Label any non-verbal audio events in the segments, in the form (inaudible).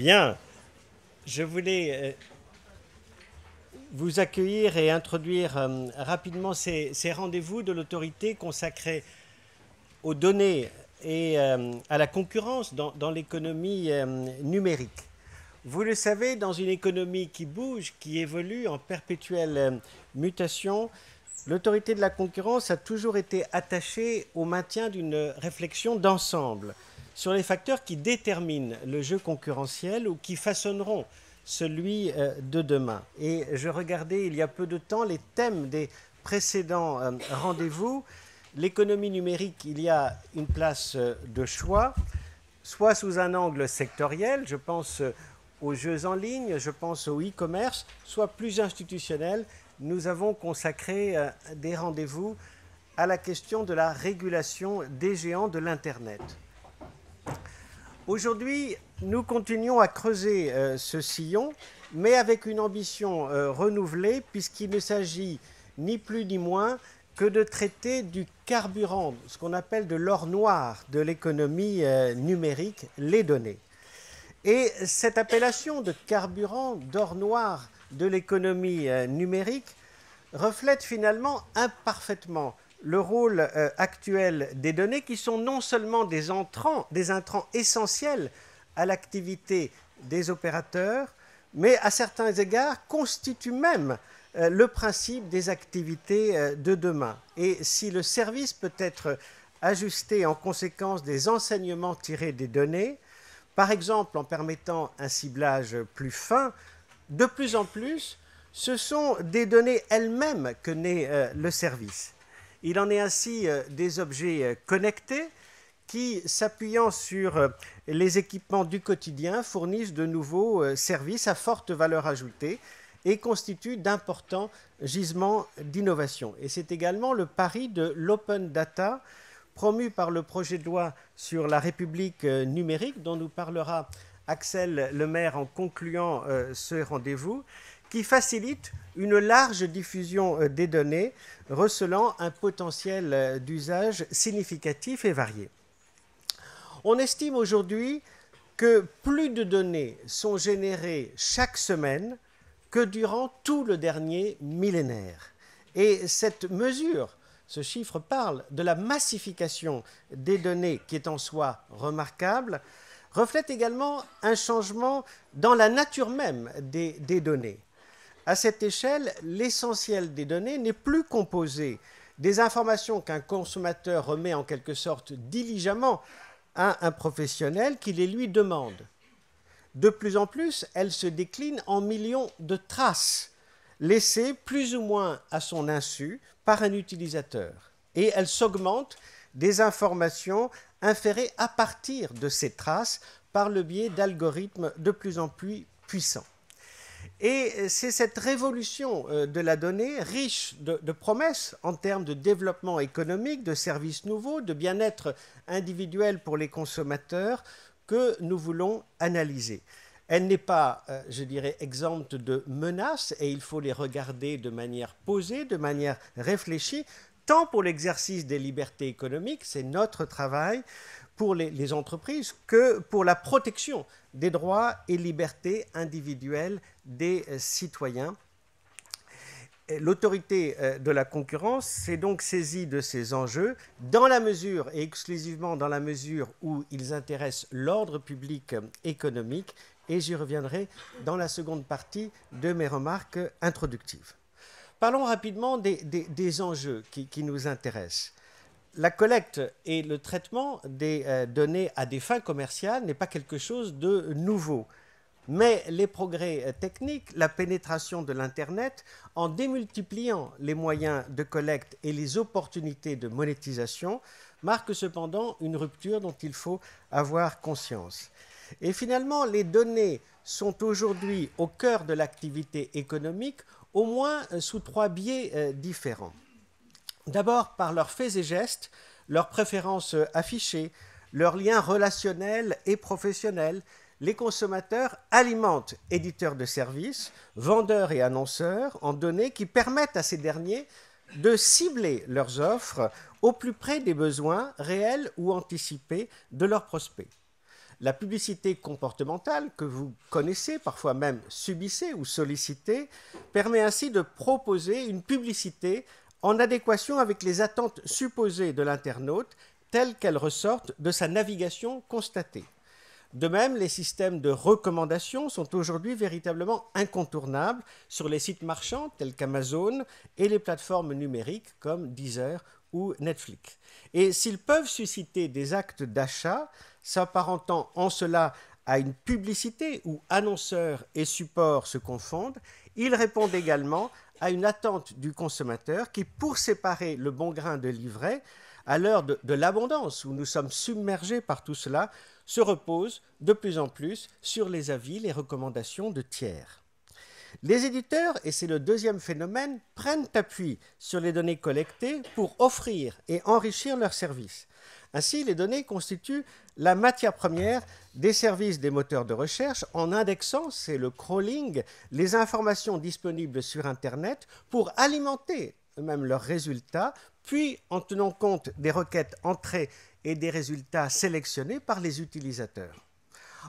Bien, je voulais euh, vous accueillir et introduire euh, rapidement ces, rendez-vous de l'autorité consacrée aux données et euh, à la concurrence dans l'économie numérique. Vous le savez, dans une économie qui bouge, qui évolue en perpétuelle mutation, l'autorité de la concurrence a toujours été attachée au maintien d'une réflexion d'ensemble sur les facteurs qui déterminent le jeu concurrentiel ou qui façonneront celui euh, de demain. Et je regardais il y a peu de temps les thèmes des précédents euh, rendez-vous. L'économie numérique, il y a une place euh, de choix, soit sous un angle sectoriel, je pense aux jeux en ligne, je pense au e-commerce, soit plus institutionnel. Nous avons consacré des rendez-vous à la question de la régulation des géants de l'Internet. Aujourd'hui, nous continuons à creuser euh, ce sillon, mais avec une ambition euh, renouvelée, puisqu'il ne s'agit ni plus ni moins que de traiter du carburant, ce qu'on appelle de l'or noir de l'économie euh, numérique, les données. Et cette appellation de carburant, d'or noir de l'économie numérique, reflète finalement imparfaitement le rôle euh, actuel des données qui sont non seulement des entrants, des intrants essentiels à l'activité des opérateurs, mais à certains égards constituent même euh, le principe des activités euh, de demain. Et si le service peut être ajusté en conséquence des enseignements tirés des données, par exemple en permettant un ciblage plus fin, de plus en plus, ce sont des données elles-mêmes que naît le service. Il en est ainsi euh, des objets euh, connectés qui, s'appuyant sur euh, les équipements du quotidien, fournissent de nouveaux services à forte valeur ajoutée et constituent d'importants gisements d'innovation. Et c'est également le pari de l'open data promu par le projet de loi sur la République numérique dont nous parlera Axel Lemaire en concluant ce rendez-vous qui facilite une large diffusion euh, des données recelant un potentiel euh, d'usage significatif et varié. On estime aujourd'hui que plus de données sont générées chaque semaine que durant tout le dernier millénaire. Et cette mesure, ce chiffre parle de la massification des données qui est en soi remarquable, reflète également un changement dans la nature même des, des données. À cette échelle, l'essentiel des données n'est plus composé des informations qu'un consommateur remet en quelque sorte diligemment à un professionnel qui les lui demande. De plus en plus, elles se déclinent en millions de traces laissées plus ou moins à son insu par un utilisateur. Et elles s'augmentent des informations inférées à partir de ces traces par le biais d'algorithmes de plus en plus puissants. Et euh, c'est cette révolution euh, de la donnée, riche de, promesses en termes de développement économique, de services nouveaux, de bien-être individuel pour les consommateurs, que nous voulons analyser. Elle n'est pas, euh, je dirais, exempte de menaces et il faut les regarder de manière posée, de manière réfléchie, tant pour l'exercice des libertés économiques, c'est notre travail, pour les, entreprises que pour la protection des droits et libertés individuelles des euh, citoyens. L'autorité euh, de la concurrence s'est donc saisie de ces enjeux dans la mesure et exclusivement dans la mesure où ils intéressent l'ordre public euh, économique et j'y reviendrai dans la seconde partie de mes remarques introductives. Parlons rapidement des, enjeux qui, nous intéressent la collecte et le traitement des euh, données à des fins commerciales n'est pas quelque chose de nouveau. Mais les progrès euh, techniques, la pénétration de l'Internet, en démultipliant les moyens de collecte et les opportunités de monétisation, marquent cependant une rupture dont il faut avoir conscience. Et finalement, les données sont aujourd'hui au cœur de l'activité économique, au moins euh, sous trois biais différents. D'abord par leurs faits et gestes, leurs préférences euh, affichées, leurs liens relationnels et professionnels, les consommateurs alimentent éditeurs de services, vendeurs et annonceurs en données qui permettent à ces derniers de cibler leurs offres au plus près des besoins réels ou anticipés de leurs prospects. La publicité comportementale, que vous connaissez, parfois même subissez ou sollicitez, permet ainsi de proposer une publicité en adéquation avec les attentes supposées de l'internaute telles qu'elles ressortent de sa navigation constatée. De même, les systèmes de recommandation sont aujourd'hui véritablement incontournables sur les sites marchands tels qu'Amazon et les plateformes numériques comme Deezer ou Netflix. Et s'ils peuvent susciter des actes d'achat, s'apparentant en cela à une publicité où annonceurs et supports se confondent, ils répondent également à une attente du consommateur qui, pour séparer le bon grain de l'ivraie, à l'heure de, de l'abondance où nous sommes submergés par tout cela, se repose de plus en plus sur les avis, les recommandations de tiers. Les éditeurs, et c'est le deuxième phénomène, prennent appui sur les données collectées pour offrir et enrichir leurs services. Ainsi, les données constituent la matière première des services des moteurs de recherche en indexant, c'est le crawling, les informations disponibles sur Internet pour alimenter même leurs résultats, puis en tenant compte des requêtes entrées et des résultats sélectionnés par les utilisateurs.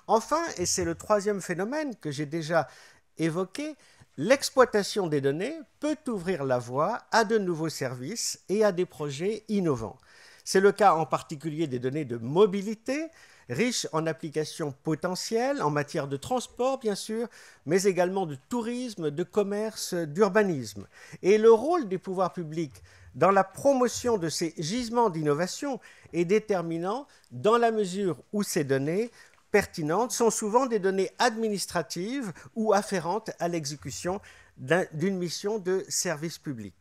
Enfin, et c'est le troisième phénomène que j'ai déjà évoqué, l'exploitation des données peut ouvrir la voie à de nouveaux services et à des projets innovants. C'est le cas en particulier des données de mobilité, riches en applications potentielles, en matière de transport bien sûr, mais également de tourisme, de commerce, d'urbanisme. Et le rôle des pouvoirs publics dans la promotion de ces gisements d'innovation est déterminant dans la mesure où ces données pertinentes sont souvent des données administratives ou afférentes à l'exécution d'une mission de service public.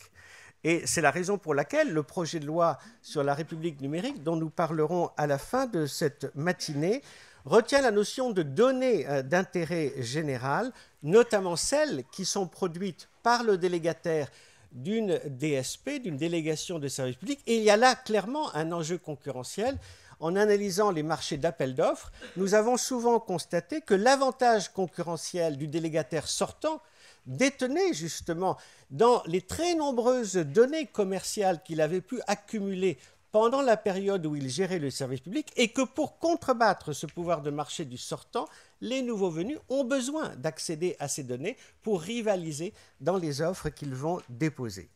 Et c'est la raison pour laquelle le projet de loi sur la République numérique, dont nous parlerons à la fin de cette matinée, retient la notion de données euh, d'intérêt général, notamment celles qui sont produites par le délégataire d'une DSP, d'une délégation de services publics. Et il y a là clairement un enjeu concurrentiel. En analysant les marchés d'appel d'offres, nous avons souvent constaté que l'avantage concurrentiel du délégataire sortant détenait justement dans les très nombreuses données commerciales qu'il avait pu accumuler pendant la période où il gérait le service public et que pour contrebattre ce pouvoir de marché du sortant, les nouveaux venus ont besoin d'accéder à ces données pour rivaliser dans les offres qu'ils vont déposer.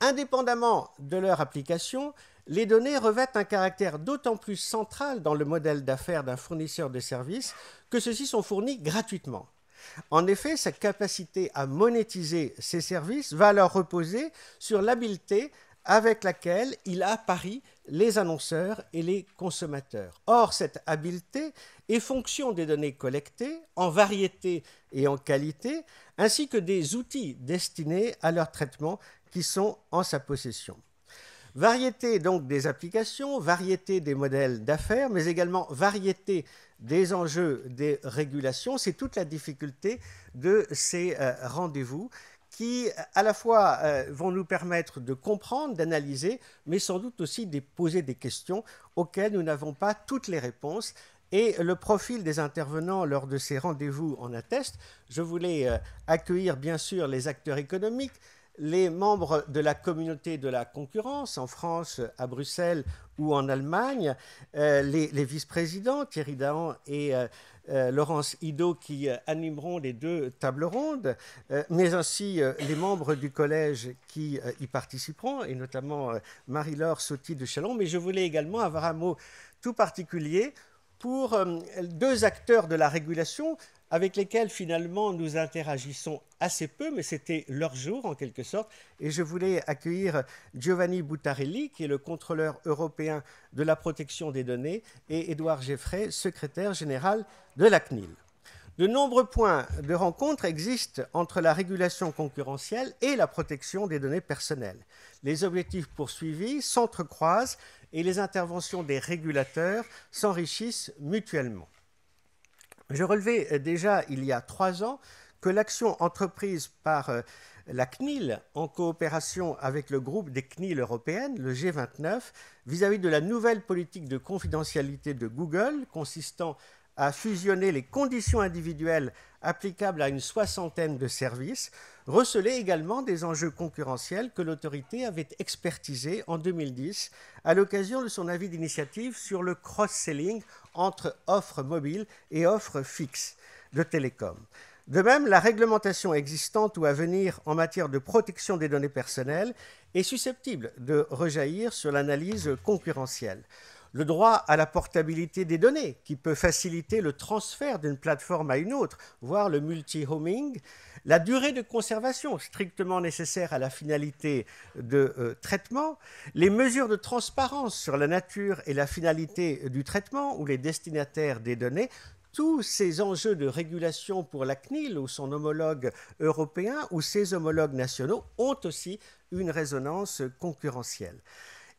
Indépendamment de leur application, les données revêtent un caractère d'autant plus central dans le modèle d'affaires d'un fournisseur de services que ceux-ci sont fournis gratuitement. En effet, sa capacité à monétiser ses services va alors reposer sur l'habileté avec laquelle il a pari les annonceurs et les consommateurs. Or, cette habileté est fonction des données collectées en variété et en qualité, ainsi que des outils destinés à leur traitement qui sont en sa possession. Variété donc des applications, variété des modèles d'affaires, mais également variété des enjeux des régulations, c'est toute la difficulté de ces euh, rendez-vous qui à la fois euh, vont nous permettre de comprendre, d'analyser, mais sans doute aussi de poser des questions auxquelles nous n'avons pas toutes les réponses. Et le profil des intervenants lors de ces rendez-vous en atteste. Je voulais euh, accueillir bien sûr les acteurs économiques, les membres de la communauté de la concurrence en France, à Bruxelles ou en Allemagne, euh, les, vice-présidents Thierry Dahan et euh, euh, Laurence Hidot qui animeront les deux tables rondes, mais aussi les membres du collège qui y participeront, et notamment Marie-Laure Sauty de Chalon. Mais je voulais également avoir un mot tout particulier pour deux acteurs de la régulation avec lesquels finalement nous interagissons assez peu, mais c'était leur jour en quelque sorte. Et je voulais accueillir Giovanni Buttarelli, qui est le contrôleur européen de la protection des données, et Édouard Geffray, secrétaire général de la CNIL. De nombreux points de rencontre existent entre la régulation concurrentielle et la protection des données personnelles. Les objectifs poursuivis s'entrecroisent et les interventions des régulateurs s'enrichissent mutuellement. Je relevais euh, déjà il y a trois ans que l'action entreprise par euh, la CNIL en coopération avec le groupe des CNIL européennes, le G29, vis-à-vis de la nouvelle politique de confidentialité de Google consistant à fusionner les conditions individuelles applicable à une soixantaine de services, recelait également des enjeux concurrentiels que l'autorité avait expertisés en 2010 à l'occasion de son avis d'initiative sur le cross-selling entre offres mobiles et offres fixes de télécom. De même, la réglementation existante ou à venir en matière de protection des données personnelles est susceptible de rejaillir sur l'analyse concurrentielle le droit à la portabilité des données, qui peut faciliter le transfert d'une plateforme à une autre, voire le multi-homing, la durée de conservation strictement nécessaire à la finalité de euh, traitement, les mesures de transparence sur la nature et la finalité du traitement ou les destinataires des données, tous ces enjeux de régulation pour la CNIL ou son homologue européen ou ses homologues nationaux ont aussi une résonance concurrentielle.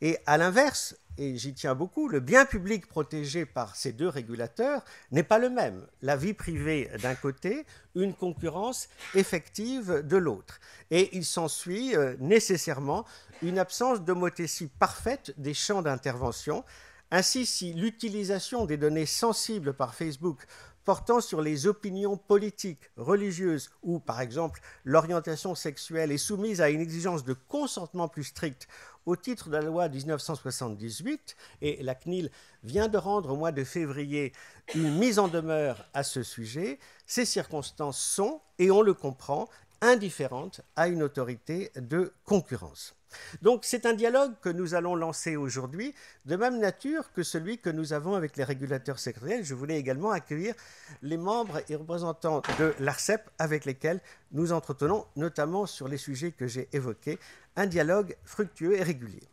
Et à l'inverse, et j'y tiens beaucoup, le bien public protégé par ces deux régulateurs n'est pas le même. La vie privée d'un côté, une concurrence effective de l'autre. Et il s'ensuit euh, nécessairement une absence d'homothésie parfaite des champs d'intervention. Ainsi, si l'utilisation des données sensibles par Facebook portant sur les opinions politiques, religieuses ou par exemple l'orientation sexuelle est soumise à une exigence de consentement plus stricte au titre de la loi 1978, et la CNIL vient de rendre au mois de février une mise en demeure à ce sujet, ces circonstances sont, et on le comprend, indifférentes à une autorité de concurrence. Donc c'est un dialogue que nous allons lancer aujourd'hui, de même nature que celui que nous avons avec les régulateurs sectoriels. Je voulais également accueillir les membres et représentants de l'ARCEP avec lesquels nous entretenons, notamment sur les sujets que j'ai évoqués, un dialogue fructueux et régulier.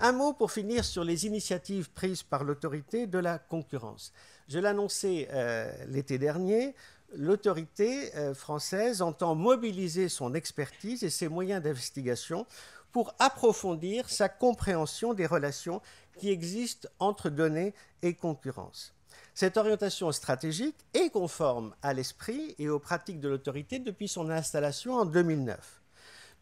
Un mot pour finir sur les initiatives prises par l'autorité de la concurrence. Je l'annonçais euh, l'été dernier, l'autorité euh, française entend mobiliser son expertise et ses moyens d'investigation pour approfondir sa compréhension des relations qui existent entre données et concurrence. Cette orientation stratégique est conforme à l'esprit et aux pratiques de l'autorité depuis son installation en 2009.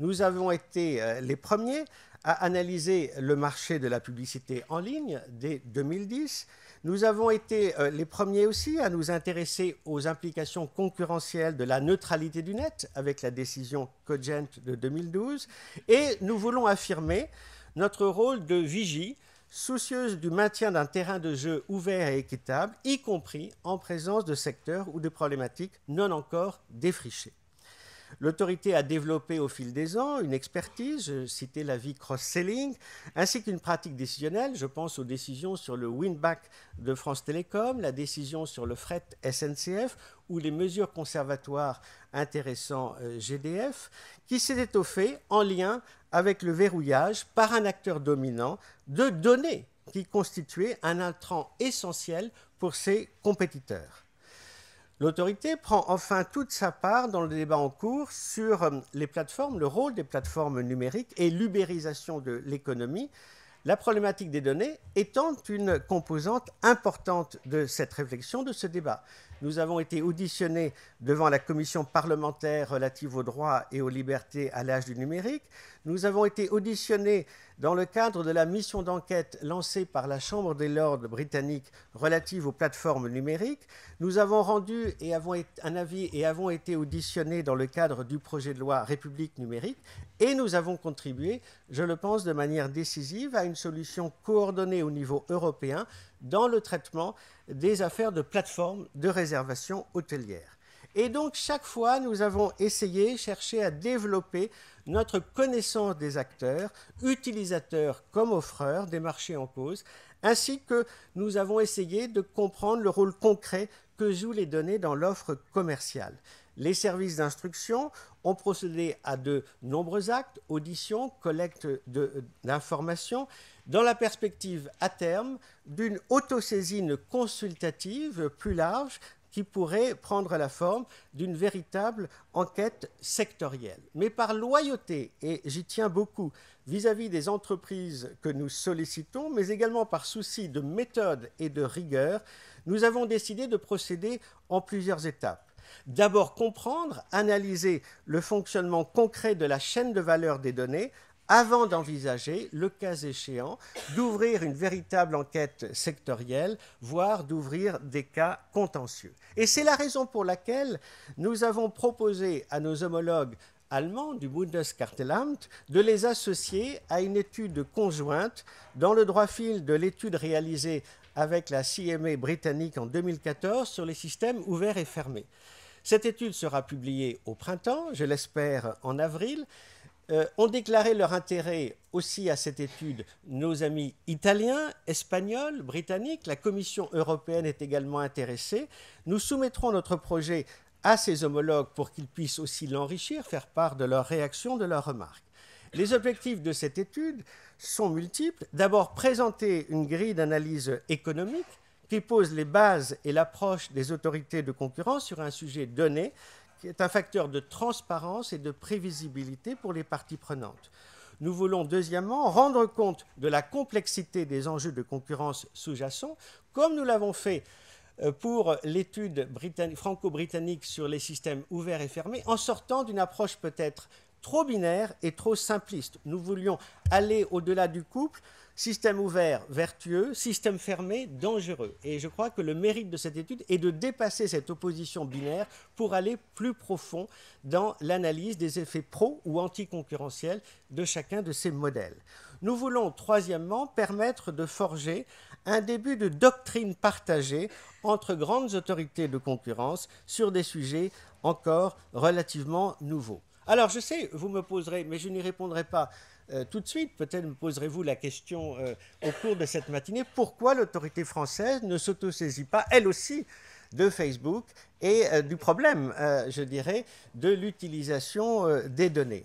Nous avons été euh, les premiers à analyser le marché de la publicité en ligne dès 2010. Nous avons été euh, les premiers aussi à nous intéresser aux implications concurrentielles de la neutralité du net avec la décision Cogent de 2012. Et nous voulons affirmer notre rôle de vigie, soucieuse du maintien d'un terrain de jeu ouvert et équitable, y compris en présence de secteurs ou de problématiques non encore défrichées. L'autorité a développé au fil des ans une expertise, je euh, citais vie cross-selling, ainsi qu'une pratique décisionnelle, je pense aux décisions sur le win-back de France Télécom, la décision sur le fret SNCF ou les mesures conservatoires intéressant euh, GDF, qui s'est étoffée en lien avec le verrouillage par un acteur dominant de données qui constituaient un intrant essentiel pour ses compétiteurs. L'autorité prend enfin toute sa part dans le débat en cours sur euh, les plateformes, le rôle des plateformes numériques et l'ubérisation de l'économie, la problématique des données étant une composante importante de cette réflexion, de ce débat. Nous avons été auditionnés devant la commission parlementaire relative aux droits et aux libertés à l'âge du numérique. Nous avons été auditionnés dans le cadre de la mission d'enquête lancée par la Chambre des Lords britannique relative aux plateformes numériques. Nous avons rendu et avons un avis et avons été auditionnés dans le cadre du projet de loi République numérique. Et nous avons contribué, je le pense, de manière décisive à une solution coordonnée au niveau européen dans le traitement des affaires de plateforme de réservation hôtelière. Et donc chaque fois, nous avons essayé, chercher à développer notre connaissance des acteurs, utilisateurs comme offreurs des marchés en cause, ainsi que nous avons essayé de comprendre le rôle concret que jouent les données dans l'offre commerciale. Les services d'instruction ont procédé à de nombreux actes, auditions, collecte d'informations, dans la perspective à terme d'une autosaisine consultative plus large qui pourrait prendre la forme d'une véritable enquête sectorielle. Mais par loyauté, et j'y tiens beaucoup, vis à -vis des entreprises que nous sollicitons, mais également par souci de méthode et de rigueur, nous avons décidé de procéder en plusieurs étapes. D'abord comprendre, analyser le fonctionnement concret de la chaîne de valeur des données avant d'envisager, le cas échéant, d'ouvrir une véritable enquête sectorielle, voire d'ouvrir des cas contentieux. Et c'est la raison pour laquelle nous avons proposé à nos homologues allemands du Bundeskartellamt de les associer à une étude conjointe dans le droit fil de l'étude réalisée avec la CMA e britannique en 2014 sur les systèmes ouverts et fermés. Cette étude sera publiée au printemps, je l'espère en avril. On euh, ont déclaré leur intérêt aussi à cette étude nos amis italiens, espagnols, britanniques. La Commission européenne est également intéressée. Nous soumettrons notre projet à ces homologues pour qu'ils puissent aussi l'enrichir, faire part de leurs réactions, de leurs remarques. Les objectifs de cette étude sont multiples. D'abord, présenter une grille d'analyse économique qui pose les bases et l'approche des autorités de concurrence sur un sujet donné, qui est un facteur de transparence et de prévisibilité pour les parties prenantes. Nous voulons deuxièmement rendre compte de la complexité des enjeux de concurrence sous-jacents, comme nous l'avons fait euh, pour l'étude franco-britannique sur les systèmes ouverts et fermés, en sortant d'une approche peut-être trop binaire et trop simpliste. Nous voulions aller au-delà du couple Système ouvert, vertueux, système fermé, dangereux. Et je crois que le mérite de cette étude est de dépasser cette opposition binaire pour aller plus profond dans l'analyse des effets pro ou anticoncurrentiels de chacun de ces modèles. Nous voulons, troisièmement, permettre de forger un début de doctrine partagée entre grandes autorités de concurrence sur des sujets encore relativement nouveaux. Alors, je sais, vous me poserez, mais je n'y répondrai pas. Euh, tout de suite. Peut-être me poserez-vous la question euh, au cours de cette matinée, pourquoi l'autorité française ne s'auto-saisit pas, elle aussi, de Facebook et euh, du problème, je dirais, de l'utilisation des données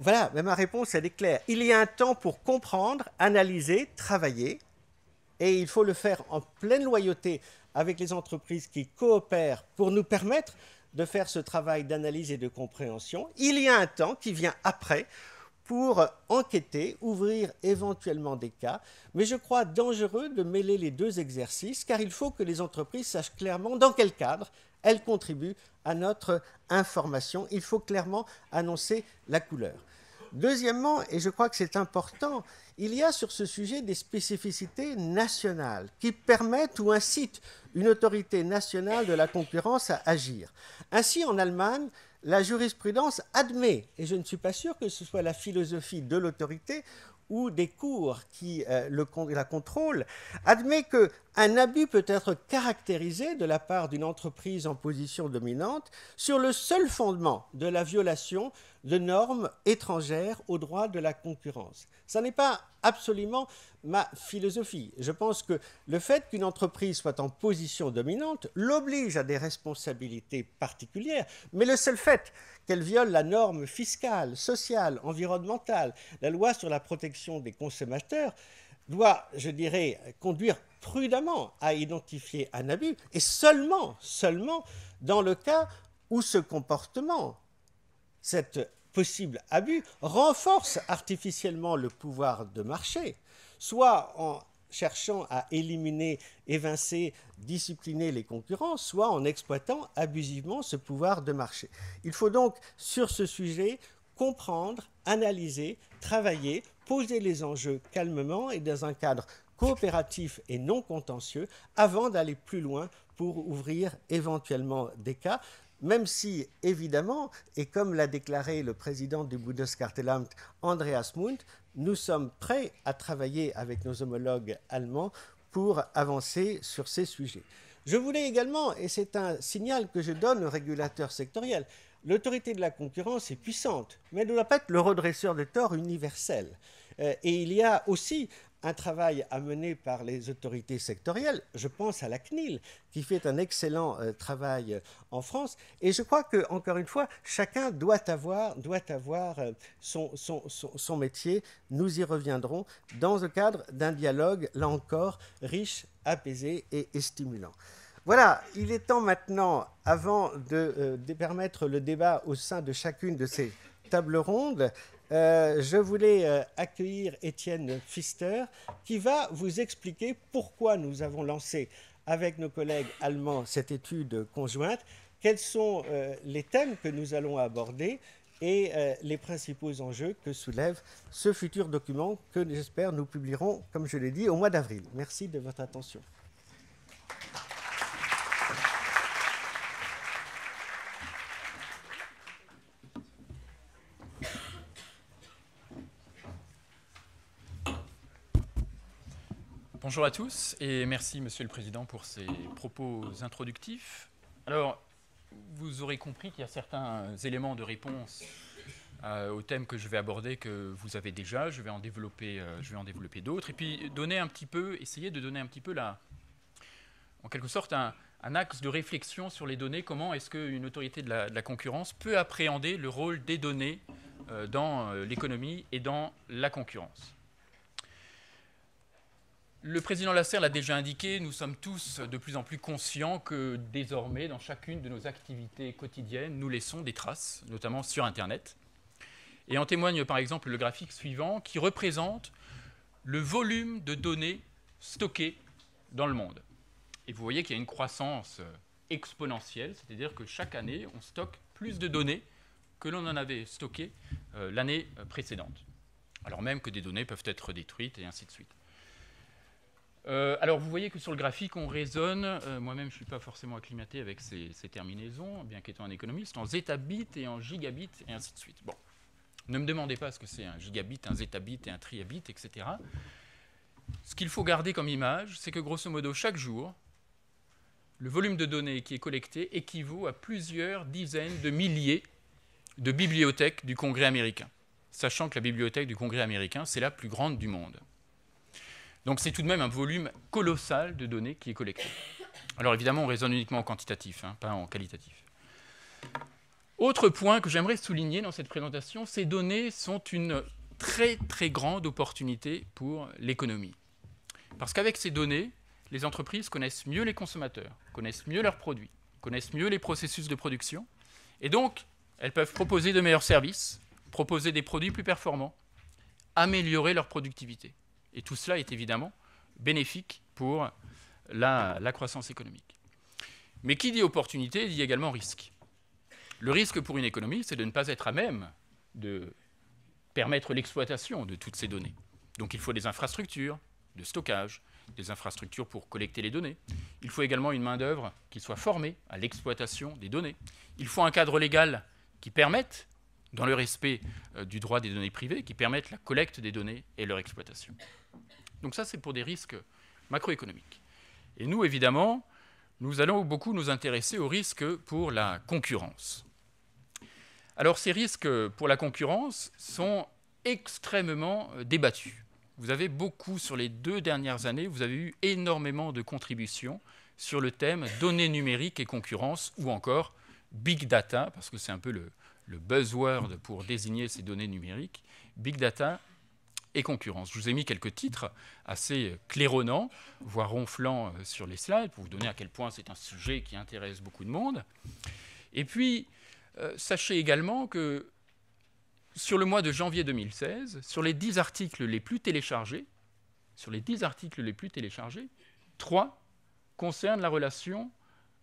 Voilà, mais ma réponse, elle est claire. Il y a un temps pour comprendre, analyser, travailler, et il faut le faire en pleine loyauté avec les entreprises qui coopèrent pour nous permettre de faire ce travail d'analyse et de compréhension. Il y a un temps qui vient après pour enquêter, ouvrir éventuellement des cas, mais je crois dangereux de mêler les deux exercices car il faut que les entreprises sachent clairement dans quel cadre elles contribuent à notre information. Il faut clairement annoncer la couleur. Deuxièmement, et je crois que c'est important, il y a sur ce sujet des spécificités nationales qui permettent ou incitent une autorité nationale de la concurrence à agir. Ainsi, en Allemagne, la jurisprudence admet, et je ne suis pas sûr que ce soit la philosophie de l'autorité ou des cours qui euh, la contrôlent, admet qu'un abus peut être caractérisé de la part d'une entreprise en position dominante sur le seul fondement de la violation de normes étrangères au droit de la concurrence. Ce n'est pas absolument ma philosophie. Je pense que le fait qu'une entreprise soit en position dominante l'oblige à des responsabilités particulières, mais le seul fait qu'elle viole la norme fiscale, sociale, environnementale, la loi sur la protection des consommateurs doit, je dirais, conduire prudemment à identifier un abus, et seulement, seulement dans le cas où ce comportement, cet possible abus, renforce artificiellement le pouvoir de marché, soit en cherchant à éliminer, évincer, discipliner les concurrents, soit en exploitant abusivement ce pouvoir de marché. Il faut donc, sur ce sujet, comprendre, analyser travailler, poser les enjeux calmement et dans un cadre coopératif et non contentieux avant d'aller plus loin pour ouvrir éventuellement des cas même si, évidemment, et comme l'a déclaré le président du Bundeskartellamt, Andreas Mundt, nous sommes prêts à travailler avec nos homologues allemands pour avancer sur ces sujets. Je voulais également, et c'est un signal que je donne au régulateur sectoriel, L'autorité de la concurrence est puissante, mais elle ne doit pas être le redresseur des torts universel. Euh, et il y a aussi un travail à mener par les autorités sectorielles. Je pense à la CNIL, qui fait un excellent euh, travail euh, en France. Et je crois que, une fois, chacun doit avoir, doit avoir son, métier. Nous y reviendrons dans le cadre d'un dialogue, là encore, riche, apaisé et stimulant. Voilà, il est temps maintenant, avant euh, de, permettre le débat au sein de chacune de ces tables rondes, euh, je voulais euh, accueillir Étienne Pfister qui va vous expliquer pourquoi nous avons lancé avec nos collègues allemands cette étude conjointe, quels sont les thèmes que nous allons aborder et les principaux enjeux que soulève ce futur document que j'espère nous publierons, comme je l'ai dit, au mois d'avril. Merci de votre attention. Bonjour à tous et merci Monsieur le Président pour ces propos introductifs. Alors, vous aurez compris qu'il y a certains éléments de réponse euh, au thème que je vais aborder que vous avez déjà. Je vais en développer, euh, développer d'autres et puis donner un petit peu, essayer de donner un petit peu en quelque sorte un, axe de réflexion sur les données. Comment est-ce qu'une autorité de la, concurrence peut appréhender le rôle des données euh, dans l'économie et dans la concurrence le président Lasserre l'a déjà indiqué, nous sommes tous de plus en plus conscients que désormais, dans chacune de nos activités quotidiennes, nous laissons des traces, notamment sur Internet. Et en témoigne par exemple le graphique suivant qui représente le volume de données stockées dans le monde. Et vous voyez qu'il y a une croissance exponentielle, c'est-à-dire que chaque année, on stocke plus de données que l'on en avait stockées euh, l'année précédente. Alors même que des données peuvent être détruites et ainsi de suite. Euh, alors vous voyez que sur le graphique, on raisonne, euh, moi-même je ne suis pas forcément acclimaté avec ces, terminaisons, bien qu'étant un économiste, en zétabit et en gigabit et ainsi de suite. Bon, ne me demandez pas ce que c'est un gigabit, un zétabit et un triabit, etc. Ce qu'il faut garder comme image, c'est que grosso modo chaque jour, le volume de données qui est collecté équivaut à plusieurs dizaines de milliers de bibliothèques du Congrès américain, sachant que la bibliothèque du Congrès américain, c'est la plus grande du monde. Donc c'est tout de même un volume colossal de données qui est collecté. Alors évidemment, on raisonne uniquement en quantitatif, hein, pas en qualitatif. Autre point que j'aimerais souligner dans cette présentation, ces données sont une très très grande opportunité pour l'économie. Parce qu'avec ces données, les entreprises connaissent mieux les consommateurs, connaissent mieux leurs produits, connaissent mieux les processus de production, et donc elles peuvent proposer de meilleurs services, proposer des produits plus performants, améliorer leur productivité. Et tout cela est évidemment bénéfique pour la, croissance économique. Mais qui dit opportunité dit également risque. Le risque pour une économie, c'est de ne pas être à même de permettre l'exploitation de toutes ces données. Donc il faut des infrastructures de stockage, des infrastructures pour collecter les données. Il faut également une main-d'œuvre qui soit formée à l'exploitation des données. Il faut un cadre légal qui permette dans le respect euh, du droit des données privées qui permettent la collecte des données et leur exploitation. Donc ça, c'est pour des risques macroéconomiques. Et nous, évidemment, nous allons beaucoup nous intéresser aux risques pour la concurrence. Alors ces risques pour la concurrence sont extrêmement euh, débattus. Vous avez beaucoup, sur les deux dernières années, vous avez eu énormément de contributions sur le thème données numériques et concurrence, ou encore big data, parce que c'est un peu le, le buzzword pour désigner ces données numériques, big data et concurrence. Je vous ai mis quelques titres assez claironnants, voire ronflants euh, sur les slides, pour vous donner à quel point c'est un sujet qui intéresse beaucoup de monde. Et puis, euh, sachez également que sur le mois de janvier 2016, sur les 10 articles les plus téléchargés, sur les 10 articles les plus téléchargés, 3 concernent la relation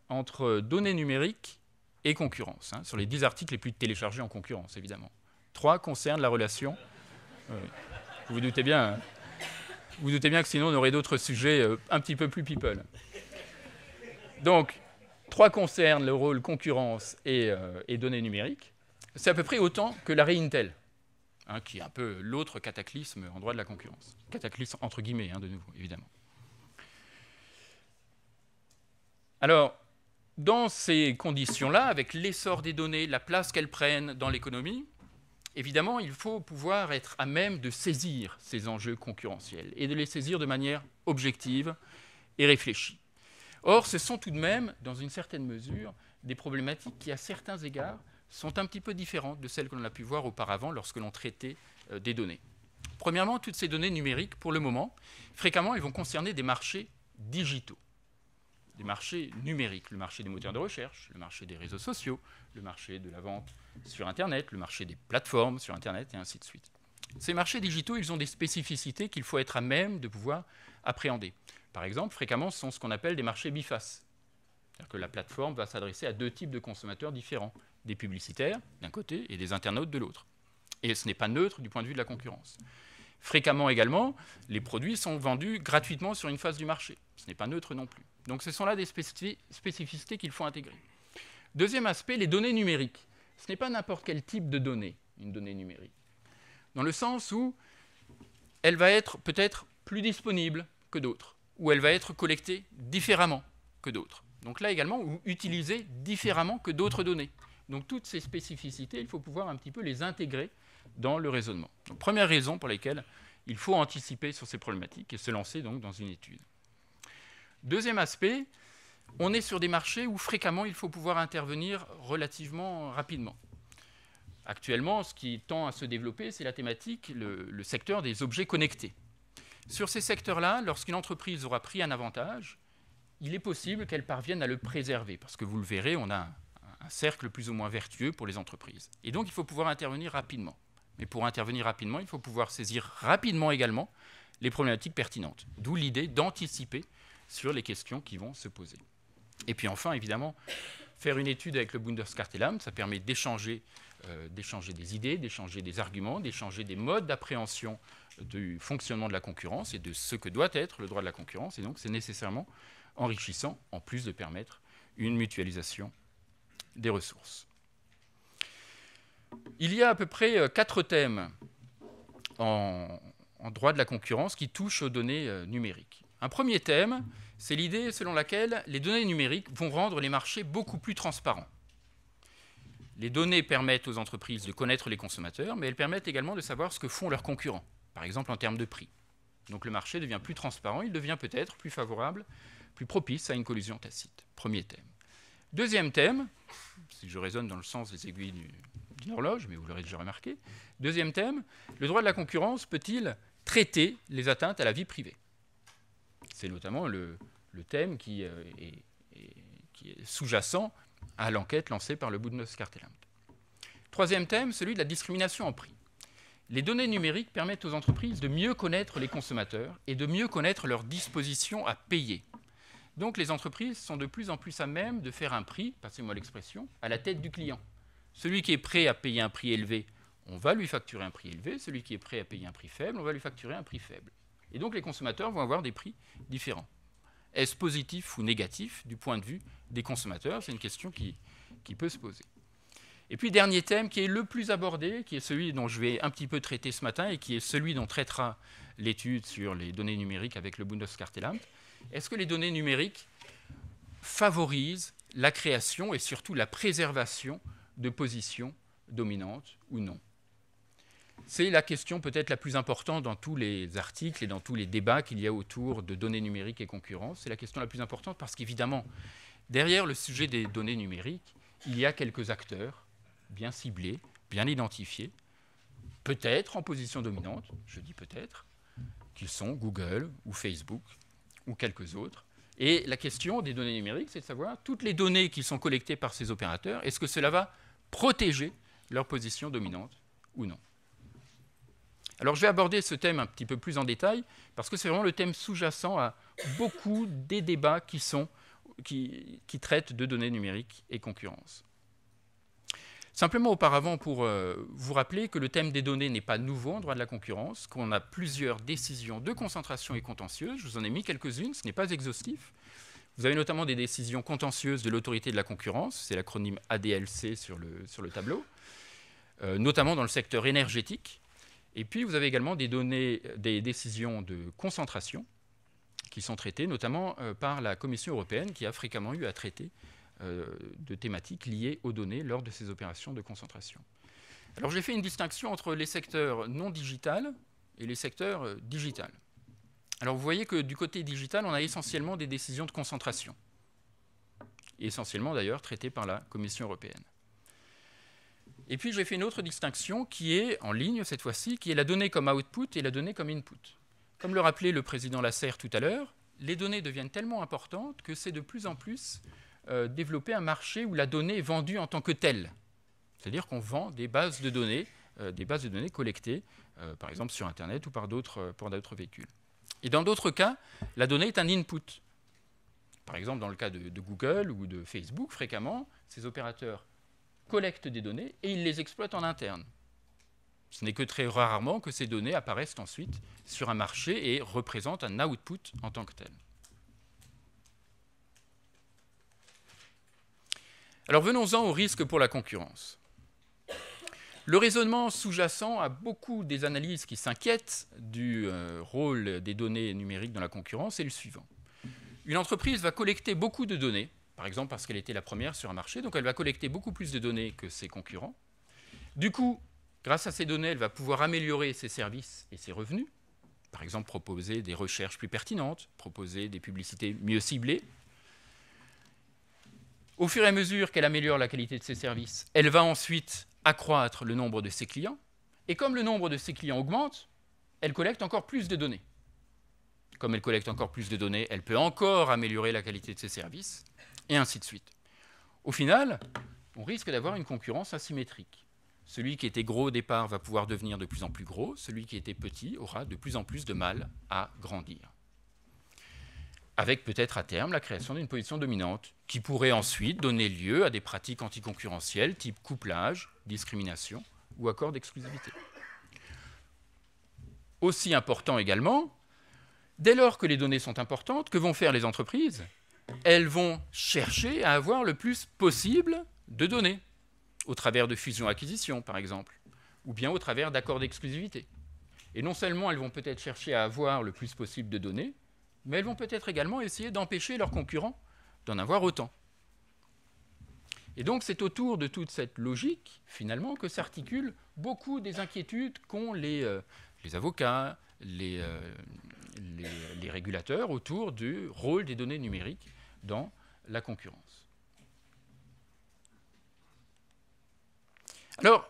entre données numériques et concurrence, hein, sur les 10 articles les plus téléchargés en concurrence, évidemment. Trois concernent la relation. vous euh, vous doutez bien, hein. vous doutez bien que sinon on aurait d'autres sujets euh, un petit peu plus people. Donc, trois concernent le rôle concurrence et, euh, données numériques. C'est à peu près autant que l'arrêt Intel, hein, qui est un peu l'autre cataclysme en droit de la concurrence. Cataclysme entre guillemets, de nouveau, évidemment. Alors, dans ces conditions-là, avec l'essor des données, la place qu'elles prennent dans l'économie, évidemment, il faut pouvoir être à même de saisir ces enjeux concurrentiels et de les saisir de manière objective et réfléchie. Or, ce sont tout de même, dans une certaine mesure, des problématiques qui, à certains égards, sont un petit peu différentes de celles que l'on a pu voir auparavant lorsque l'on traitait euh, des données. Premièrement, toutes ces données numériques, pour le moment, fréquemment, elles vont concerner des marchés digitaux des marchés numériques, le marché des moteurs de recherche, le marché des réseaux sociaux, le marché de la vente sur Internet, le marché des plateformes sur Internet, et ainsi de suite. Ces marchés digitaux, ils ont des spécificités qu'il faut être à même de pouvoir appréhender. Par exemple, fréquemment, ce sont ce qu'on appelle des marchés bifaces. C'est-à-dire que la plateforme va s'adresser à deux types de consommateurs différents, des publicitaires d'un côté et des internautes de l'autre. Et ce n'est pas neutre du point de vue de la concurrence. Fréquemment également, les produits sont vendus gratuitement sur une phase du marché. Ce n'est pas neutre non plus. Donc ce sont là des spécificités qu'il faut intégrer. Deuxième aspect, les données numériques. Ce n'est pas n'importe quel type de données, une donnée numérique. Dans le sens où elle va être peut-être plus disponible que d'autres, ou elle va être collectée différemment que d'autres. Donc là également, ou utilisée différemment que d'autres données. Donc toutes ces spécificités, il faut pouvoir un petit peu les intégrer dans le raisonnement. première raison pour laquelle il faut anticiper sur ces problématiques et se lancer donc dans une étude. Deuxième aspect, on est sur des marchés où fréquemment il faut pouvoir intervenir relativement rapidement. Actuellement, ce qui tend à se développer, c'est la thématique, le, secteur des objets connectés. Sur ces secteurs-là, lorsqu'une entreprise aura pris un avantage, il est possible qu'elle parvienne à le préserver, parce que vous le verrez, on a un cercle plus ou moins vertueux pour les entreprises. Et donc, il faut pouvoir intervenir rapidement. Mais pour intervenir rapidement, il faut pouvoir saisir rapidement également les problématiques pertinentes. D'où l'idée d'anticiper sur les questions qui vont se poser. Et puis enfin, évidemment, faire une étude avec le Bundeskartellamt, ça permet euh, d'échanger des idées, d'échanger des arguments, d'échanger des modes d'appréhension du fonctionnement de la concurrence et de ce que doit être le droit de la concurrence. Et donc, c'est nécessairement enrichissant, en plus de permettre une mutualisation des ressources. Il y a à peu près euh, quatre thèmes en, droit de la concurrence qui touchent aux données euh, numériques. Un premier thème, c'est l'idée selon laquelle les données numériques vont rendre les marchés beaucoup plus transparents. Les données permettent aux entreprises de connaître les consommateurs, mais elles permettent également de savoir ce que font leurs concurrents, par exemple en termes de prix. Donc le marché devient plus transparent, il devient peut-être plus favorable, plus propice à une collusion tacite. Premier thème. Deuxième thème, si je raisonne dans le sens des aiguilles du, d'une horloge, mais vous l'aurez déjà remarqué. Deuxième thème, le droit de la concurrence peut-il traiter les atteintes à la vie privée C'est notamment le, thème euh, qui est, sous-jacent à l'enquête lancée par le Bundeskartellamt. Troisième thème, celui de la discrimination en prix. Les données numériques permettent aux entreprises de mieux connaître les consommateurs et de mieux connaître leur disposition à payer. Donc les entreprises sont de plus en plus à même de faire un prix, passez-moi l'expression, à la tête du client. Celui qui est prêt à payer un prix élevé, on va lui facturer un prix élevé. Celui qui est prêt à payer un prix faible, on va lui facturer un prix faible. Et donc les consommateurs vont avoir des prix différents. Est-ce positif ou négatif du point de vue des consommateurs C'est une question qui, peut se poser. Et puis dernier thème qui est le plus abordé, qui est celui dont je vais un petit peu traiter ce matin et qui est celui dont traitera l'étude sur les données numériques avec le Bundeskartellamt. Est-ce que les données numériques favorisent la création et surtout la préservation de position dominante ou non. C'est la question peut-être la plus importante dans tous les articles et dans tous les débats qu'il y a autour de données numériques et concurrence. C'est la question la plus importante parce qu'évidemment, derrière le sujet des données numériques, il y a quelques acteurs bien ciblés, bien identifiés, peut-être en position dominante, je dis peut-être, qu'ils sont Google ou Facebook ou quelques autres. Et la question des données numériques, c'est de savoir toutes les données qui sont collectées par ces opérateurs, est-ce que cela va protéger leur position dominante ou non. Alors je vais aborder ce thème un petit peu plus en détail, parce que c'est vraiment le thème sous-jacent à beaucoup des débats qui, sont, qui, traitent de données numériques et concurrence. Simplement auparavant, pour euh, vous rappeler que le thème des données n'est pas nouveau en droit de la concurrence, qu'on a plusieurs décisions de concentration et contentieuses, je vous en ai mis quelques-unes, ce n'est pas exhaustif, vous avez notamment des décisions contentieuses de l'autorité de la concurrence, c'est l'acronyme ADLC sur le, sur le tableau, euh, notamment dans le secteur énergétique. Et puis vous avez également des données, des décisions de concentration qui sont traitées, notamment euh, par la Commission européenne qui a fréquemment eu à traiter euh, de thématiques liées aux données lors de ces opérations de concentration. Alors j'ai fait une distinction entre les secteurs non digitales et les secteurs digitaux. Alors vous voyez que du côté digital, on a essentiellement des décisions de concentration, essentiellement d'ailleurs traitées par la Commission européenne. Et puis j'ai fait une autre distinction qui est en ligne cette fois-ci, qui est la donnée comme output et la donnée comme input. Comme le rappelait le président Lasserre tout à l'heure, les données deviennent tellement importantes que c'est de plus en plus euh, développer un marché où la donnée est vendue en tant que telle. C'est-à-dire qu'on vend des bases de données, euh, des bases de données collectées, euh, par exemple sur Internet ou par d'autres, pour d'autres véhicules. Et dans d'autres cas, la donnée est un input. Par exemple, dans le cas de, Google ou de Facebook, fréquemment, ces opérateurs collectent des données et ils les exploitent en interne. Ce n'est que très rarement que ces données apparaissent ensuite sur un marché et représentent un output en tant que tel. Alors venons-en au risque pour la concurrence. Le raisonnement sous-jacent à beaucoup des analyses qui s'inquiètent du euh, rôle des données numériques dans la concurrence est le suivant. Une entreprise va collecter beaucoup de données, par exemple parce qu'elle était la première sur un marché, donc elle va collecter beaucoup plus de données que ses concurrents. Du coup, grâce à ces données, elle va pouvoir améliorer ses services et ses revenus, par exemple proposer des recherches plus pertinentes, proposer des publicités mieux ciblées, au fur et à mesure qu'elle améliore la qualité de ses services, elle va ensuite accroître le nombre de ses clients, et comme le nombre de ses clients augmente, elle collecte encore plus de données. Comme elle collecte encore plus de données, elle peut encore améliorer la qualité de ses services, et ainsi de suite. Au final, on risque d'avoir une concurrence asymétrique. Celui qui était gros au départ va pouvoir devenir de plus en plus gros, celui qui était petit aura de plus en plus de mal à grandir avec peut-être à terme la création d'une position dominante, qui pourrait ensuite donner lieu à des pratiques anticoncurrentielles type couplage, discrimination ou accord d'exclusivité. Aussi important également, dès lors que les données sont importantes, que vont faire les entreprises Elles vont chercher à avoir le plus possible de données, au travers de fusion-acquisition par exemple, ou bien au travers d'accords d'exclusivité. Et non seulement elles vont peut-être chercher à avoir le plus possible de données, mais elles vont peut-être également essayer d'empêcher leurs concurrents d'en avoir autant. Et donc c'est autour de toute cette logique, finalement, que s'articulent beaucoup des inquiétudes qu'ont les, euh, avocats, euh, les, les, régulateurs autour du rôle des données numériques dans la concurrence. Alors,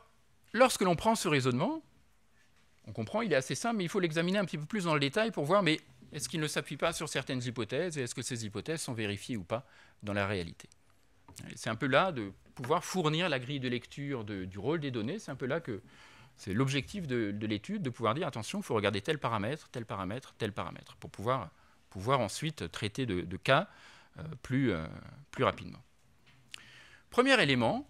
lorsque l'on prend ce raisonnement, on comprend, il est assez simple, mais il faut l'examiner un petit peu plus dans le détail pour voir, mais est-ce qu'il ne s'appuie pas sur certaines hypothèses et est-ce que ces hypothèses sont vérifiées ou pas dans la réalité C'est un peu là de pouvoir fournir la grille de lecture du rôle des données, c'est un peu là que c'est l'objectif de, l'étude, de pouvoir dire attention, il faut regarder tel paramètre, tel paramètre, tel paramètre, pour pouvoir, pouvoir ensuite traiter de, cas euh, plus, euh, plus rapidement. Premier élément,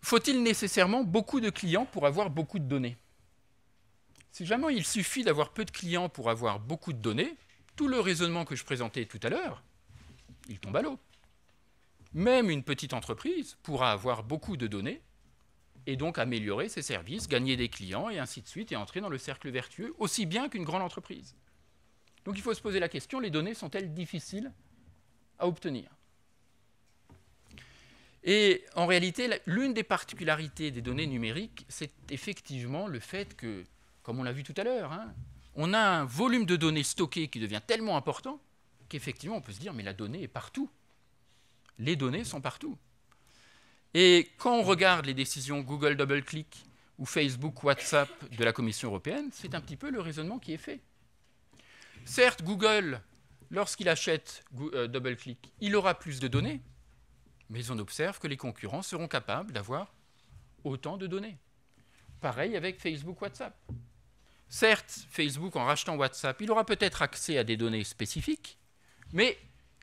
faut-il nécessairement beaucoup de clients pour avoir beaucoup de données si jamais il suffit d'avoir peu de clients pour avoir beaucoup de données. Tout le raisonnement que je présentais tout à l'heure, il tombe à l'eau. Même une petite entreprise pourra avoir beaucoup de données et donc améliorer ses services, gagner des clients et ainsi de suite et entrer dans le cercle vertueux aussi bien qu'une grande entreprise. Donc il faut se poser la question, les données sont-elles difficiles à obtenir Et en réalité, l'une des particularités des données numériques, c'est effectivement le fait que comme on l'a vu tout à l'heure, hein. on a un volume de données stockées qui devient tellement important qu'effectivement on peut se dire mais la donnée est partout. Les données sont partout. Et quand on regarde les décisions Google DoubleClick ou Facebook WhatsApp de la Commission européenne, c'est un petit peu le raisonnement qui est fait. Certes, Google, lorsqu'il achète euh, DoubleClick, il aura plus de données, mais on observe que les concurrents seront capables d'avoir autant de données. Pareil avec Facebook WhatsApp. Certes, Facebook, en rachetant WhatsApp, il aura peut-être accès à des données spécifiques, mais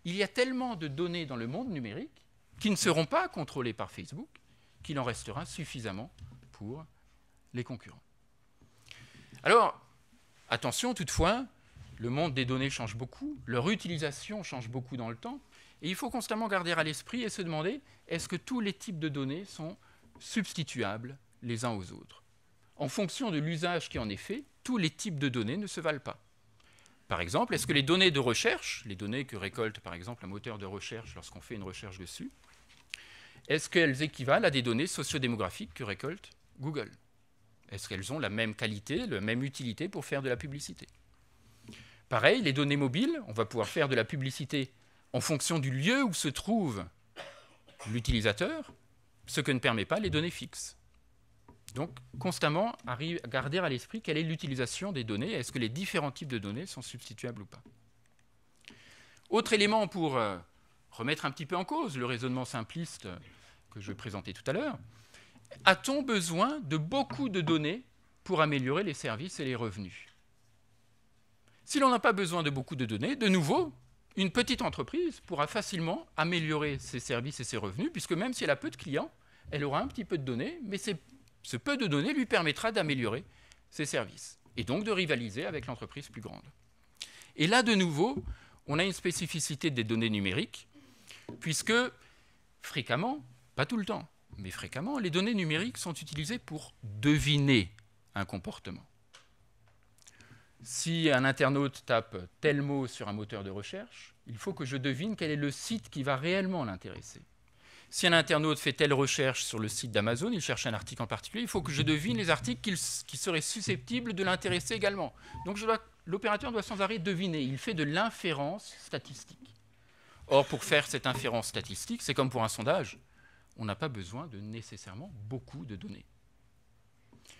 il y a tellement de données dans le monde numérique qui ne seront pas contrôlées par Facebook qu'il en restera suffisamment pour les concurrents. Alors, attention toutefois, le monde des données change beaucoup, leur utilisation change beaucoup dans le temps, et il faut constamment garder à l'esprit et se demander, est-ce que tous les types de données sont substituables les uns aux autres En fonction de l'usage qui en est fait, tous les types de données ne se valent pas. Par exemple, est-ce que les données de recherche, les données que récolte par exemple un moteur de recherche lorsqu'on fait une recherche dessus, est-ce qu'elles équivalent à des données sociodémographiques que récolte Google Est-ce qu'elles ont la même qualité, la même utilité pour faire de la publicité Pareil, les données mobiles, on va pouvoir faire de la publicité en fonction du lieu où se trouve l'utilisateur, ce que ne permet pas les données fixes. Donc, constamment garder à l'esprit quelle est l'utilisation des données, est-ce que les différents types de données sont substituables ou pas. Autre élément pour euh, remettre un petit peu en cause le raisonnement simpliste que je vais présenter tout à l'heure, a-t-on besoin de beaucoup de données pour améliorer les services et les revenus Si l'on n'a pas besoin de beaucoup de données, de nouveau, une petite entreprise pourra facilement améliorer ses services et ses revenus, puisque même si elle a peu de clients, elle aura un petit peu de données, mais c'est ce peu de données lui permettra d'améliorer ses services et donc de rivaliser avec l'entreprise plus grande. Et là, de nouveau, on a une spécificité des données numériques, puisque fréquemment, pas tout le temps, mais fréquemment, les données numériques sont utilisées pour deviner un comportement. Si un internaute tape tel mot sur un moteur de recherche, il faut que je devine quel est le site qui va réellement l'intéresser. Si un internaute fait telle recherche sur le site d'Amazon, il cherche un article en particulier, il faut que je devine les articles qui, seraient susceptibles de l'intéresser également. Donc l'opérateur doit sans arrêt deviner, il fait de l'inférence statistique. Or, pour faire cette inférence statistique, c'est comme pour un sondage, on n'a pas besoin de nécessairement beaucoup de données.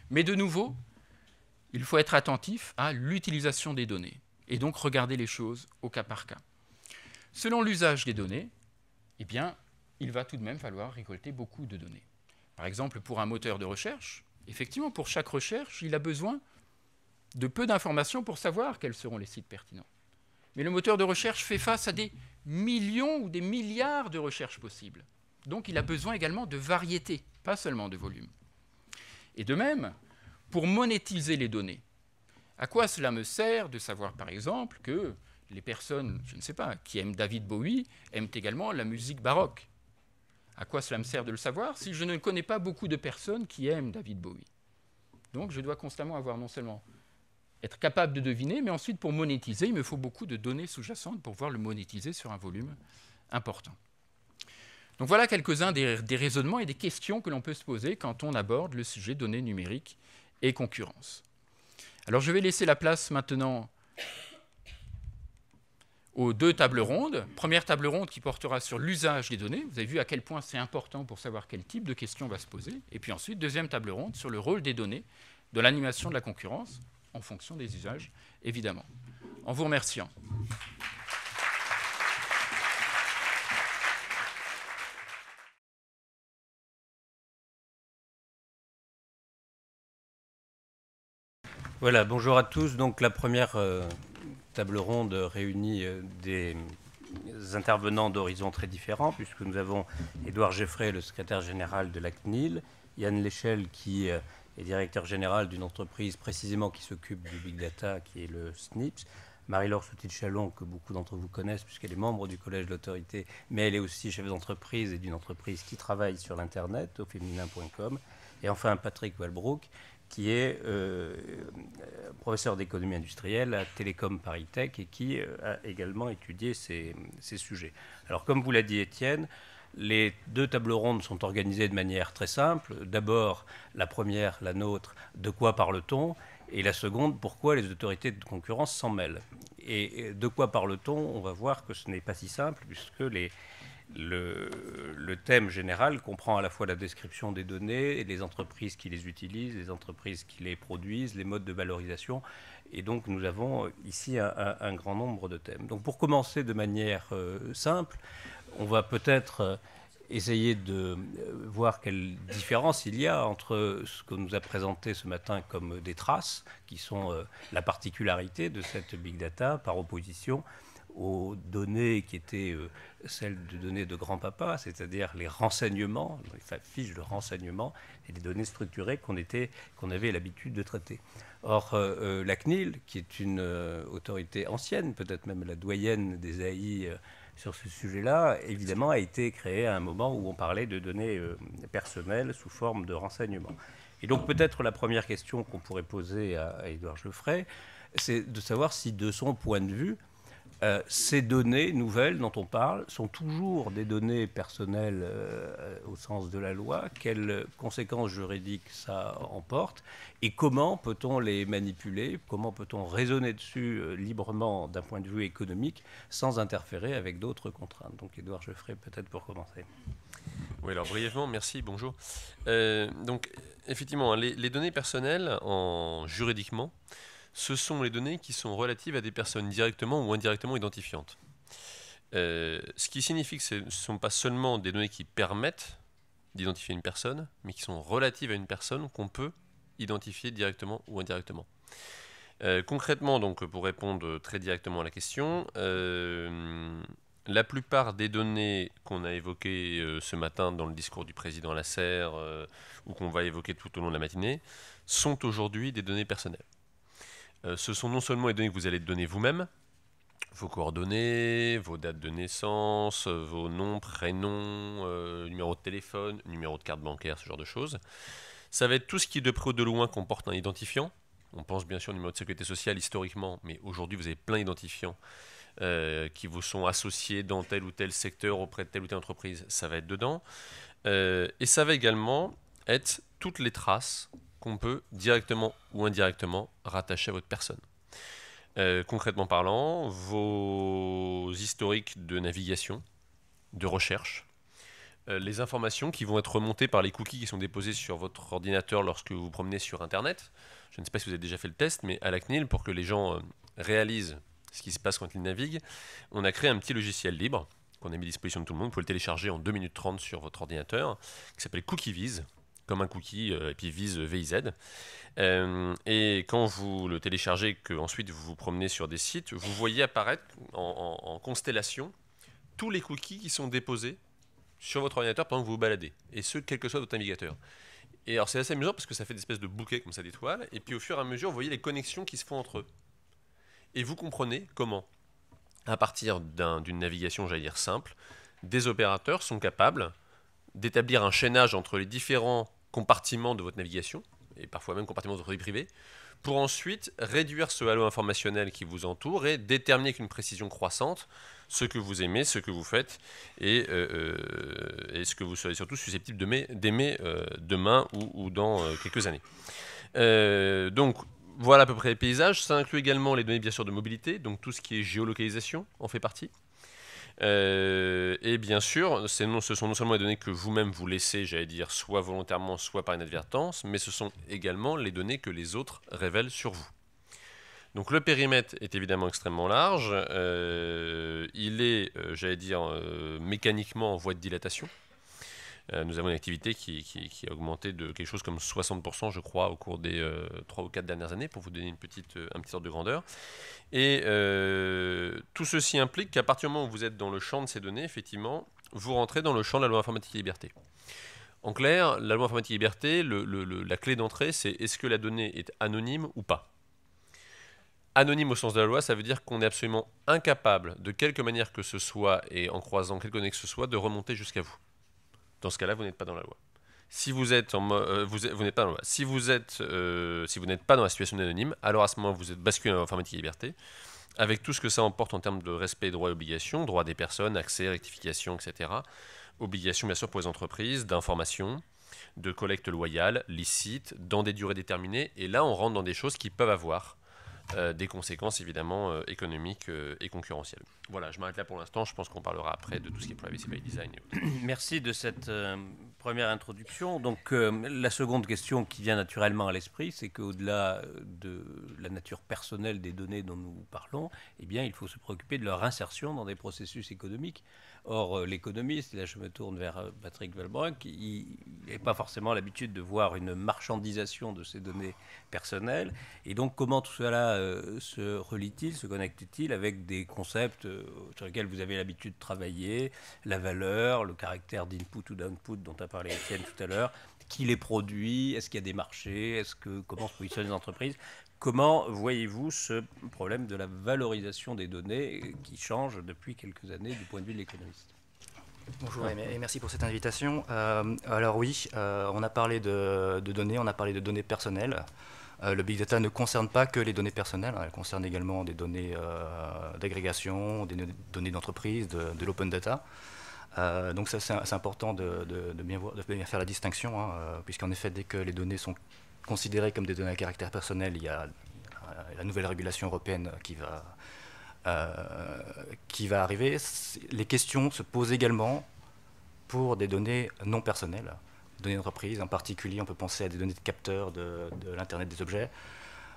Mais de nouveau, il faut être attentif à l'utilisation des données et donc regarder les choses au cas par cas. Selon l'usage des données, eh bien, il va tout de même falloir récolter beaucoup de données. Par exemple, pour un moteur de recherche, effectivement, pour chaque recherche, il a besoin de peu d'informations pour savoir quels seront les sites pertinents. Mais le moteur de recherche fait face à des millions ou des milliards de recherches possibles. Donc il a besoin également de variété, pas seulement de volume. Et de même, pour monétiser les données, à quoi cela me sert de savoir par exemple que les personnes, je ne sais pas, qui aiment David Bowie aiment également la musique baroque à quoi cela me sert de le savoir si je ne connais pas beaucoup de personnes qui aiment David Bowie Donc je dois constamment avoir non seulement être capable de deviner, mais ensuite pour monétiser, il me faut beaucoup de données sous-jacentes pour pouvoir le monétiser sur un volume important. Donc voilà quelques-uns des, des, raisonnements et des questions que l'on peut se poser quand on aborde le sujet données numériques et concurrence. Alors je vais laisser la place maintenant aux deux tables rondes. Première table ronde qui portera sur l'usage des données. Vous avez vu à quel point c'est important pour savoir quel type de question va se poser. Et puis ensuite, deuxième table ronde sur le rôle des données, de l'animation de la concurrence, en fonction des usages, évidemment. En vous remerciant. Voilà, bonjour à tous. Donc la première euh, table ronde réunit euh, des intervenants d'horizons très différents, puisque nous avons Édouard Geffray, le secrétaire général de l'ACNIL, CNIL, Yann Léchel, qui euh, est directeur général d'une entreprise précisément qui s'occupe du big data, qui est le SNIPS, Marie-Laure Soutil-Chalon, que beaucoup d'entre vous connaissent, puisqu'elle est membre du Collège de l'Autorité, mais elle est aussi chef d'entreprise et d'une entreprise qui travaille sur l'Internet, au féminin.com, et enfin Patrick Walbrook, qui est euh, professeur d'économie industrielle à Télécom Paris Tech et qui euh, a également étudié ces, ces sujets. Alors, comme vous l'a dit Étienne, les deux tables rondes sont organisées de manière très simple. D'abord, la première, la nôtre, de quoi parle-t-on Et la seconde, pourquoi les autorités de concurrence s'en mêlent Et de quoi parle-t-on On va voir que ce n'est pas si simple, puisque les, le, thème général comprend à la fois la description des données, et les entreprises qui les utilisent, les entreprises qui les produisent, les modes de valorisation. Et donc nous avons ici un, grand nombre de thèmes. Donc pour commencer de manière euh, simple, on va peut-être euh, essayer de euh, voir quelle différence il y a entre ce que nous a présenté ce matin comme des traces, qui sont la particularité de cette big data par opposition aux données qui étaient euh, celles de données de grand-papa, c'est-à-dire les renseignements, les fiches de renseignement et les données structurées qu'on avait l'habitude de traiter. Or, euh, euh, la CNIL, qui est une autorité ancienne, peut-être même la doyenne des AI sur ce sujet-là, évidemment, a été créée à un moment où on parlait de données personnelles sous forme de renseignements. Et donc, peut-être la première question qu'on pourrait poser à, à Édouard Geoffrey, c'est de savoir si, de son point de vue, euh, ces données nouvelles dont on parle sont toujours des données personnelles euh, au sens de la loi. Quelles conséquences juridiques ça emporte et comment peut-on les manipuler Comment peut-on raisonner dessus euh, librement d'un point de vue économique sans interférer avec d'autres contraintes Donc, Édouard ferai peut-être pour commencer. Oui, alors brièvement, merci, bonjour. donc, effectivement, hein, les, les données personnelles, en, juridiquement, ce sont les données qui sont relatives à des personnes directement ou indirectement identifiantes. Euh, ce qui signifie que ce ne sont pas seulement des données qui permettent d'identifier une personne, mais qui sont relatives à une personne qu'on peut identifier directement ou indirectement. Euh, concrètement, donc, pour répondre très directement à la question, euh, la plupart des données qu'on a évoquées ce matin dans le discours du président Lasserre ou qu'on va évoquer tout au long de la matinée sont aujourd'hui des données personnelles. Euh, ce sont non seulement les données que vous allez donner vous-même, vos coordonnées, vos dates de naissance, euh, vos noms, prénoms, numéros euh, numéro de téléphone, numéro de carte bancaire, ce genre de choses. Ça va être tout ce qui de près ou de loin comporte un identifiant. On pense bien sûr au numéro de sécurité sociale historiquement, mais aujourd'hui vous avez plein d'identifiants qui vous sont associés dans tel ou tel secteur auprès de telle ou telle entreprise. Ça va être dedans. et ça va également être toutes les traces qu'on peut directement ou indirectement rattacher à votre personne. Euh, concrètement parlant, vos historiques de navigation, de recherche, euh, les informations qui vont être remontées par les cookies qui sont déposés sur votre ordinateur lorsque vous promenez sur Internet. Je ne sais pas si vous avez déjà fait le test, mais à la CNIL, pour que les gens euh, réalisent ce qui se passe quand ils naviguent, on a créé un petit logiciel libre qu'on a mis à disposition de tout le monde. Vous pouvez le télécharger en 2 minutes 30 sur votre ordinateur, qui s'appelle CookieViz comme un cookie, euh, et puis vise VIZ. Euh, euh, et quand vous le téléchargez, que ensuite vous vous promenez sur des sites, vous voyez apparaître en, constellation tous les cookies qui sont déposés sur votre ordinateur pendant que vous vous baladez, et ce, quel que soit votre navigateur. Et alors c'est assez amusant parce que ça fait des espèces de bouquets comme ça d'étoiles, et puis au fur et à mesure, vous voyez les connexions qui se font entre eux. Et vous comprenez comment, à partir d'une navigation, j'allais dire simple, des opérateurs sont capables d'établir un chaînage entre les différents compartiment de votre navigation, et parfois même compartiment de votre vie privée, pour ensuite réduire ce halo informationnel qui vous entoure et déterminer avec une précision croissante ce que vous aimez, ce que vous faites et, euh, euh, ce que vous serez surtout susceptible d'aimer euh, demain ou, dans quelques années. donc voilà à peu près les paysages. Ça inclut également les données bien sûr de mobilité, donc tout ce qui est géolocalisation en fait partie. Euh, et bien sûr, ce sont non seulement les données que vous-même vous laissez, j'allais dire, soit volontairement, soit par inadvertance, mais ce sont également les données que les autres révèlent sur vous. Donc le périmètre est évidemment extrêmement large. Euh, il est, euh, j'allais dire, mécaniquement en voie de dilatation. Euh, nous avons une activité qui, a augmenté de quelque chose comme 60%, je crois, au cours des euh, trois 3 ou 4 dernières années, pour vous donner une petite, euh, un petit ordre de grandeur. Et tout ceci implique qu'à partir du moment où vous êtes dans le champ de ces données, effectivement, vous rentrez dans le champ de la loi informatique et liberté. En clair, la loi informatique et liberté, la clé d'entrée, c'est est-ce que la donnée est anonyme ou pas Anonyme au sens de la loi, ça veut dire qu'on est absolument incapable, de quelque manière que ce soit et en croisant quelque donnée que ce soit, de remonter jusqu'à vous. Dans ce cas-là, vous n'êtes pas dans la loi. Si vous êtes euh, vous, n'êtes pas dans la Si vous êtes euh, si vous n'êtes pas dans la situation d'anonyme, alors à ce moment vous êtes basculé dans l'informatique et liberté, avec tout ce que ça emporte en termes de respect des droits et obligations, droits des personnes, accès, rectification, etc. Obligations bien sûr pour les entreprises d'information, de collecte loyale, licite, dans des durées déterminées. Et là, on rentre dans des choses qui peuvent avoir euh, des conséquences évidemment euh, économiques euh, et concurrentielles. Voilà, je m'arrête là pour l'instant. Je pense qu'on parlera après de tout ce qui est privacy by design. (coughs) Merci de cette première introduction. Donc, la seconde question qui vient naturellement à l'esprit, c'est qu'au-delà de la nature personnelle des données dont nous parlons, eh bien, il faut se préoccuper de leur insertion dans des processus économiques. Or, euh, l'économiste, là je me tourne vers euh, Patrick valbrock qui n'est pas forcément l'habitude de voir une marchandisation de ses données personnelles. Et donc, comment tout cela euh, se relie-t-il, se connecte-t-il avec des concepts sur lesquels vous avez l'habitude de travailler, la valeur, le caractère d'input ou d'output dont a parlé Étienne tout à l'heure, qui les produit, est-ce qu'il y a des marchés, est-ce que, comment se positionnent les entreprises Comment voyez-vous ce problème de la valorisation des données qui change depuis quelques années du point de vue de l'économiste Bonjour et merci pour cette invitation. Euh, alors oui, euh, on a parlé de, données, on a parlé de données personnelles. Euh, le big data ne concerne pas que les données personnelles, hein. elle concerne également des données d'agrégation, des données d'entreprise, de, l'open data. donc ça c'est important de bien, faire la distinction, hein, puisqu'en effet dès que les données sont considérées comme des données à caractère personnel, il y a euh, la nouvelle régulation européenne qui va, euh, qui va arriver. Les questions se posent également pour des données non personnelles, données d'entreprise. En particulier, on peut penser à des données de capteurs de, l'Internet des objets.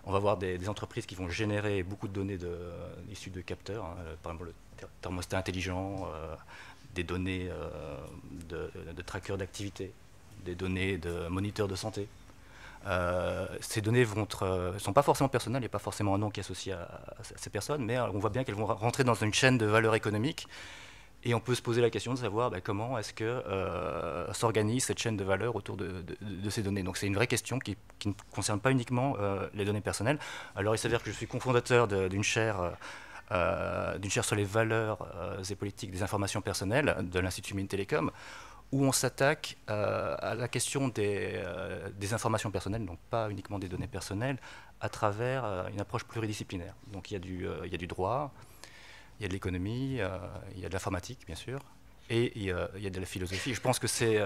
On va voir des, entreprises qui vont générer beaucoup de données issues de capteurs, hein, par exemple le thermostat intelligent, euh, des données de, de trackers d'activité, des données de moniteurs de santé. Euh, ces données ne euh, sont pas forcément personnelles et pas forcément un nom qui est associé à, ces personnes, mais euh, on voit bien qu'elles vont rentrer dans une chaîne de valeur économique. Et on peut se poser la question de savoir bah, comment est-ce que s'organise cette chaîne de valeur autour de, ces données. Donc c'est une vraie question qui, qui, ne concerne pas uniquement les données personnelles. Alors il s'avère que je suis cofondateur d'une chaire. d'une chaire sur les valeurs et politiques des informations personnelles de l'Institut Mines Télécom, où on s'attaque euh, à la question euh, des, informations personnelles, donc pas uniquement des données personnelles, à travers euh, une approche pluridisciplinaire. Donc il y, a du, droit, il y a de l'économie, il y a de l'informatique, bien sûr, et il y, a, de la philosophie. Je pense que c'est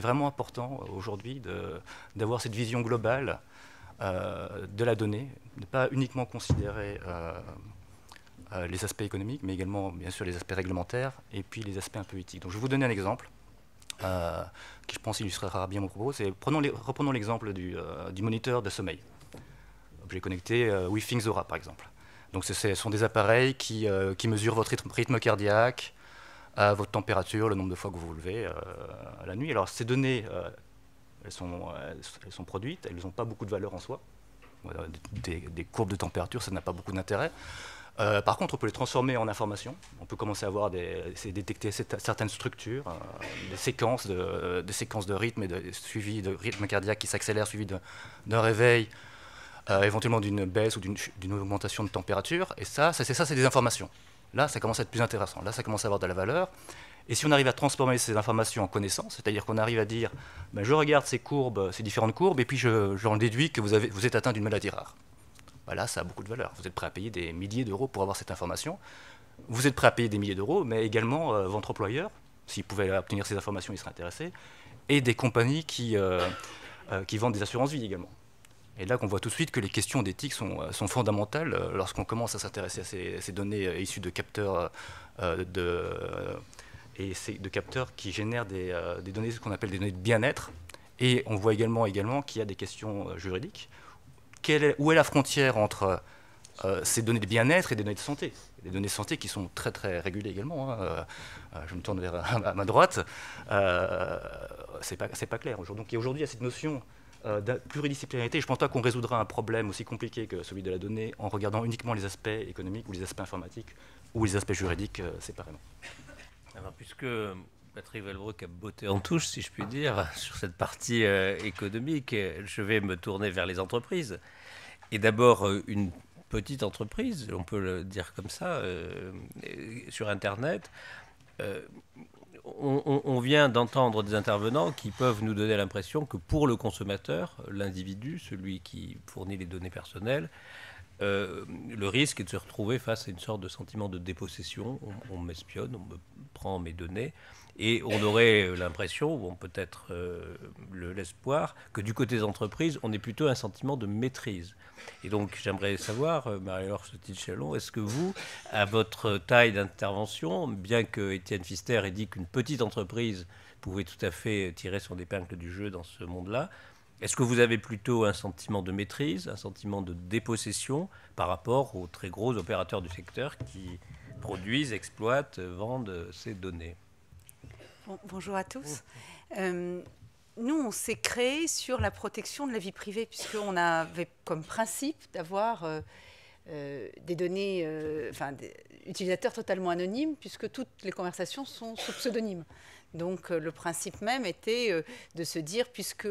vraiment important aujourd'hui d'avoir cette vision globale de la donnée, de ne pas uniquement considérer... les aspects économiques, mais également, bien sûr, les aspects réglementaires et puis les aspects un peu éthiques. Donc, je vais vous donner un exemple. Euh, qui je pense illustrera bien mon propos, c'est reprenons l'exemple du, euh, du, moniteur de sommeil, objet connecté euh, Aura Zora par exemple. Donc ce sont des appareils qui, euh, qui mesurent votre rythme, cardiaque, votre température, le nombre de fois que vous vous levez à la nuit. Alors ces données, elles sont, elles, sont, produites, elles n'ont pas beaucoup de valeur en soi. des courbes de température, ça n'a pas beaucoup d'intérêt. Euh, par contre, on peut les transformer en information. On peut commencer à voir des, détecter certaines structures, euh, des, séquences de, séquences de rythme et de suivi de rythme cardiaque qui s'accélère, suivi d'un réveil, euh, éventuellement d'une baisse ou d'une augmentation de température. Et ça, c'est ça, c'est des informations. Là, ça commence à être plus intéressant. Là, ça commence à avoir de la valeur. Et si on arrive à transformer ces informations en connaissances, c'est-à-dire qu'on arrive à dire, ben, je regarde ces courbes, ces différentes courbes, et puis j'en je, déduis que vous êtes atteint d'une maladie rare. Bah là, ça a beaucoup de valeur. Vous êtes prêt à payer des milliers d'euros pour avoir cette information. Vous êtes prêt à payer des milliers d'euros, mais également euh, votre employeur, s'il pouvait obtenir ces informations, il serait intéressé, et des compagnies qui, euh, euh, vendent des assurances-vie également. Et là qu'on voit tout de suite que les questions d'éthique sont, fondamentales lorsqu'on commence à s'intéresser à ces, données issues de capteurs, capteurs qui génèrent des, des données, ce qu'on appelle des données de bien-être. Et on voit également, également qu'il y a des questions juridiques où est la frontière entre euh, euh, ces données de bien-être et des données de santé Des données de santé qui sont très très régulées également. Hein, euh, je me tourne vers (laughs) ma droite. c'est pas, pas clair aujourd'hui. Donc aujourd'hui, il y a cette notion de pluridisciplinarité. Je ne pense pas qu'on résoudra un problème aussi compliqué que celui de la donnée en regardant uniquement les aspects économiques ou les aspects informatiques ou les aspects juridiques séparément. Alors, puisque Patrick qui a botté en touche, si je puis dire, (laughs) sur cette partie euh, économique. Je vais me tourner vers les entreprises. Et d'abord, euh, une petite entreprise, on peut le dire comme ça, euh, sur Internet. on, vient d'entendre des intervenants qui peuvent nous donner l'impression que pour le consommateur, l'individu, celui qui fournit les données personnelles, le risque est de se retrouver face à une sorte de sentiment de dépossession. On, on m'espionne, on me prend mes données. Et on aurait euh, l'impression, ou peut-être euh, l'espoir, que du côté des entreprises, on ait plutôt un sentiment de maîtrise. Et donc, j'aimerais savoir, euh, Marie-Laure chalon est-ce que vous, à votre taille d'intervention, bien que Étienne Fister ait dit qu'une petite entreprise pouvait tout à fait tirer son épingle du jeu dans ce monde-là, est-ce que vous avez plutôt un sentiment de maîtrise, un sentiment de dépossession par rapport aux très gros opérateurs du secteur qui produisent, exploitent, vendent ces données bonjour à tous. Euh, nous, on s'est créé sur la protection de la vie privée, puisqu'on avait comme principe d'avoir euh, euh, des données, enfin, des utilisateurs totalement anonymes, puisque toutes les conversations sont sous pseudonyme. Donc le principe même était de se dire, puisque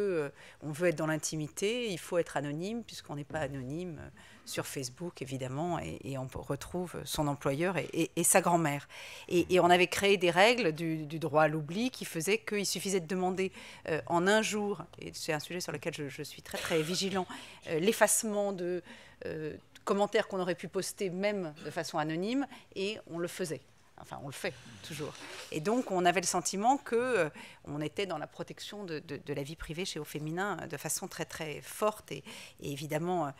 on veut être dans l'intimité, il faut être anonyme, puisqu'on n'est pas anonyme sur Facebook, évidemment, et, on retrouve son employeur et, sa grand-mère. Et, on avait créé des règles du, droit à l'oubli qui faisaient qu'il suffisait de demander euh, en un jour, et c'est un sujet sur lequel je, suis très très vigilant, euh, l'effacement de... Euh, commentaires qu'on aurait pu poster même de façon anonyme, et on le faisait. Enfin, on le fait toujours. Et donc, on avait le sentiment que euh, on était dans la protection de, la vie privée chez au féminin euh, de façon très très forte. Et, évidemment, euh,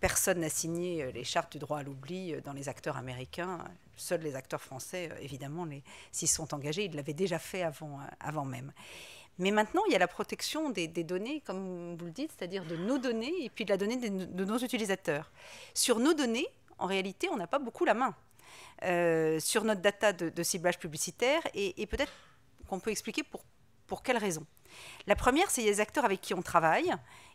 personne n'a signé les chartes du droit à l'oubli dans les acteurs américains. Seuls les acteurs français, évidemment, s'y sont engagés. Ils l'avaient déjà fait avant, même. Mais maintenant, il y a la protection des, données, comme vous le dites, c'est-à-dire de nos données et puis de la donnée de nos utilisateurs. Sur nos données, en réalité, on n'a pas beaucoup la main. Euh, sur notre data de, ciblage publicitaire et, peut-être qu'on peut expliquer pour, pour quelles raisons. La première, c'est les acteurs avec qui on travaille,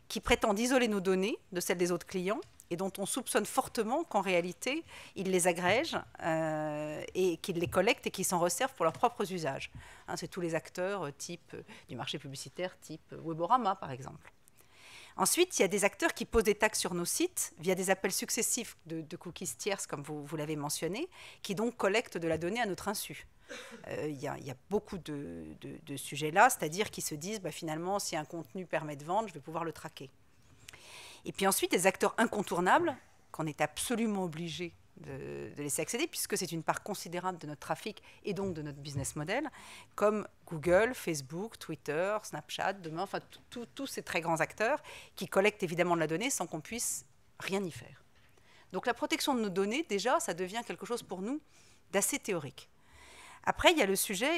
qui prétendent isoler nos données de celles des autres clients et dont on soupçonne fortement qu'en réalité, ils les agrègent euh, et qu'ils les collectent et qu'ils s'en resservent pour leurs propres usages. Hein, c'est tous les acteurs euh, type du marché publicitaire, type Weborama, par exemple. Ensuite, il y a des acteurs qui posent des taxes sur nos sites via des appels successifs de, cookies tierces, comme vous, l'avez mentionné, qui donc collectent de la donnée à notre insu. Euh, il y, a beaucoup de, sujets là, c'est-à-dire qui se disent bah, finalement, si un contenu permet de vendre, je vais pouvoir le traquer. Et puis ensuite, des acteurs incontournables qu'on est absolument obligé de, laisser accéder, puisque c'est une part considérable de notre trafic et donc de notre business model, comme Google, Facebook, Twitter, Snapchat, demain, enfin tous ces très grands acteurs qui collectent évidemment de la donnée sans qu'on puisse rien y faire. Donc la protection de nos données, déjà, ça devient quelque chose pour nous d'assez théorique. Après, il y a le sujet,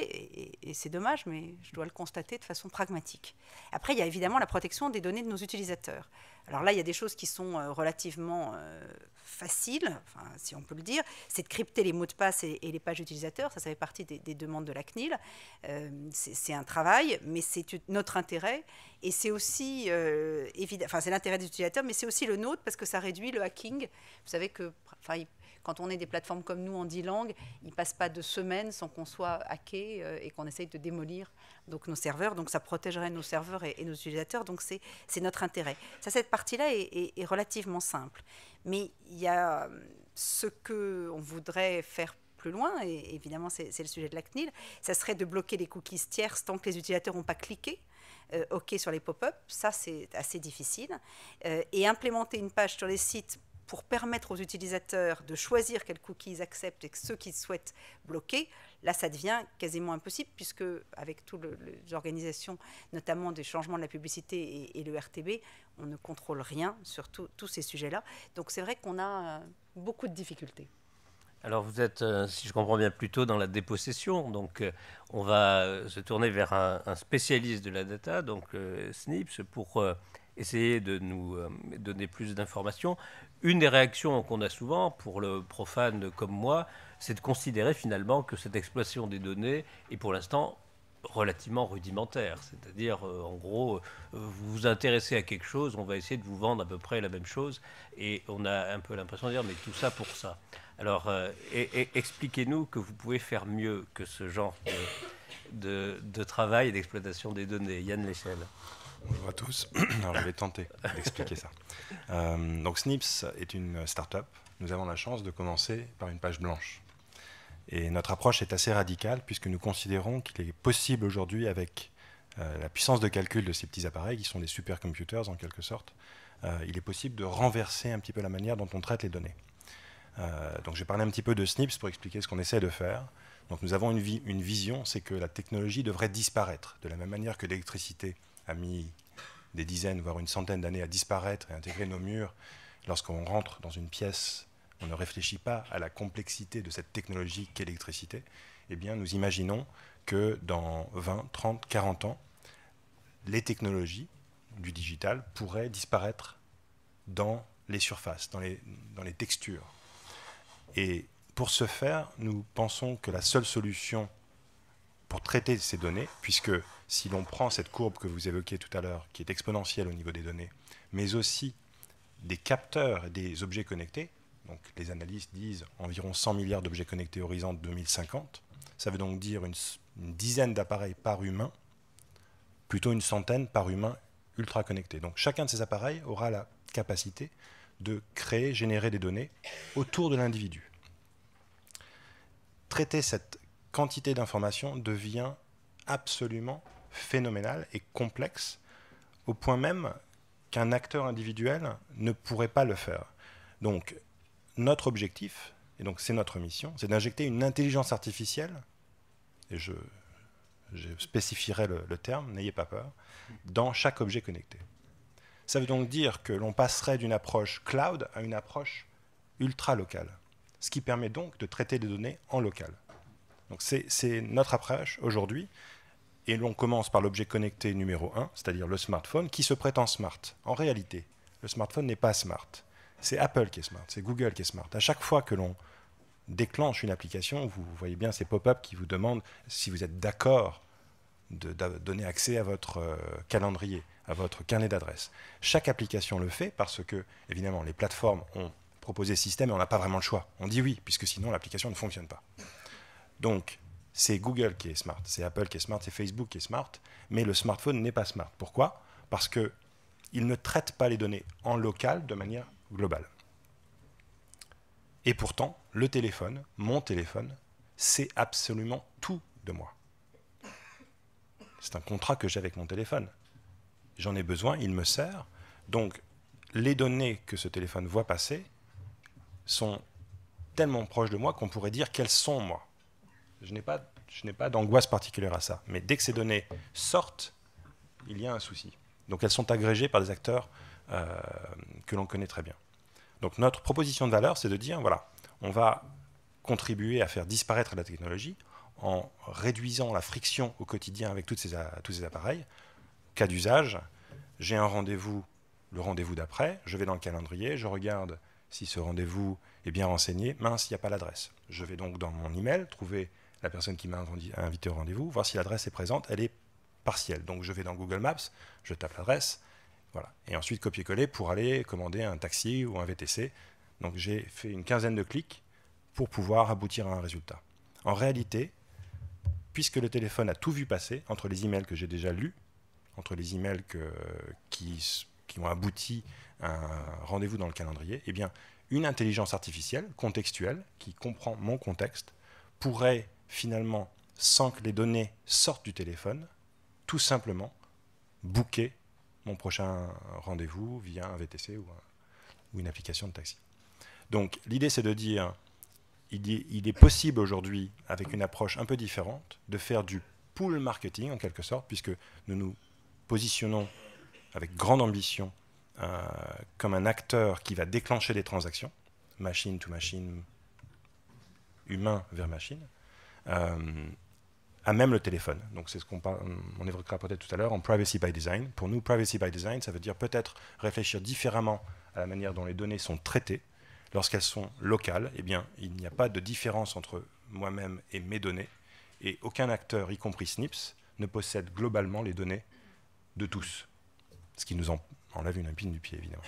et, c'est dommage, mais je dois le constater de façon pragmatique. Après, il y a évidemment la protection des données de nos utilisateurs. Alors là, il y a des choses qui sont euh, relativement euh, faciles, si on peut le dire. C'est de crypter les mots de passe et, les pages utilisateurs. Ça, ça fait partie des, demandes de la CNIL. Euh, c'est un travail, mais c'est notre intérêt. Et c'est aussi, évidemment, enfin, c'est l'intérêt des utilisateurs, mais c'est aussi le nôtre parce que ça réduit le hacking. Vous savez que, enfin, quand on est des plateformes comme nous en 10 langues, il ne passe pas de semaines sans qu'on soit hacké euh, et qu'on essaye de démolir donc, nos serveurs. Donc ça protégerait nos serveurs et, nos utilisateurs. Donc c'est notre intérêt. Ça, cette partie-là est, relativement simple. Mais il y a euh, ce qu'on voudrait faire plus loin, et évidemment c'est le sujet de la CNIL, ça serait de bloquer les cookies tierces tant que les utilisateurs n'ont pas cliqué. Euh, OK sur les pop ups ça c'est assez difficile. et implémenter une page sur les sites pour permettre aux utilisateurs de choisir quels cookies ils acceptent et ceux qu'ils souhaitent bloquer, là, ça devient quasiment impossible, puisque avec toutes les organisations, notamment des changements de la publicité et, le RTB, on ne contrôle rien sur tous ces sujets-là. Donc c'est vrai qu'on a euh, beaucoup de difficultés. Alors vous êtes, euh, si je comprends bien, plutôt dans la dépossession. Donc euh, on va se tourner vers un, spécialiste de la data, donc SNIPS, pour essayer de nous donner plus d'informations. Une des réactions qu'on a souvent pour le profane comme moi, c'est de considérer finalement que cette exploitation des données est pour l'instant relativement rudimentaire. C'est-à-dire, euh, en gros, euh, vous vous intéressez à quelque chose, on va essayer de vous vendre à peu près la même chose, et on a un peu l'impression de dire, mais tout ça pour ça. Alors, euh, expliquez-nous que vous pouvez faire mieux que ce genre de, travail et d'exploitation des données. Yann Leschel. Bonjour à tous. (clears throat) Je vais tenter d'expliquer ça. Euh, donc, Snips est une start-up. Nous avons la chance de commencer par une page blanche. Et notre approche est assez radicale puisque nous considérons qu'il est possible aujourd'hui, avec euh, la puissance de calcul de ces petits appareils, qui sont des supercomputers en quelque sorte, euh, il est possible de renverser un petit peu la manière dont on traite les données. donc, j'ai parlé un petit peu de Snips pour expliquer ce qu'on essaie de faire. Donc, nous avons une, une vision, c'est que la technologie devrait disparaître, de la même manière que l'électricité a mis des dizaines, voire une centaine d'années à disparaître et intégrer nos murs, lorsqu'on rentre dans une pièce, on ne réfléchit pas à la complexité de cette technologie qu'électricité l'électricité, eh bien nous imaginons que dans 20, 30, 40 ans, les technologies du digital pourraient disparaître dans les surfaces, dans les, dans les textures. Et pour ce faire, nous pensons que la seule solution pour traiter ces données, puisque si l'on prend cette courbe que vous évoquiez tout à l'heure, qui est exponentielle au niveau des données, mais aussi des capteurs et des objets connectés, donc les analystes disent environ 100 milliards d'objets connectés horizon 2050, ça veut donc dire une, dizaine d'appareils par humain, plutôt une centaine par humain ultra connecté Donc chacun de ces appareils aura la capacité de créer, générer des données autour de l'individu. Traiter cette quantité d'informations devient absolument phénoménale et complexe, au point même qu'un acteur individuel ne pourrait pas le faire. Donc, notre objectif, et donc c'est notre mission, c'est d'injecter une intelligence artificielle, et je, spécifierai le, le terme, n'ayez pas peur, dans chaque objet connecté. Ça veut donc dire que l'on passerait d'une approche cloud à une approche ultra locale, ce qui permet donc de traiter des données en local. Donc c'est notre approche aujourd'hui. Et l'on commence par l'objet connecté numéro 1, c'est-à-dire le smartphone, qui se prétend smart. En réalité, le smartphone n'est pas smart. C'est Apple qui est smart, c'est Google qui est smart. À chaque fois que l'on déclenche une application, vous voyez bien ces pop-up qui vous demandent si vous êtes d'accord de, de, donner accès à votre euh, calendrier, à votre carnet d'adresses. Chaque application le fait parce que, évidemment, les plateformes ont proposé ce système et on n'a pas vraiment le choix. On dit oui, puisque sinon l'application ne fonctionne pas. Donc, c'est Google qui est smart, c'est Apple qui est smart, c'est Facebook qui est smart, mais le smartphone n'est pas smart. Pourquoi Parce qu'il ne traite pas les données en local de manière globale. Et pourtant, le téléphone, mon téléphone, c'est absolument tout de moi. C'est un contrat que j'ai avec mon téléphone. J'en ai besoin, il me sert. Donc, les données que ce téléphone voit passer sont tellement proches de moi qu'on pourrait dire qu'elles sont moi je n'ai pas, je pas d'angoisse particulière à ça. Mais dès que ces données sortent, il y a un souci. Donc elles sont agrégées par des acteurs euh, que l'on connaît très bien. Donc notre proposition de valeur, c'est de dire, voilà, on va contribuer à faire disparaître la technologie en réduisant la friction au quotidien avec toutes ces, tous ces appareils. Cas d'usage, j'ai un rendez-vous, le rendez-vous d'après, je vais dans le calendrier, je regarde si ce rendez-vous est bien renseigné, mince, il n'y a pas l'adresse. Je vais donc dans mon email trouver la personne qui m'a invité au rendez-vous, voir si l'adresse est présente, elle est partielle. Donc je vais dans Google Maps, je tape l'adresse, voilà. Et ensuite copier-coller pour aller commander un taxi ou un VTC. Donc j'ai fait une quinzaine de clics pour pouvoir aboutir à un résultat. En réalité, puisque le téléphone a tout vu passer, entre les emails que j'ai déjà lus, entre les emails que, qui, qui ont abouti à un rendez-vous dans le calendrier, eh bien, une intelligence artificielle, contextuelle, qui comprend mon contexte, pourrait finalement, sans que les données sortent du téléphone, tout simplement, booker mon prochain rendez-vous via un VTC ou, une application de taxi. Donc l'idée, c'est de dire, il, est possible aujourd'hui, avec une approche un peu différente, de faire du pool marketing en quelque sorte, puisque nous nous positionnons avec grande ambition euh, comme un acteur qui va déclencher des transactions, machine to machine, humain vers machine. Euh, à même le téléphone. Donc c'est ce qu'on on évoquera peut-être tout à l'heure en privacy by design. Pour nous, privacy by design, ça veut dire peut-être réfléchir différemment à la manière dont les données sont traitées. Lorsqu'elles sont locales, eh bien, il n'y a pas de différence entre moi-même et mes données, et aucun acteur, y compris SNIPS, ne possède globalement les données de tous, ce qui nous en enlève une épine du pied, évidemment.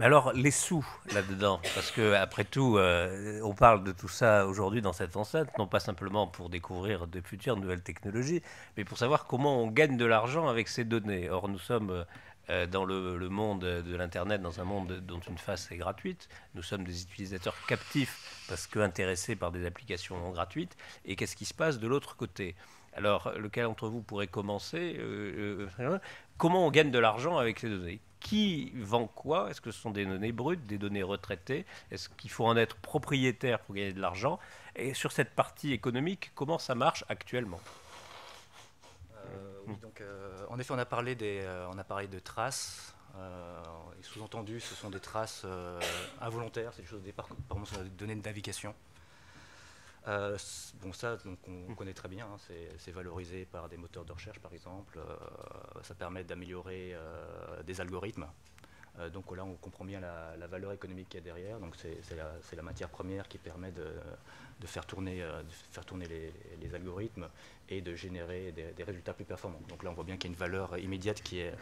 Mais alors, les sous là-dedans, parce que après tout, euh, on parle de tout ça aujourd'hui dans cette enceinte, non pas simplement pour découvrir de futures nouvelles technologies, mais pour savoir comment on gagne de l'argent avec ces données. Or, nous sommes euh, euh, dans le, monde de l'Internet, dans un monde dont une face est gratuite. Nous sommes des utilisateurs captifs parce que intéressés par des applications gratuites. Et qu'est-ce qui se passe de l'autre côté alors, lequel d'entre vous pourrait commencer comment on gagne de l'argent avec ces données qui vend quoi Est-ce que ce sont des données brutes, des données retraitées Est-ce qu'il faut en être propriétaire pour gagner de l'argent Et sur cette partie économique, comment ça marche actuellement euh, oui, donc, euh, En effet, on a parlé, des, euh, de traces. sous-entendu, ce sont des traces involontaires, c'est des choses des données de navigation. Euh, bon, ça, donc, on connaît très bien. Hein, c'est valorisé par des moteurs de recherche, par exemple. Euh, ça permet d'améliorer euh, des algorithmes. donc là, on comprend bien la, valeur économique qu'il y a derrière. Donc c'est la, matière première qui permet de, faire tourner, faire tourner les, algorithmes et de générer des, résultats plus performants. Donc là, on voit bien qu'il y a une valeur immédiate qui est,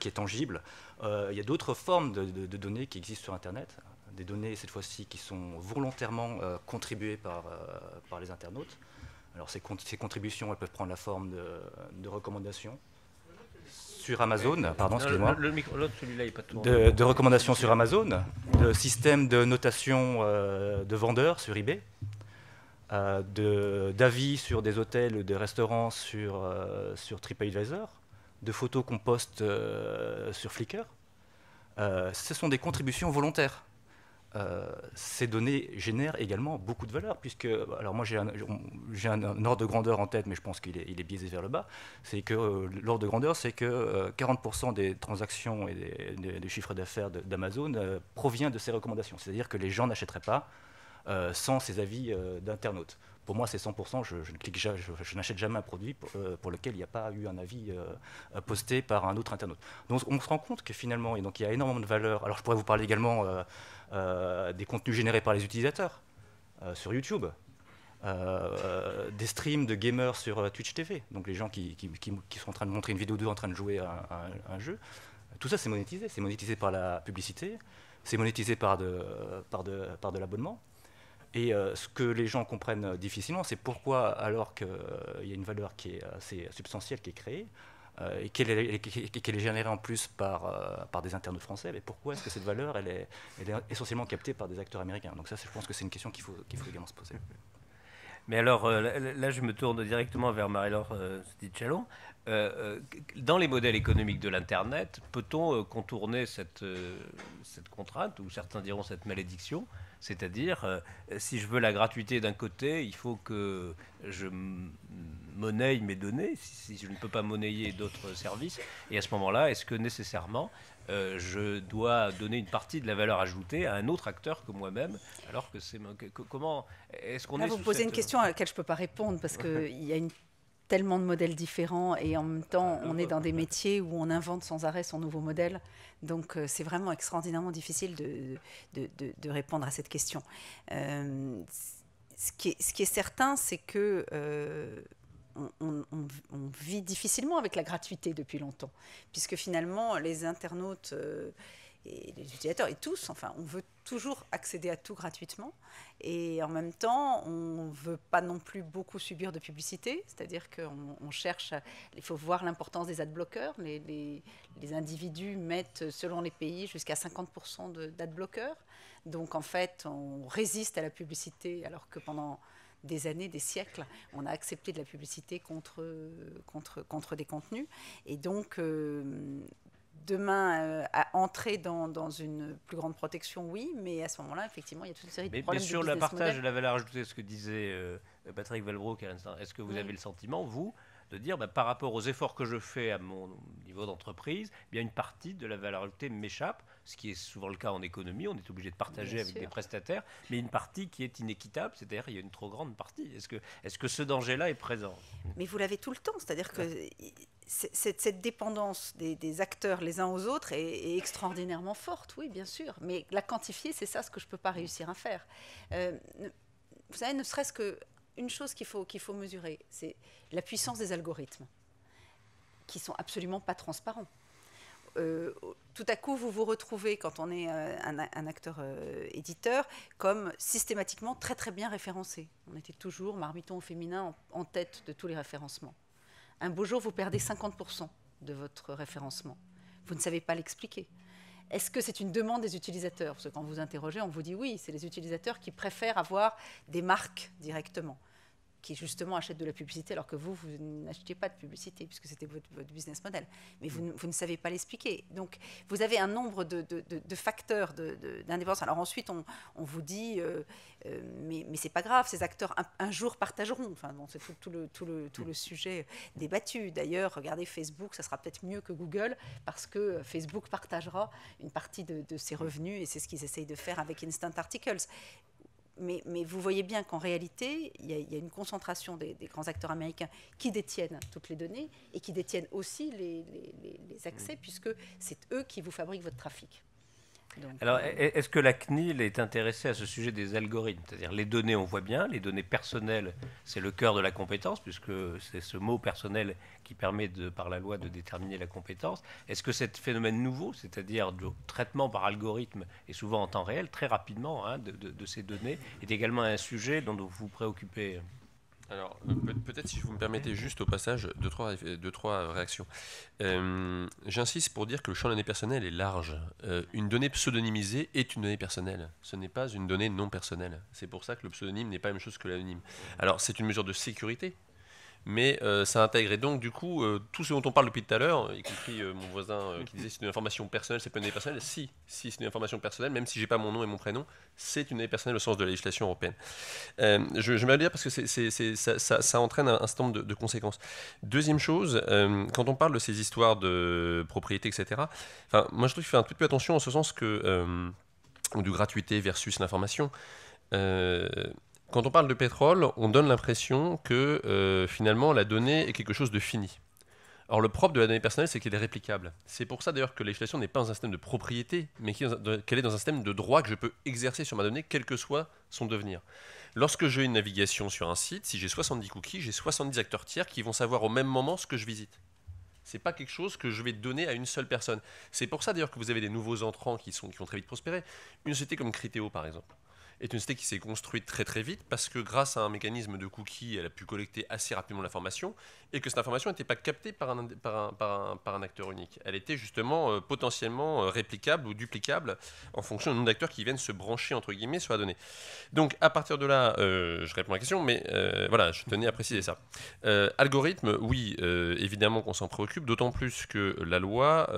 qui est tangible. il y a d'autres formes de, données qui existent sur Internet des données, cette fois-ci, qui sont volontairement euh, contribuées par, euh, par les internautes. Alors ces, contributions, elles peuvent prendre la forme de, recommandations sur Amazon, pardon, excusez-moi. de, recommandations sur Amazon, de systèmes de notation euh, de vendeurs sur eBay, d'avis sur des hôtels ou des restaurants sur, sur TripAdvisor, de photos qu'on poste sur Flickr. ce sont des contributions volontaires. Euh, ces données génèrent également beaucoup de valeur, puisque, alors moi j'ai un, un, ordre de grandeur en tête, mais je pense qu'il est, il est, biaisé vers le bas, c'est que euh, l'ordre de grandeur, c'est que 40% euh, des transactions et des, chiffres d'affaires d'Amazon provient de ces recommandations, c'est-à-dire que les gens n'achèteraient pas sans ces avis d'internautes. Pour moi, c'est 100%, je, n'achète jamais un produit pour, lequel il n'y a pas eu un avis posté par un autre internaute. Donc on se rend compte que finalement, et donc il y a énormément de valeur. Alors je pourrais vous parler également euh, des contenus générés par les utilisateurs euh, sur YouTube, euh, des streams de gamers sur Twitch TV, donc les gens qui, sont en train de montrer une vidéo d'eux en train de jouer à un, jeu. Tout ça, c'est monétisé. C'est monétisé par la publicité, c'est monétisé par de, par de, de l'abonnement. Et ce que les gens comprennent difficilement, c'est pourquoi, alors qu'il y a une valeur qui est assez substantielle qui est créée, euh, et qu'elle est, générée en plus par, euh, par des internautes français, mais pourquoi est-ce que cette valeur elle est, essentiellement captée par des acteurs américains Donc ça, je pense que c'est une question qu'il faut, également se poser. Mais alors, euh, là, je me tourne directement vers Marie-Laure euh, euh, dans les modèles économiques de l'Internet, peut-on euh, contourner cette, cette, contrainte, ou certains diront cette malédiction c'est-à-dire, si je veux la gratuité d'un côté, il faut que je monnaie mes données, si, je ne peux pas monnayer d'autres services. Et à ce moment-là, est-ce que nécessairement, je dois donner une partie de la valeur ajoutée à un autre acteur que moi-même Alors que c'est. Comment. Est-ce qu'on Vous posez une question à laquelle je ne peux pas répondre, parce qu'il (laughs) y a une tellement de modèles différents et en même temps, on est dans des (laughs) métiers où on invente sans arrêt son nouveau modèle. Donc, euh, c'est vraiment extraordinairement difficile de, de, de, répondre à cette question. Euh, ce, qui est, ce, qui est, certain, c'est que... Euh, on, vit difficilement avec la gratuité depuis longtemps, puisque finalement, les internautes et les utilisateurs, et tous, enfin, on veut toujours accéder à tout gratuitement. Et en même temps, on ne veut pas non plus beaucoup subir de publicité, c'est-à-dire qu'on cherche, il faut voir l'importance des ad-bloqueurs. Les, les, individus mettent, selon les pays, jusqu'à 50% d'ad-bloqueurs. Donc en fait, on résiste à la publicité alors que pendant des années, des siècles, on a accepté de la publicité contre, contre, contre des contenus. Et donc, on euh, demain euh, à entrer dans, une plus grande protection, oui, mais à ce moment-là, effectivement, il y a toute une série de problèmes. Mais sur le partage, de la valeur ajoutée, ce que disait euh, Patrick Valbrook est-ce que vous avez le sentiment, vous, de dire bah, par rapport aux efforts que je fais à mon niveau d'entreprise, eh bien une partie de la valeur ajoutée m'échappe, ce qui est souvent le cas en économie, on est obligé de partager avec des prestataires, mais une partie qui est inéquitable, c'est-à-dire il y a une trop grande partie. Est-ce que, est -ce que ce danger-là est présent Mais vous l'avez tout le temps, c'est-à-dire que cette, dépendance des, acteurs les uns aux autres est, extraordinairement forte, oui, bien sûr. Mais la quantifier, c'est ça ce que je ne peux pas réussir à faire. Euh, vous savez, ne serait-ce qu'une chose qu'il faut, qu'il faut mesurer, c'est la puissance des algorithmes, qui sont absolument pas transparents. Euh, tout à coup, vous vous retrouvez, quand on est euh, un, acteur éditeur, comme systématiquement très très bien référencé. On était toujours marmiton au féminin en tête de tous les référencements. Un beau jour, vous perdez 50% de votre référencement. Vous ne savez pas l'expliquer. Est-ce que c'est une demande des utilisateurs Parce que quand vous interrogez, on vous dit oui, c'est les utilisateurs qui préfèrent avoir des marques directement qui justement achètent de la publicité alors que vous, vous n'achetez pas de publicité puisque c'était votre, business model. Mais mm. vous, ne savez pas l'expliquer. Donc vous avez un nombre de, de, facteurs d'indépendance. alors ensuite, on, vous dit, euh, euh, mais, mais c'est pas grave, ces acteurs un, jour partageront. Enfin, c'est le, tout, le, tout le mm. sujet débattu. D'ailleurs, regardez Facebook, ça sera peut-être mieux que Google parce que euh, Facebook partagera une partie de, ses revenus et c'est ce qu'ils essayent de faire avec Instant Articles mais, vous voyez bien qu'en réalité, il y, a, une concentration des, grands acteurs américains qui détiennent toutes les données et qui détiennent aussi les accès, mmh. puisque c'est eux qui vous fabriquent votre trafic. Alors, euh, est-ce que la CNIL est intéressée à ce sujet des algorithmes C'est-à-dire les données, on voit bien, les données personnelles, c'est le cœur de la compétence, puisque c'est ce mot personnel qui permet, par la loi, de déterminer la compétence. Est-ce que cet phénomène nouveau, c'est-à-dire du traitement par algorithme, et souvent en temps réel, très rapidement, hein, de, ces données, est également un sujet dont vous vous préoccupez alors, euh, peut-être si vous me permettez juste au passage deux, trois, trois réactions. Euh, j'insiste pour dire que le champ de données personnelles est large. Euh, une donnée pseudonymisée est une donnée personnelle. Ce n'est pas une donnée non personnelle. C'est pour ça que le pseudonyme n'est pas la même chose que l'anonyme. Alors, c'est une mesure de sécurité mais euh, ça intègre. Et donc, du coup, euh, tout ce dont on parle depuis tout à l'heure, y compris euh, mon voisin qui disait c'est une information personnelle, c'est pas une donnée personnelle. Si, si c'est une information personnelle, même si j'ai pas mon nom et mon prénom, c'est une donnée personnelle au sens de la législation européenne. je vais le dire parce que ça, entraîne un, certain nombre de, conséquences. Deuxième chose, quand on parle de ces histoires de propriété, etc., moi je trouve qu'il faut faire un petit peu attention en ce sens que. du gratuité versus l'information quand on parle de pétrole, on donne l'impression que euh, finalement la donnée est quelque chose de fini. Or, le propre de la donnée personnelle, c'est qu'elle est réplicable. C'est pour ça d'ailleurs que l'inflation n'est pas dans un système de propriété, mais qu'elle est dans un système de droit que je peux exercer sur ma donnée, quel que soit son devenir. Lorsque j'ai une navigation sur un site, si j'ai 70 cookies, j'ai 70 acteurs tiers qui vont savoir au même moment ce que je visite. Ce n'est pas quelque chose que je vais donner à une seule personne. C'est pour ça d'ailleurs que vous avez des nouveaux entrants qui, sont, qui ont très vite prospérer. Une société comme Criteo, par exemple est une cité qui s'est construite très très vite parce que grâce à un mécanisme de cookie, elle a pu collecter assez rapidement l'information et que cette information n'était pas captée par un, par, un, par, un, par un, acteur unique. Elle était justement euh, potentiellement euh, réplicable ou duplicable en fonction du nombre d'acteurs qui viennent se brancher entre guillemets sur la donnée. Donc à partir de là, euh, je réponds à la question, mais voilà, je tenais à préciser ça. algorithme, oui, évidemment qu'on s'en préoccupe, d'autant plus que la loi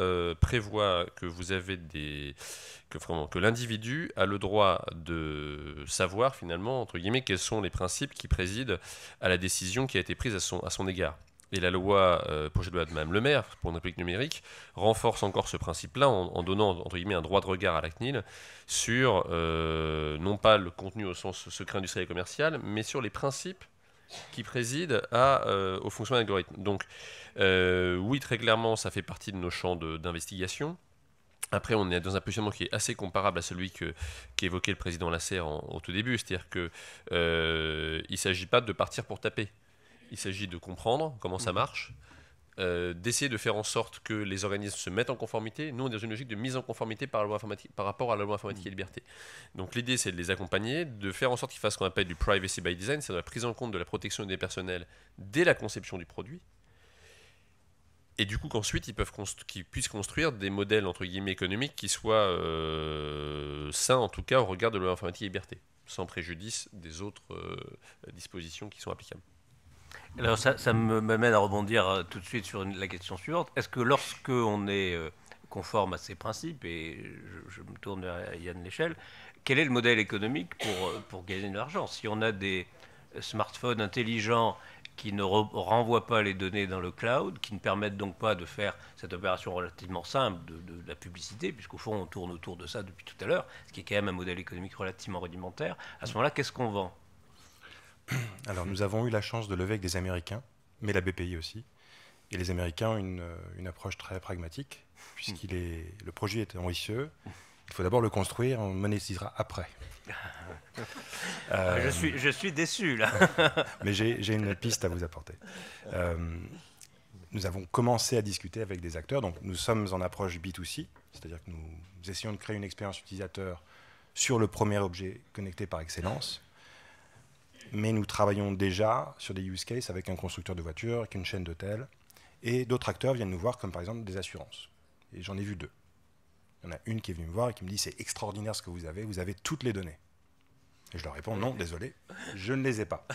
prévoit que vous avez des que, vraiment, que l'individu a le droit de savoir finalement entre guillemets quels sont les principes qui président à la décision qui a été prise à son, à son égard. Et la loi, euh, projet de loi de Mme Le Maire pour une république numérique, renforce encore ce principe-là en, donnant, entre guillemets, un droit de regard à la CNIL sur, euh, non pas le contenu au sens secret industriel et commercial, mais sur les principes qui président à, euh, au fonctionnement de Donc, oui, très clairement, ça fait partie de nos champs d'investigation. Après, on est dans un positionnement qui est assez comparable à celui que qu'évoquait le président Lasserre au tout début, c'est-à-dire qu'il il ne s'agit pas de partir pour taper il s'agit de comprendre comment ça mhm. marche, euh, d'essayer de faire en sorte que les organismes se mettent en conformité. Nous, on est dans une logique de mise en conformité par, la loi informatique, par rapport à la loi informatique mhm. et liberté. Donc l'idée, c'est de les accompagner, de faire en sorte qu'ils fassent ce qu'on appelle du privacy by design, c'est-à-dire la prise en compte de la protection des personnels dès la conception du produit. Et du coup qu'ensuite, ils, puissent construire des modèles, entre guillemets, économiques qui soient euh, sains, en tout cas, au regard de la loi informatique et liberté, sans préjudice des autres euh, dispositions qui sont applicables. Alors ça, me m'amène à rebondir euh, tout de suite sur la question suivante. Est-ce que lorsque on est euh, conforme à ces principes, et je, me tourne vers Yann Léchelle, quel est le modèle économique pour, euh, pour gagner de l'argent Si on a des smartphones intelligents qui ne renvoient pas les données dans le cloud, qui ne permettent donc pas de faire cette opération relativement simple de, de, la publicité, puisqu'au fond on tourne autour de ça depuis tout à à l'heure, ce ce qu'est-ce qui est quand même un modèle économique relativement rudimentaire, moment-là, qu'on vend (clears throat) Alors nous avons eu la chance de lever avec des Américains, mais la BPI aussi. Et les Américains ont euh, une, approche très pragmatique, puisqu'il est le projet est ambitieux. Il faut d'abord le construire, on monétisera après. (laughs) Ah, je, suis, je suis déçu là. (laughs) mais j'ai une piste à vous apporter. Euh, nous avons commencé à discuter avec des acteurs, donc nous sommes en approche B2C, c'est-à-dire que nous essayons de créer une expérience utilisateur sur le premier objet connecté par excellence mais nous travaillons déjà sur des use cases avec un constructeur de voitures, avec une chaîne d'hôtels, et d'autres acteurs viennent nous voir, comme par exemple des assurances. Et j'en ai vu deux. Il y en a une qui est venue me voir et qui me dit c'est extraordinaire ce que vous avez, vous avez toutes les données. Et je leur réponds non, désolé, je ne les ai pas.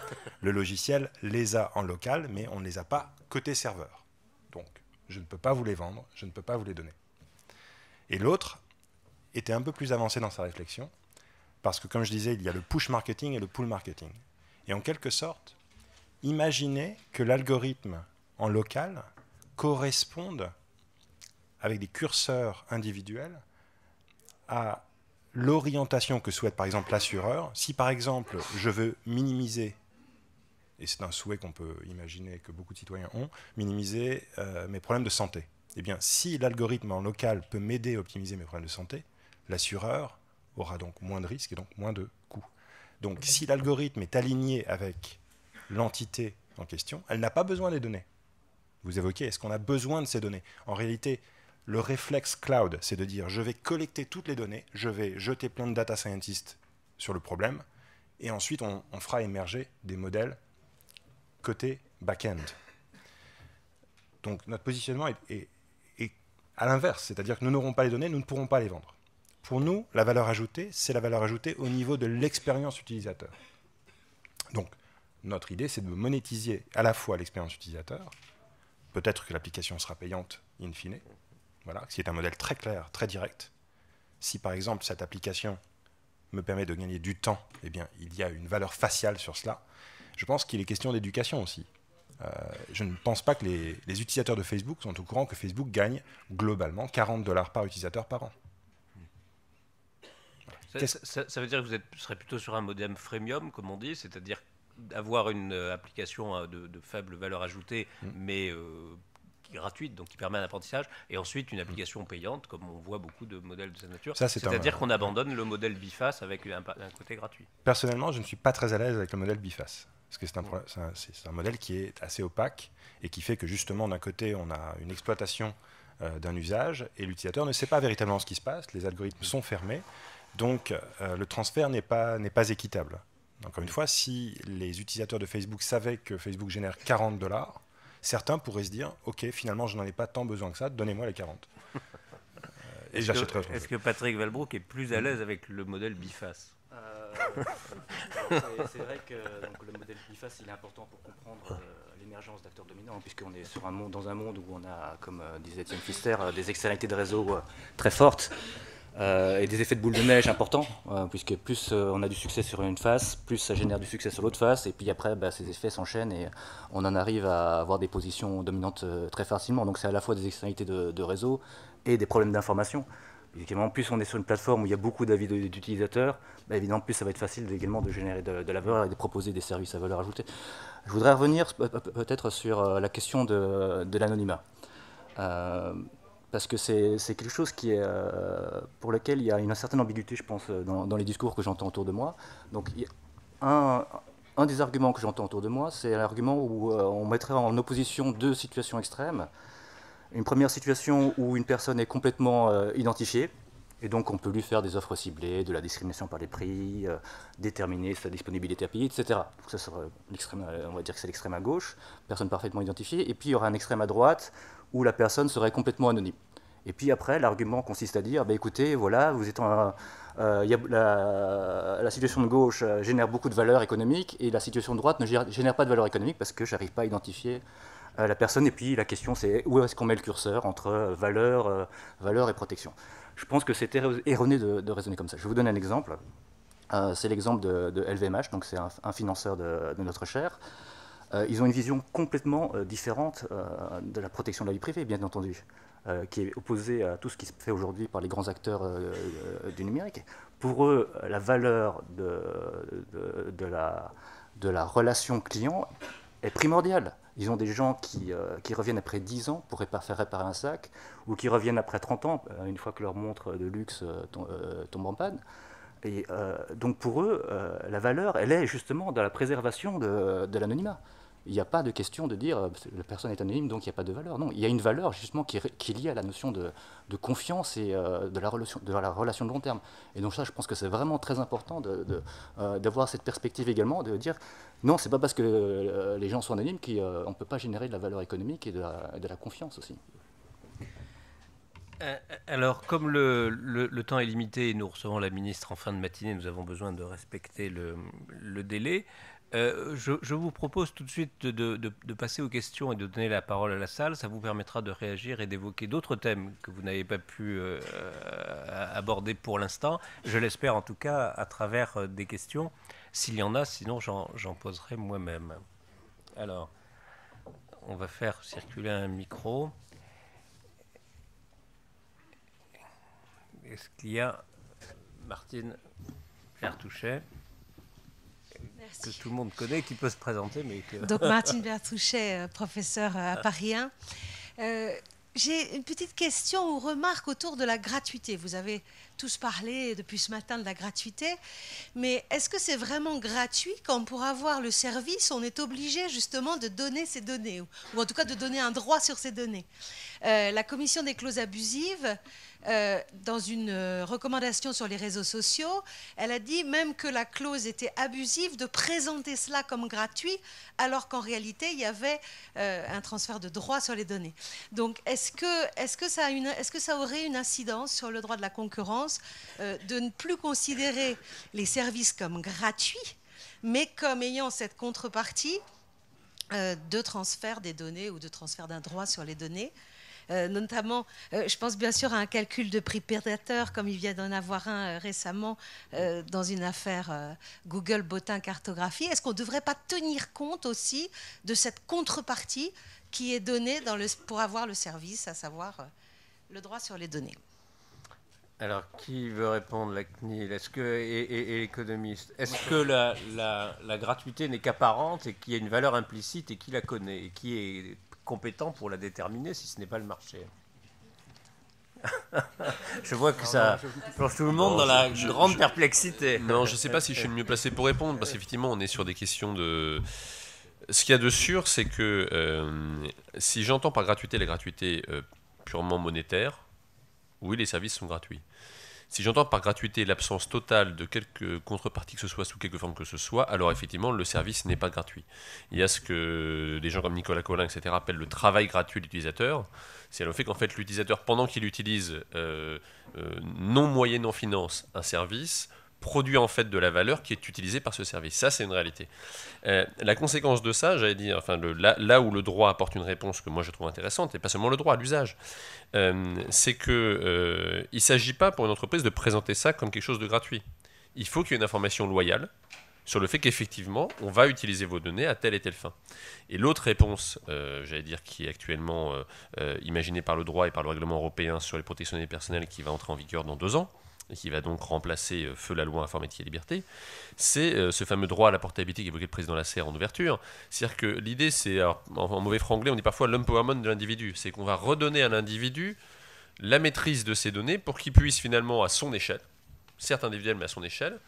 Le logiciel les a en local, mais on ne les a pas côté serveur. Donc, je ne peux pas vous les vendre, je ne peux pas vous les donner. Et l'autre était un peu plus avancé dans sa réflexion, parce que comme je disais, il y a le push marketing et le pull marketing. Et en quelque sorte, imaginez que l'algorithme en local corresponde avec des curseurs individuels à l'orientation que souhaite par exemple l'assureur. Si par exemple je veux minimiser, et c'est un souhait qu'on peut imaginer que beaucoup de citoyens ont, minimiser euh, mes problèmes de santé. Eh bien, si l'algorithme en local peut m'aider à optimiser mes problèmes de santé, l'assureur aura donc moins de risques et donc moins de donc si l'algorithme est aligné avec l'entité en question, elle n'a pas besoin des données. Vous évoquez, est-ce qu'on a besoin de ces données En réalité, le réflexe cloud, c'est de dire je vais collecter toutes les données, je vais jeter plein de data scientists sur le problème, et ensuite on, fera émerger des modèles côté back-end. Donc notre positionnement est à l'inverse, c'est-à-dire que nous n'aurons pas les données, nous ne pourrons pas les vendre. Pour nous, la valeur ajoutée, c'est la valeur ajoutée au niveau de l'expérience utilisateur. Donc, notre idée, c'est de monétiser à la fois l'expérience utilisateur, peut-être que l'application sera payante in fine, voilà, est un modèle très clair, très direct. Si par exemple cette application me permet de gagner du temps, eh bien, il y a une valeur faciale sur cela. Je pense qu'il est question d'éducation aussi. Euh, je ne pense pas que les, les utilisateurs de Facebook sont au courant que Facebook gagne globalement 40 dollars par utilisateur par an. Ça, veut dire que vous êtes, serez plutôt sur un modem freemium, comme on dit, c'est-à-dire d'avoir une euh, application euh, de, faible valeur ajoutée, mm. mais euh, gratuite, donc qui permet un apprentissage, et ensuite une application mm. payante, comme on voit beaucoup de modèles de cette nature. C'est-à-dire qu'on mm. abandonne le modèle biface avec un, côté gratuit. Personnellement, je ne suis pas très à l'aise avec le modèle biface, parce que c'est un, modèle qui est assez opaque et qui fait que justement, d'un côté, on a une exploitation d'un usage et l'utilisateur ne sait pas véritablement ce qui se passe, les algorithmes sont fermés. Donc euh, le transfert n'est pas, équitable. Encore une fois, si les utilisateurs de Facebook savaient que Facebook génère 40 dollars, certains pourraient se dire, OK, finalement, je n'en ai pas tant besoin que ça, donnez-moi les 40. Euh, et est-ce Que, est-ce que Patrick Valbrook est plus à l'aise avec le modèle biface euh, (laughs) c'est, vrai que le modèle biface, il est important pour comprendre l'émergence d'acteurs dominants, puisqu'on est sur dans un monde où on a, comme disait Tim Pfister, des externalités de réseau très fortes. Euh, et des effets de boule de neige importants, euh, puisque plus euh, on a du succès sur une face, plus ça génère du succès sur l'autre face, et puis après, bah, ces effets s'enchaînent et on en arrive à avoir des positions dominantes très facilement. Donc c'est à la fois des externalités de, réseau et des problèmes d'information. Évidemment, plus on est sur une plateforme où il y a beaucoup d'avis d'utilisateurs, bah, évidemment, plus ça va être facile également de générer de, la valeur et de proposer des services à valeur ajoutée. Je voudrais revenir peut-être sur la question de, de l'anonymat parce que c'est quelque chose qui est, euh, pour lequel il y a une certaine ambiguïté, je pense, euh, dans, les discours que j'entends autour de moi. Donc, un, des arguments que j'entends autour de moi, c'est l'argument où euh, on mettrait en opposition deux situations extrêmes. Une première situation où une personne est complètement identifiée, et donc on peut lui faire des offres ciblées, de la discrimination par les prix, déterminer sa disponibilité à payer, etc. Donc ça on va dire que c'est l'extrême à gauche, personne parfaitement identifiée. Et puis il y aura un extrême à droite où la personne serait complètement anonyme. Et puis après, l'argument consiste à dire, bah, écoutez, voilà, vous êtes euh, la, situation de gauche euh, génère beaucoup de valeur économique et la situation de droite ne génère, pas de valeur économique parce que je n'arrive pas à identifier euh, la personne. Et puis la question, c'est où est-ce qu'on met le curseur entre valeur, valeur et protection Je pense que c'est erroné de, raisonner comme ça. Je vous donne un exemple. c'est l'exemple de, LVMH, donc c'est un, financeur de, de notre chaire. Euh, ils ont une vision complètement euh, différente euh, de la protection de la vie privée, bien entendu, qui est opposée à tout ce qui se fait aujourd'hui par les grands acteurs du numérique. Pour eux, la valeur de, la, de la relation client est primordiale. Ils ont des gens qui, reviennent après 10 ans pour réparer, faire réparer un sac, ou qui reviennent après 30 ans, une fois que leur montre de luxe tombe, en panne. Et donc pour eux, la valeur, elle est justement dans la préservation de l'anonymat il n'y a pas de question de dire euh, la personne est anonyme, donc il n'y a pas de valeur. Non, il y a une valeur justement qui, est liée à la notion de, confiance et euh, de, la relation, de la relation de long terme. Et donc ça, je pense que c'est vraiment très important euh, d'avoir cette perspective également, de dire non, c'est pas parce que les gens sont anonymes qu'on ne peut pas générer de la valeur économique et de la, confiance aussi. Alors, comme le, temps est limité et nous recevons la ministre en fin de matinée, nous avons besoin de respecter le, le délai. Euh, je, vous propose tout de suite de, passer aux questions et de donner la parole à la salle. Ça vous permettra de réagir et d'évoquer d'autres thèmes que vous n'avez pas pu euh, euh, aborder pour l'instant. Je l'espère en tout cas à travers des questions, s'il y en a, sinon j'en poserai moi-même. Alors, on va faire circuler un micro. Est-ce qu'il y a Martine Touchet que tout le monde connaît, qui peut se présenter. Mais Donc Martine Bertouchet, euh, professeur euh, à ah. Paris 1. Euh, j'ai une petite question ou remarque autour de la gratuité. Vous avez tous parlé depuis ce matin de la gratuité, mais est-ce que c'est vraiment gratuit quand pour avoir le service, on est obligé justement de donner ces données, ou en tout cas de donner un droit sur ces données La commission des clauses abusives euh, dans une euh, recommandation sur les réseaux sociaux, elle a dit même que la clause était abusive de présenter cela comme gratuit, alors qu'en réalité, il y avait euh, un transfert de droit sur les données. Donc, est-ce que, est ça que ça aurait une incidence sur le droit de la concurrence de ne plus considérer les services comme gratuits, mais comme ayant cette contrepartie de transfert des données ou de transfert d'un droit sur les données euh, notamment, euh, je pense bien sûr à un calcul de prix prédateur, comme il vient d'en avoir un euh, récemment dans une affaire Google Botin Cartographie. Est-ce qu'on ne devrait pas tenir compte aussi de cette contrepartie qui est donnée pour avoir le service, à savoir le droit sur les données alors, qui veut répondre, la CNIL est -ce que, et, l'économiste Est-ce que la, gratuité n'est qu'apparente et qu'il y a une valeur implicite et qui la connaît et qui est compétent pour la déterminer si ce n'est pas le marché. (laughs) je vois que ça plonge tout le monde dans la grande perplexité. Non, je ne sais pas si je suis le mieux placé pour répondre, parce qu'effectivement, on est sur des questions de... Ce qu'il y a de sûr, c'est que euh, si j'entends par gratuité la gratuité euh, purement monétaire, oui, les services sont gratuits. Si j'entends par gratuité l'absence totale de quelque contrepartie que ce soit, sous quelque forme que ce soit, alors effectivement, le service n'est pas gratuit. Il y a ce que des gens comme Nicolas Collin, etc., appellent le travail gratuit de l'utilisateur. C'est le fait qu'en fait, l'utilisateur, pendant qu'il utilise, non-moyen, euh, euh, non finance, un service, produit en fait de la valeur qui est utilisée par ce service. Ça, c'est une réalité. Euh, la conséquence de ça, j'allais dire, enfin, là, où le droit apporte une réponse que moi je trouve intéressante, et pas seulement le droit, l'usage, euh, c'est que euh, il ne s'agit pas pour une entreprise de présenter ça comme quelque chose de gratuit. Il faut qu'il y ait une information loyale sur le fait qu'effectivement, on va utiliser vos données à telle et telle fin. Et l'autre réponse, j'allais dire, qui est actuellement imaginée par le droit et par le règlement européen sur les protections des personnels qui va entrer en vigueur dans deux ans, qui va donc remplacer euh, feu la loi informatique et liberté, c'est euh, ce fameux droit à la portabilité qu'évoquait le président Lasserre en ouverture. C'est-à-dire que l'idée, c'est, en, mauvais franglais, on dit parfois l'empowerment de l'individu. C'est qu'on va redonner à l'individu la maîtrise de ses données pour qu'il puisse finalement, à son échelle, certes individuelle, mais à son échelle,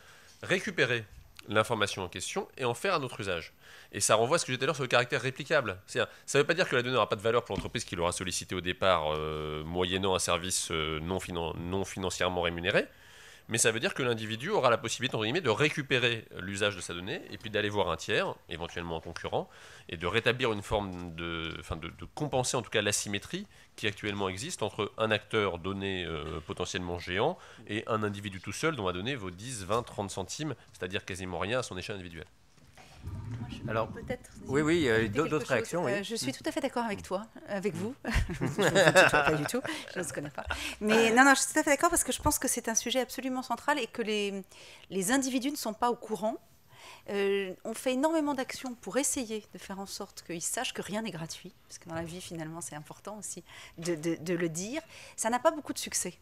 récupérer l'information en question et en faire un autre usage. Et ça renvoie à ce que j'ai dit tout à l'heure sur le caractère réplicable. ça ne veut pas dire que la donnée n'aura pas de valeur pour l'entreprise qui l'aura sollicité au départ, euh, moyennant un service euh, non, financièrement rémunéré. Mais ça veut dire que l'individu aura la possibilité, de récupérer l'usage de sa donnée et puis d'aller voir un tiers, éventuellement un concurrent, et de rétablir une forme de. Enfin, de, compenser en tout cas l'asymétrie qui actuellement existe entre un acteur donné euh, potentiellement géant et un individu tout seul dont la donnée vaut 10, 20, 30 centimes, c'est-à-dire quasiment rien à son échelle individuelle. Alors, Oui, oui, d'autres réactions. Euh, je suis tout à fait d'accord avec toi, avec vous. Mm. (laughs) je ne vous pas du tout, je ne se connais pas. Mais non, non, je suis tout à fait d'accord parce que je pense que c'est un sujet absolument central et que les, les individus ne sont pas au courant. Euh, on fait énormément d'actions pour essayer de faire en sorte qu'ils sachent que rien n'est gratuit, parce que dans la vie, finalement, c'est important aussi de, de le dire. Ça n'a pas beaucoup de succès.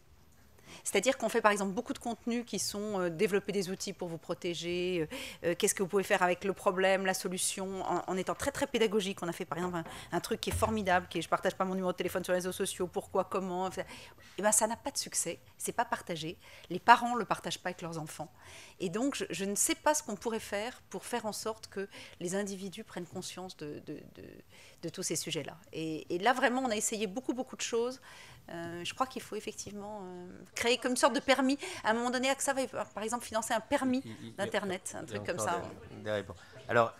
C'est-à-dire qu'on fait par exemple beaucoup de contenus qui sont euh, développer des outils pour vous protéger, euh, euh, qu'est-ce que vous pouvez faire avec le problème, la solution, en, étant très très pédagogique. On a fait par exemple un, truc qui est formidable, qui est je partage pas mon numéro de téléphone sur les réseaux sociaux, pourquoi, comment. Eh Et ben, ça n'a pas de succès, c'est pas partagé. Les parents ne le partagent pas avec leurs enfants. Et donc, je, ne sais pas ce qu'on pourrait faire pour faire en sorte que les individus prennent conscience de, de, tous ces sujets-là. Et, là, vraiment, on a essayé beaucoup, beaucoup de choses. Euh, je crois qu'il faut effectivement euh, créer comme une sorte de permis. À un moment donné, AXA va, par exemple, financer un permis d'Internet, un truc comme ça. Alors,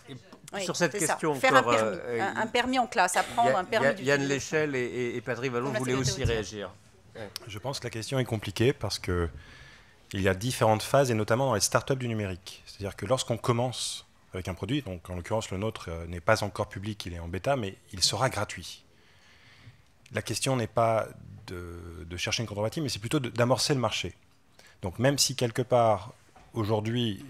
sur cette question Faire un, euh, permis, en classe, apprendre un permis. Yann Léchelle et, Patrick Vallon voulaient aussi réagir. Je pense que la question est compliquée parce que il y a différentes phases, et notamment dans les startups du numérique. C'est-à-dire que lorsqu'on commence avec un produit, donc en l'occurrence le nôtre euh, n'est pas encore public, il est en bêta, mais il sera gratuit. La question n'est pas de, de, chercher une contrepartie, mais c'est plutôt d'amorcer le marché. Donc même si quelque part, aujourd'hui,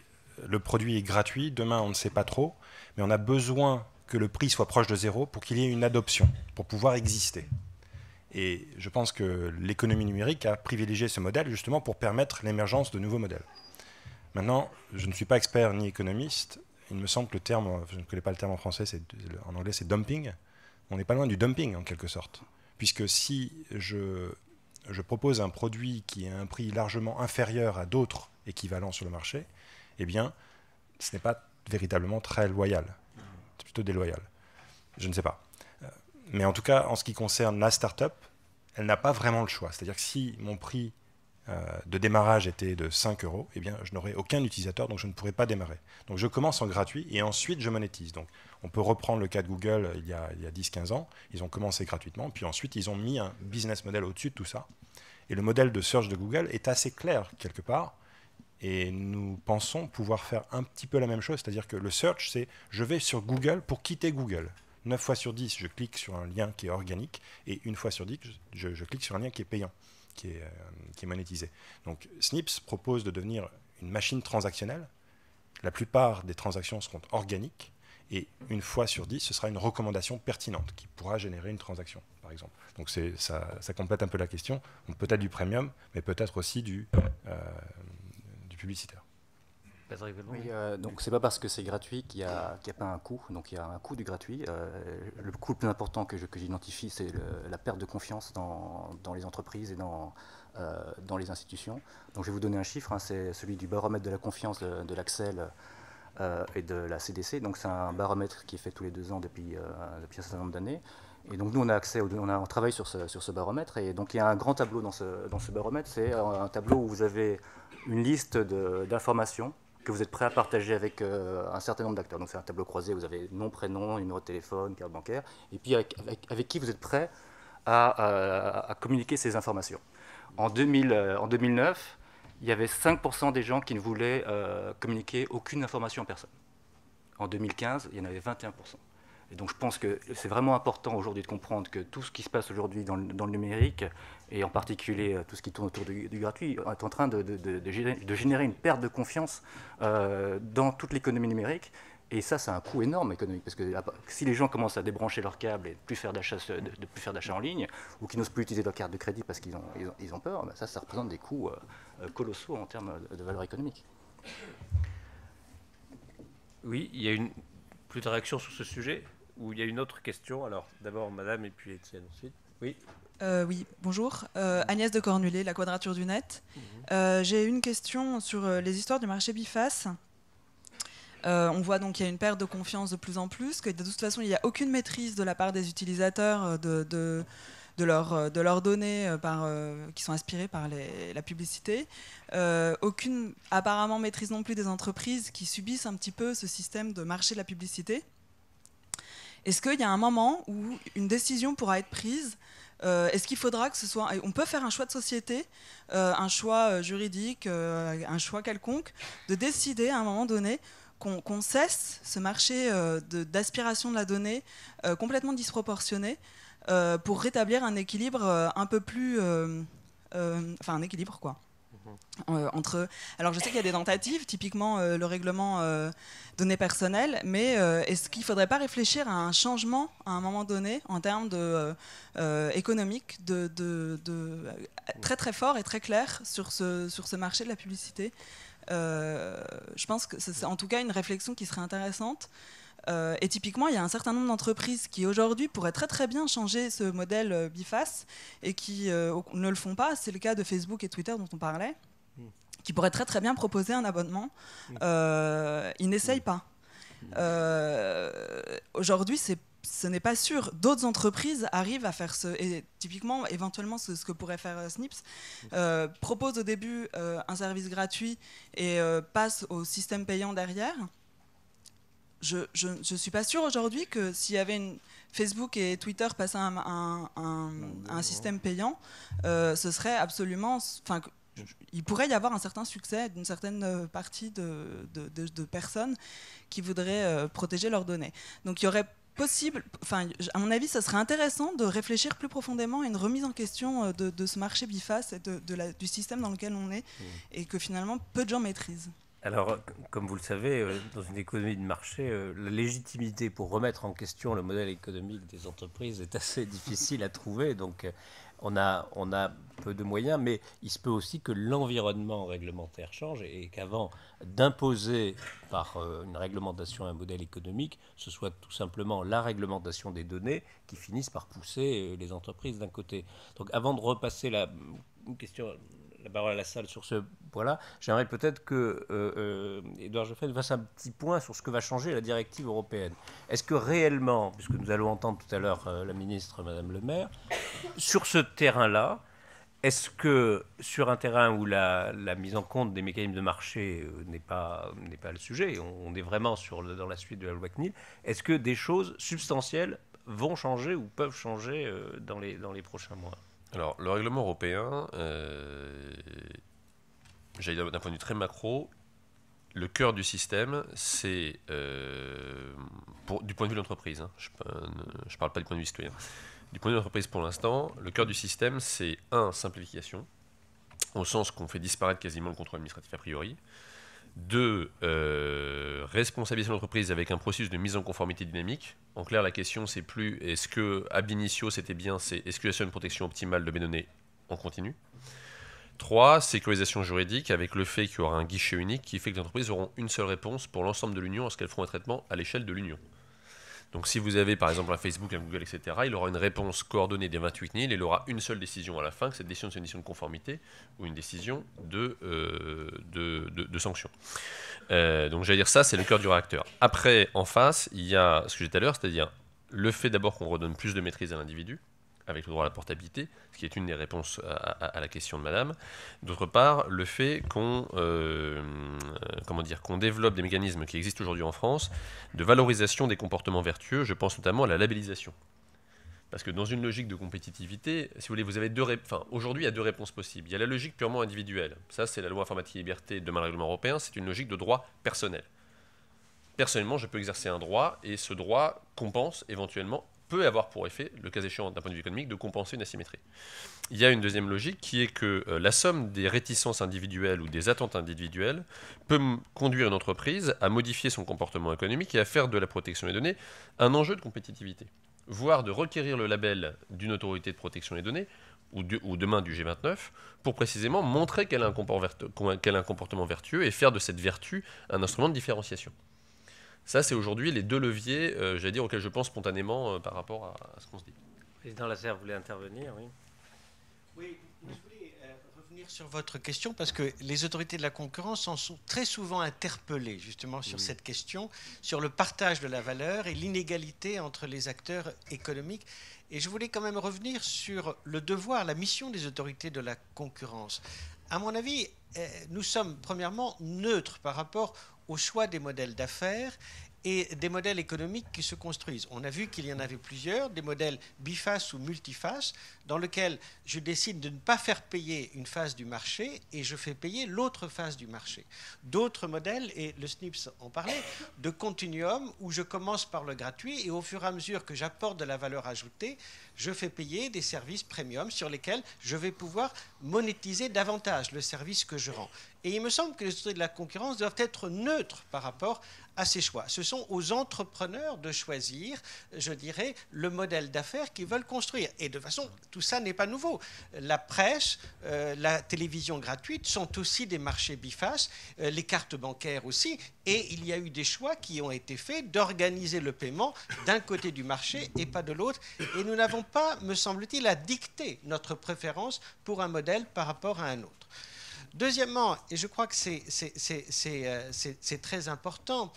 le produit est gratuit, demain on ne sait pas trop, mais on a besoin que le prix soit proche de zéro pour qu'il y ait une adoption, pour pouvoir exister. Et je pense que l'économie numérique a privilégié ce modèle justement pour permettre l'émergence de nouveaux modèles. Maintenant, je ne suis pas expert ni économiste. Il me semble que le terme, je ne connais pas le terme en français, en anglais c'est dumping. On n'est pas loin du dumping en quelque sorte. Puisque si je, propose un produit qui a un prix largement inférieur à d'autres équivalents sur le marché, eh bien, ce n'est pas véritablement très loyal. C'est plutôt déloyal. Je ne sais pas mais en tout cas, en ce qui concerne la startup, elle n'a pas vraiment le choix. C'est-à-dire que si mon prix euh, de démarrage était de 5 euros, eh bien, je n'aurais aucun utilisateur, donc je ne pourrais pas démarrer. Donc je commence en gratuit et ensuite je monétise. Donc on peut reprendre le cas de Google euh, il y a, il y a 10-15 ans. Ils ont commencé gratuitement, puis ensuite ils ont mis un business model au-dessus de tout ça. Et le modèle de search de Google est assez clair quelque part. Et nous pensons pouvoir faire un petit peu la même chose, c'est-à-dire que le search, c'est je vais sur Google pour quitter Google. 9 fois sur 10, je clique sur un lien qui est organique, et une fois sur 10, je, clique sur un lien qui est payant, euh, qui est, monétisé. Donc Snips propose de devenir une machine transactionnelle. La plupart des transactions seront organiques, et une fois sur 10, ce sera une recommandation pertinente qui pourra générer une transaction, par exemple. Donc ça, ça complète un peu la question. Peut-être du premium, mais peut-être aussi du, euh, du publicitaire. Oui, euh, donc c'est pas parce que c'est gratuit qu'il n'y a, pas un coût. Donc il y a un coût du gratuit. Euh, le coût le plus important que, j'identifie, c'est la perte de confiance dans, les entreprises et dans, euh, dans les institutions. Donc je vais vous donner un chiffre, hein, c'est celui du baromètre de la confiance de, l'Axel euh, et de la CDC. Donc c'est un baromètre qui est fait tous les deux ans depuis, un certain nombre d'années. Et donc nous, on a accès, on, a, on travaille sur ce, baromètre. Et donc il y a un grand tableau dans ce, dans ce baromètre. C'est un tableau où vous avez une liste d'informations que vous êtes prêt à partager avec euh, un certain nombre d'acteurs. Donc c'est un tableau croisé, vous avez nom, prénom, numéro de téléphone, carte bancaire, et puis avec, qui vous êtes prêt à, euh, communiquer ces informations. En, 2000, euh, en, 2009, il y avait 5% des gens qui ne voulaient communiquer aucune information à personne. En 2015, il y en avait 21%. Et donc je pense que c'est vraiment important aujourd'hui de comprendre que tout ce qui se passe aujourd'hui dans, dans, le numérique, et en particulier euh, tout ce qui tourne autour du, gratuit, euh, est en train de, de, générer, une perte de confiance euh, dans toute l'économie numérique. Et ça, c'est un coût énorme économique, parce que si les gens commencent à débrancher leurs câbles et ne plus faire d'achat, de, plus faire d'achats en ligne, ou qui n'osent plus utiliser leur carte de crédit parce qu'ils ont, ils ont, peur, bah, ça, ça représente des coûts colossaux en termes de valeur économique. Oui, il y a une plus de réaction sur ce sujet, ou il y a une autre question. Alors, d'abord, madame, et puis Étienne, ensuite. Oui. Euh, oui, bonjour. Euh, Agnès de Cornulé, La Quadrature du Net. Mhm. Euh, j'ai une question sur les histoires du marché biface. on voit donc qu'il y a une perte de confiance de plus en plus, que de toute façon, il n'y a aucune maîtrise de la part des utilisateurs de, leurs données qui sont aspirées par la publicité. aucune, apparemment, maîtrise non plus des entreprises qui subissent un petit peu ce système de marché de la publicité. Est-ce qu'il y a un moment où une décision pourra être prise euh, est-ce qu'il faudra que ce soit... On peut faire un choix de société, euh, un choix euh, juridique, un choix quelconque, de décider à un moment donné qu'on cesse ce marché d'aspiration de, la donnée complètement disproportionné pour rétablir un équilibre un peu plus... enfin, un équilibre, quoi. Euh, entre, alors je sais qu'il y a des tentatives, typiquement euh, le règlement euh, données personnelles, mais est-ce qu'il ne faudrait pas réfléchir à un changement à un moment donné en termes de, de, très très fort et très clair sur ce, sur ce marché de la publicité Je pense que c'est en tout cas une réflexion qui serait intéressante. Euh, et typiquement, il y a un certain nombre d'entreprises qui aujourd'hui pourraient très très bien changer ce modèle euh, biface et qui euh, ne le font pas. C'est le cas de Facebook et Twitter dont on parlait, hmm. qui pourraient très très bien proposer un abonnement. Hmm. ils n'essayent hmm. pas. aujourd'hui, ce n'est pas sûr. D'autres entreprises arrivent à faire ce, et typiquement, éventuellement, ce, que pourrait faire Snips, propose au début un service gratuit et passe au système payant derrière je ne suis pas sûr aujourd'hui que s'il y avait Facebook et Twitter passant un, un, système payant, euh, ce serait absolument... Enfin, il pourrait y avoir un certain succès d'une certaine euh, partie de, personnes qui voudraient euh, protéger leurs données. Donc il y aurait possible, enfin, à mon avis, ça serait intéressant de réfléchir plus profondément à une remise en question de, ce marché biface et du système dans lequel on est, mmh. et que finalement peu de gens maîtrisent. Alors, comme vous le savez, euh, dans une économie de marché, euh, la légitimité pour remettre en question le modèle économique des entreprises est assez (laughs) difficile à trouver. Donc, euh, on a, peu de moyens, mais il se peut aussi que l'environnement réglementaire change et, qu'avant d'imposer par une réglementation un modèle économique, ce soit tout simplement la réglementation des données qui finissent par pousser les entreprises d'un côté. Donc, avant de repasser la question la parole à la salle sur ce point-là. J'aimerais peut-être que euh, Edouard euh, Geoffrey fasse un petit point sur ce que va changer la directive européenne. Est-ce que réellement, puisque nous allons entendre tout à l'heure euh, la ministre, Madame le maire, sur ce terrain-là, est-ce que sur un terrain où la, mise en compte des mécanismes de marché euh, n'est pas, n'est pas le sujet, on, est vraiment sur dans la suite de la loi CNIL, est-ce que des choses substantielles vont changer ou peuvent changer dans les, dans les prochains mois alors, le règlement européen, euh, d'un point de vue très macro, le cœur du système, c'est, euh, du point de vue de l'entreprise, hein. je euh, ne parle pas du point de vue citoyen, du point de vue de l'entreprise pour l'instant, le cœur du système, c'est 1. Simplification, au sens qu'on fait disparaître quasiment le contrôle administratif a priori. Deux euh, responsabiliser l'entreprise avec un processus de mise en conformité dynamique. En clair, la question, c'est plus est-ce que ab initio c'était bien, c'est est-ce qu'il y une protection optimale de mes données en continu 3. Sécurisation juridique avec le fait qu'il y aura un guichet unique qui fait que les entreprises auront une seule réponse pour l'ensemble de l'Union lorsqu'elles feront un traitement à l'échelle de l'Union. Donc si vous avez par exemple un Facebook, un Google, etc., il aura une réponse coordonnée des 28 000 et il aura une seule décision à la fin, que cette décision, c'est une décision de conformité ou une décision de, euh, de, sanction. Euh, donc j'allais dire ça, c'est le cœur du réacteur. Après, en face, il y a ce que j'ai tout à l'heure, c'est-à-dire le fait d'abord qu'on redonne plus de maîtrise à l'individu, avec le droit à la portabilité, ce qui est une des réponses à, la question de Madame. D'autre part, le fait qu'on euh, euh, comment dire qu'on développe des mécanismes qui existent aujourd'hui en France de valorisation des comportements vertueux. Je pense notamment à la labellisation. Parce que dans une logique de compétitivité, si vous voulez, vous avez deux enfin, aujourd'hui, il y a deux réponses possibles. Il y a la logique purement individuelle. Ça, c'est la loi informatique et liberté de le règlement européen. C'est une logique de droit personnel. Personnellement, je peux exercer un droit et ce droit compense éventuellement peut avoir pour effet, le cas échéant d'un point de vue économique, de compenser une asymétrie. Il y a une deuxième logique qui est que euh, la somme des réticences individuelles ou des attentes individuelles peut conduire une entreprise à modifier son comportement économique et à faire de la protection des données un enjeu de compétitivité, voire de requérir le label d'une autorité de protection des données ou, demain du G29 pour précisément montrer qu'elle a un comportement vertueux et faire de cette vertu un instrument de différenciation. Ça, c'est aujourd'hui les deux leviers, euh, j'allais dire, auxquels je pense spontanément euh, par rapport à, ce qu'on se dit. Président Lazare voulait intervenir, oui. Oui, je voulais euh, revenir sur votre question parce que les autorités de la concurrence en sont très souvent interpellées justement sur cette question, sur le partage de la valeur et l'inégalité entre les acteurs économiques. Et je voulais quand même revenir sur le devoir, la mission des autorités de la concurrence. À mon avis, nous sommes premièrement neutres par rapport au choix des modèles d'affaires et des modèles économiques qui se construisent. On a vu qu'il y en avait plusieurs, des modèles bifaces ou multifaces, dans lesquels je décide de ne pas faire payer une phase du marché et je fais payer l'autre phase du marché. D'autres modèles, et le SNIPS en parlait, de continuum où je commence par le gratuit et au fur et à mesure que j'apporte de la valeur ajoutée, je fais payer des services premium sur lesquels je vais pouvoir monétiser davantage le service que je rends. Et il me semble que les autorités de la concurrence doivent être neutres par rapport à ces choix. Ce sont aux entrepreneurs de choisir, je dirais, le modèle d'affaires qu'ils veulent construire. Et de façon, tout ça n'est pas nouveau. La presse, euh, la télévision gratuite sont aussi des marchés bifaces, euh, les cartes bancaires aussi. Et il y a eu des choix qui ont été faits d'organiser le paiement d'un côté du marché et pas de l'autre. Et nous n'avons pas, me semble-t-il, à dicter notre préférence pour un modèle par rapport à un autre. Deuxièmement, et je crois que c'est euh, très important,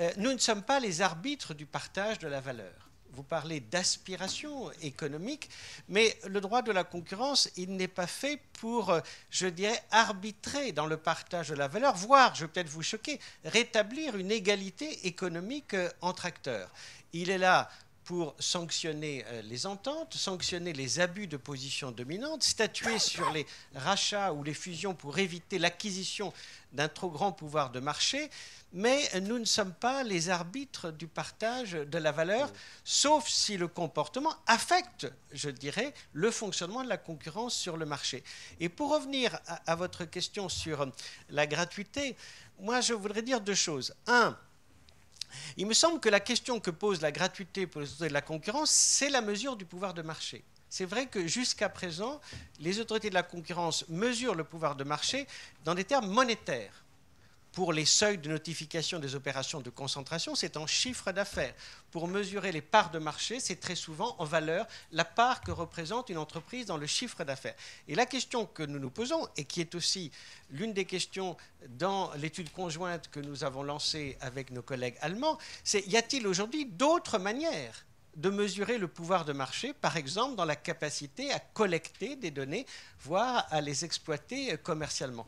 euh, nous ne sommes pas les arbitres du partage de la valeur. Vous parlez d'aspiration économique, mais le droit de la concurrence, il n'est pas fait pour, euh, je dirais, arbitrer dans le partage de la valeur, voire, je vais peut-être vous choquer, rétablir une égalité économique entre acteurs. Il est là pour sanctionner euh, les ententes, sanctionner les abus de position dominante, statuer sur les rachats ou les fusions pour éviter l'acquisition d'un trop grand pouvoir de marché, mais nous ne sommes pas les arbitres du partage de la valeur, sauf si le comportement affecte, je dirais, le fonctionnement de la concurrence sur le marché. Et pour revenir à, votre question sur euh, la gratuité, moi je voudrais dire deux choses. Un, il me semble que la question que pose la gratuité pour les autorités de la concurrence, c'est la mesure du pouvoir de marché. C'est vrai que jusqu'à présent, les autorités de la concurrence mesurent le pouvoir de marché dans des termes monétaires pour les seuils de notification des opérations de concentration, c'est en chiffre d'affaires. Pour mesurer les parts de marché, c'est très souvent en valeur la part que représente une entreprise dans le chiffre d'affaires. Et la question que nous nous posons, et qui est aussi l'une des questions dans l'étude conjointe que nous avons lancée avec nos collègues allemands, c'est y a-t-il aujourd'hui d'autres manières de mesurer le pouvoir de marché, par exemple dans la capacité à collecter des données, voire à les exploiter commercialement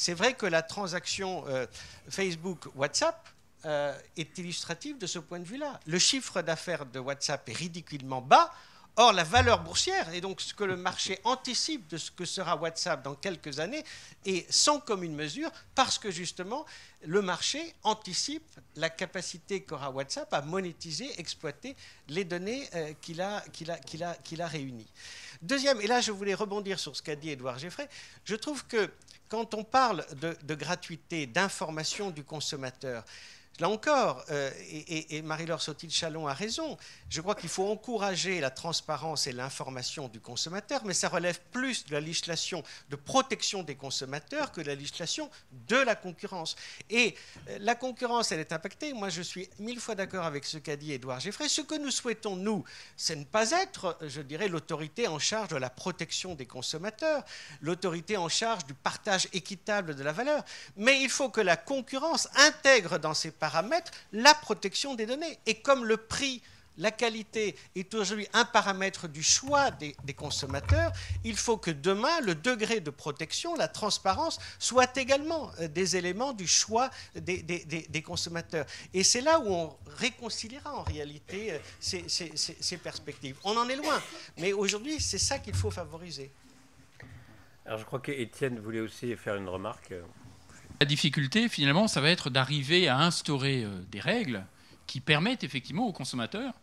c'est vrai que la transaction euh, Facebook-WhatsApp euh, est illustrative de ce point de vue-là. Le chiffre d'affaires de WhatsApp est ridiculement bas. Or, la valeur boursière, et donc ce que le marché anticipe de ce que sera WhatsApp dans quelques années, est sans commune mesure parce que justement, le marché anticipe la capacité qu'aura WhatsApp à monétiser, exploiter les données euh, qu'il a, qu'il a réunies. Deuxième, et là je voulais rebondir sur ce qu'a dit Edouard Geffray, je trouve que quand on parle de, gratuité, d'information du consommateur, Là encore, euh, et, Marie-Laure Sautil-Chalon a raison, je crois qu'il faut encourager la transparence et l'information du consommateur, mais ça relève plus de la législation de protection des consommateurs que de la législation de la concurrence. Et euh, la concurrence, elle est impactée. Moi, je suis mille fois d'accord avec ce qu'a dit Édouard Geffray. Ce que nous souhaitons, nous, c'est ne pas être, euh, je dirais, l'autorité en charge de la protection des consommateurs, l'autorité en charge du partage équitable de la valeur. Mais il faut que la concurrence intègre dans ses parts paramètre la protection des données. Et comme le prix, la qualité est aujourd'hui un paramètre du choix des, consommateurs, il faut que demain, le degré de protection, la transparence, soit également euh, des éléments du choix des, consommateurs. Et c'est là où on réconciliera en réalité euh, ces, ces perspectives. On en est loin, mais aujourd'hui, c'est ça qu'il faut favoriser. Alors je crois qu'Étienne voulait aussi faire une remarque. La difficulté, finalement, ça va être d'arriver à instaurer euh, des règles qui permettent effectivement aux consommateurs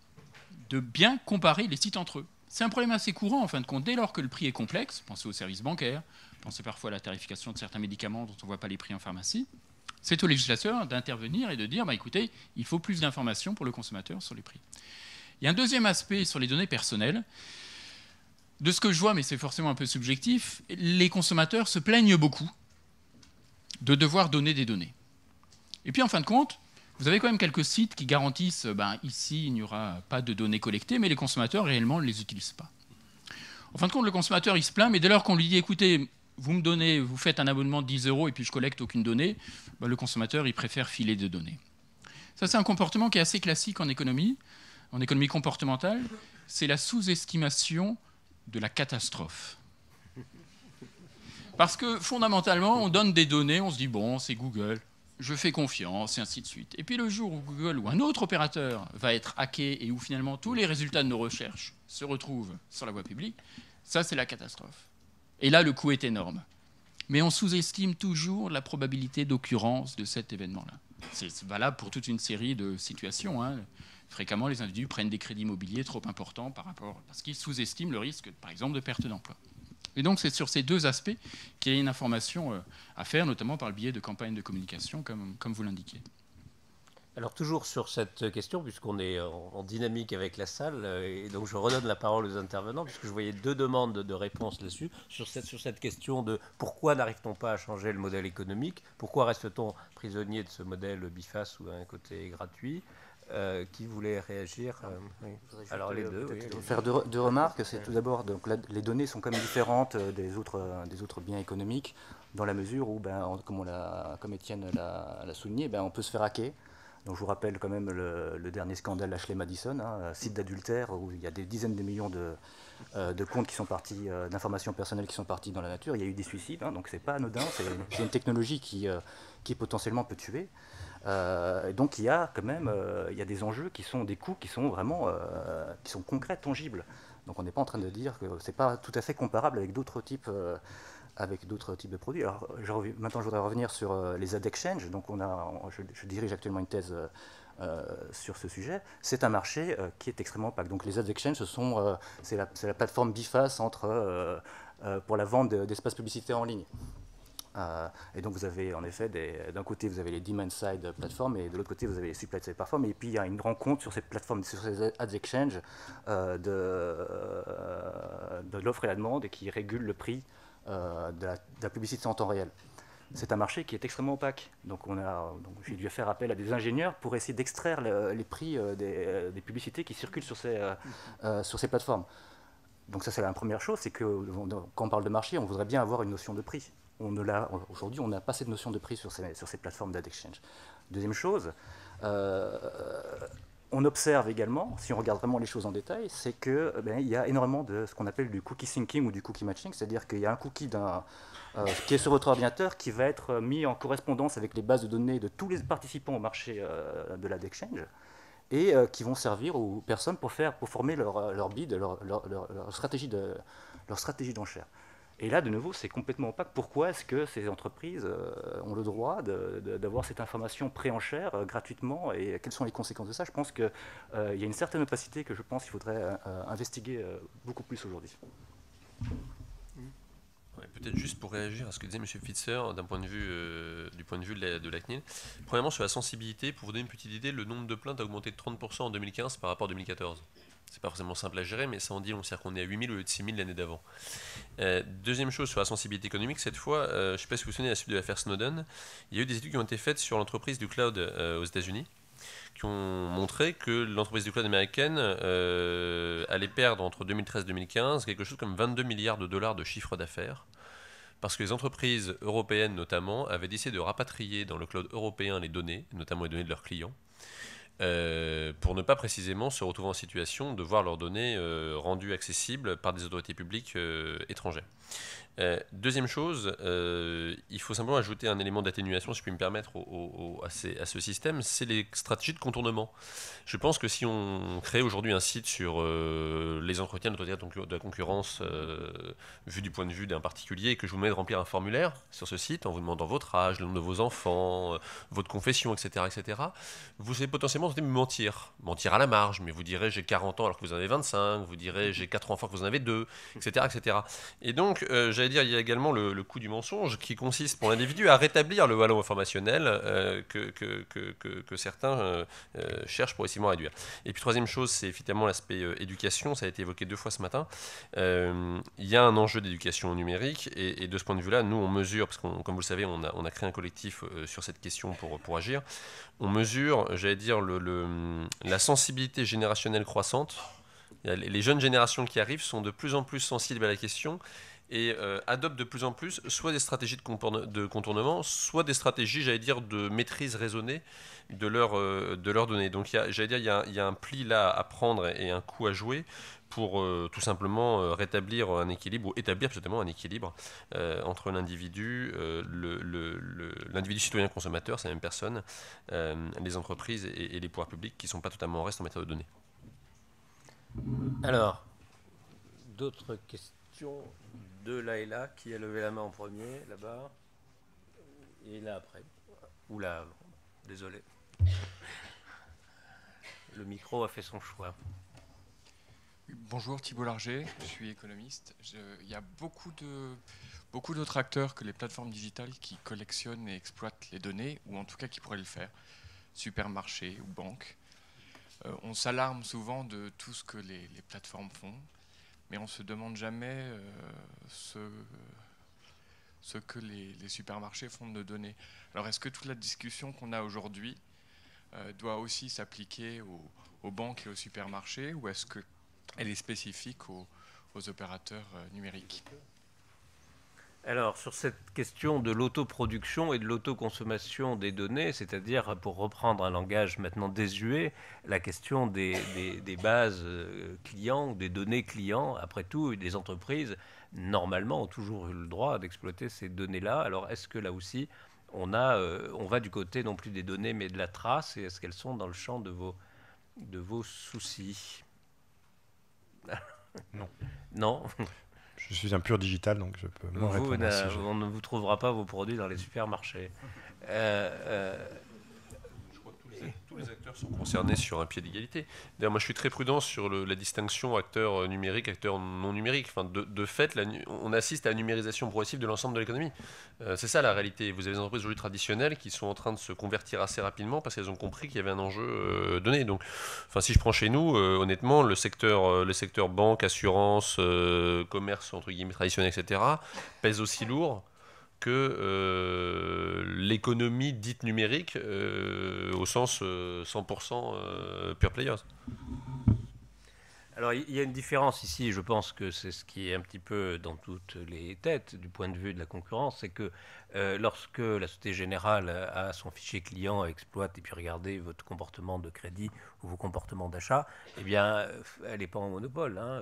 de bien comparer les sites entre eux. C'est un problème assez courant, en fin de compte, dès lors que le prix est complexe, pensez aux services bancaires, pensez parfois à la tarification de certains médicaments dont on ne voit pas les prix en pharmacie, c'est aux législateurs d'intervenir et de dire, bah, écoutez, il faut plus d'informations pour le consommateur sur les prix. Il y a un deuxième aspect sur les données personnelles. De ce que je vois, mais c'est forcément un peu subjectif, les consommateurs se plaignent beaucoup de devoir donner des données. Et puis en fin de compte, vous avez quand même quelques sites qui garantissent, ben, ici, il n'y aura pas de données collectées, mais les consommateurs réellement ne les utilisent pas. En fin de compte, le consommateur, il se plaint, mais dès lors qu'on lui dit, écoutez, vous me donnez, vous faites un abonnement de 10 euros et puis je collecte aucune donnée, ben, le consommateur, il préfère filer des données. Ça, c'est un comportement qui est assez classique en économie, en économie comportementale, c'est la sous-estimation de la catastrophe. Parce que fondamentalement, on donne des données, on se dit, bon, c'est Google, je fais confiance, et ainsi de suite. Et puis le jour où Google ou un autre opérateur va être hacké et où finalement tous les résultats de nos recherches se retrouvent sur la voie publique, ça c'est la catastrophe. Et là, le coût est énorme. Mais on sous-estime toujours la probabilité d'occurrence de cet événement-là. C'est valable pour toute une série de situations. Hein. Fréquemment, les individus prennent des crédits immobiliers trop importants par rapport, parce qu'ils sous-estiment le risque, par exemple, de perte d'emploi. Et donc c'est sur ces deux aspects qu'il y a une information euh, à faire, notamment par le biais de campagnes de communication, comme, vous l'indiquez. Alors toujours sur cette question, puisqu'on est en dynamique avec la salle, euh, et donc je redonne la parole aux intervenants, puisque je voyais deux demandes de réponse là-dessus, sur cette, question de pourquoi n'arrive-t-on pas à changer le modèle économique, pourquoi reste-t-on prisonnier de ce modèle biface où un côté gratuit, euh, qui voulait réagir euh, ah, Alors les euh, deux. Faire deux, remarques. C'est tout d'abord donc les données sont quand même différentes des autres des autres biens économiques dans la mesure où ben comme on comme Étienne l'a souligné ben on peut se faire hacker. Donc je vous rappelle quand même le, dernier scandale Ashley Madison, hein, site d'adultère où il y a des dizaines de millions de, de comptes qui sont partis, d'informations personnelles qui sont parties dans la nature. Il y a eu des suicides, hein, donc c'est pas anodin. C'est une technologie qui, qui potentiellement peut tuer. Euh, donc il y a quand même euh, il y a des enjeux qui sont des coûts qui sont vraiment euh, qui sont concrets, tangibles. Donc on n'est pas en train de dire que ce n'est pas tout à fait comparable avec d'autres types avec d'autres types de produits. Alors je maintenant je voudrais revenir sur les ad exchange. Donc je, dirige actuellement une thèse sur ce sujet, c'est un marché qui est extrêmement opaque. Donc les ad exchange, c'est la, plateforme biface entre pour la vente d'espaces publicitaires en ligne. Euh, et donc vous avez en effet, d'un côté vous avez les demand side platforms et de l'autre côté vous avez les supply side platforms. Et puis il y a une rencontre sur ces plateformes, sur ces ads exchange euh, de, euh, de l'offre et la demande et qui régule le prix de la, publicité en temps réel. C'est un marché qui est extrêmement opaque. Donc, on a, j'ai dû faire appel à des ingénieurs pour essayer d'extraire les prix des, publicités qui circulent sur ces, sur ces plateformes. Donc ça, c'est la première chose, c'est que quand on parle de marché, on voudrait bien avoir une notion de prix aujourd'hui, on n'a pas cette notion de prix sur ces, plateformes data exchange. Deuxième chose, euh, on observe également, si on regarde vraiment les choses en détail, c'est qu'il eh ben, y a énormément de ce qu'on appelle du cookie syncing ou du cookie matching, c'est-à-dire qu'il y a un cookie euh, qui est sur votre ordinateur qui va être mis en correspondance avec les bases de données de tous les participants au marché euh, de la exchange et qui vont servir aux personnes pour, faire, former leur, bid, leur, stratégie d'enchère. De, et là, de nouveau, c'est complètement opaque. Pourquoi est-ce que ces entreprises euh, ont le droit d'avoir cette information pré-enchère euh, gratuitement et quelles sont les conséquences de ça Je pense qu'il euh, y a une certaine opacité que je pense qu'il faudrait investiguer beaucoup plus aujourd'hui. Peut-être juste pour réagir à ce que disait M. Fitzer point de vue du point de vue de la, de CNIL. Premièrement, sur la sensibilité, pour vous donner une petite idée, le nombre de plaintes a augmenté de 30% en 2015 par rapport à 2014 n'est pas forcément simple à gérer, mais ça en dit on cest qu'on est à 8000 au lieu 6000 l'année d'avant. Euh, deuxième chose sur la sensibilité économique, cette fois, euh, je ne sais pas si vous vous souvenez de la suite de l'affaire Snowden, il y a eu des études qui ont été faites sur l'entreprise du cloud euh, aux États-Unis qui ont montré que l'entreprise du cloud américaine allait perdre entre 2013 et 2015 quelque chose comme 22 milliards de dollars de chiffre d'affaires parce que les entreprises européennes notamment avaient décidé de rapatrier dans le cloud européen les données, notamment les données de leurs clients, euh, pour ne pas précisément se retrouver en situation de voir leurs données euh, rendues accessibles par des autorités publiques euh, étrangères. Euh, deuxième chose, euh, il faut simplement ajouter un élément d'atténuation, si je puis me permettre, à, ce système, c'est les stratégies de contournement. Je pense que si on crée aujourd'hui un site sur euh, les entretiens de la concurrence vu du point de vue d'un particulier et que je vous mets de remplir un formulaire sur ce site en vous demandant votre âge, le nombre de vos enfants, votre confession, etc., etc., vous allez potentiellement tenter mentir, mentir à la marge, mais vous direz j'ai 40 ans alors que vous en avez 25, vous direz j'ai 4 enfants alors que vous en avez 2, etc., etc. Et donc j'ai dire, il y a également le, coût du mensonge qui consiste pour l'individu à rétablir le valor informationnel euh, que, que, que, certains euh, euh, cherchent progressivement à réduire. Et puis troisième chose, c'est effectivement l'aspect éducation, ça a été évoqué deux fois ce matin. il y a un enjeu d'éducation numérique et, de ce point de vue-là, nous on mesure, parce qu'on, comme vous le savez, on a, on a créé un collectif sur cette question pour, pour agir, on mesure, j'allais dire, le, le, la sensibilité générationnelle croissante les jeunes générations qui arrivent sont de plus en plus sensibles à la question et adopte euh, adoptent de plus en plus soit des stratégies de, contournement, soit des stratégies, j'allais dire, de maîtrise raisonnée de, leurs euh, données. Donc, j'allais dire, il y, a, un pli là à prendre et un coup à jouer pour euh, tout simplement rétablir un équilibre, ou établir justement un équilibre entre l'individu, l'individu citoyen consommateur, c'est la même personne, les entreprises et, et, les pouvoirs publics qui ne sont pas totalement en reste en matière de données. Alors, d'autres questions de là, qui a levé la main en premier, là-bas, et là après. Ou là avant. Désolé. Le micro a fait son choix. Bonjour Thibault Larger, je suis économiste. il y a beaucoup de beaucoup d'autres acteurs que les plateformes digitales qui collectionnent et exploitent les données, ou en tout cas qui pourraient le faire, supermarchés ou banques. Euh, on s'alarme souvent de tout ce que les plateformes font, mais on ne se demande jamais euh, ce, que les, supermarchés font de nos données. Alors est-ce que toute la discussion qu'on a aujourd'hui euh, doit aussi s'appliquer aux, banques et aux supermarchés ou est-ce qu'elle est spécifique aux opérateurs euh, numériques alors, sur cette question de l'autoproduction et de l'autoconsommation des données, c'est-à-dire, pour reprendre un langage maintenant désuet, la question des, bases euh, clients, des données clients, après tout, les entreprises, normalement, ont toujours eu le droit d'exploiter ces données-là. Alors, est-ce que là aussi, on, euh, on va du côté non plus des données, mais de la trace, et est-ce qu'elles sont dans le champ de vos, de vos soucis Non. non (laughs) je suis un pur digital, donc je peux. Vous, on ne vous trouvera pas vos produits dans les supermarchés. euh, euh les acteurs sont concernés sur un pied d'égalité. D'ailleurs, moi, je suis très prudent sur la distinction acteur euh, numérique, acteur non numérique. Enfin, de, fait, on assiste à la numérisation progressive de l'ensemble de l'économie. Euh, c'est ça la réalité. Vous avez des entreprises aujourd'hui traditionnelles qui sont en train de se convertir assez rapidement parce qu'elles ont compris qu'il y avait un enjeu euh, donné. Donc, enfin, si je prends chez nous, honnêtement, le secteur, le secteur banque, assurance, commerce entre guillemets traditionnel, etc., pèse aussi lourd que euh, l'économie dite numérique euh, au sens 100% euh, pure players alors il y a une différence ici, je pense que c'est ce qui est un petit peu dans toutes les têtes du point de vue de la concurrence, c'est que lorsque la Société Générale a son fichier client, exploite et puis regardez votre comportement de crédit ou vos comportements d'achat, eh bien elle n'est pas en monopole. Hein,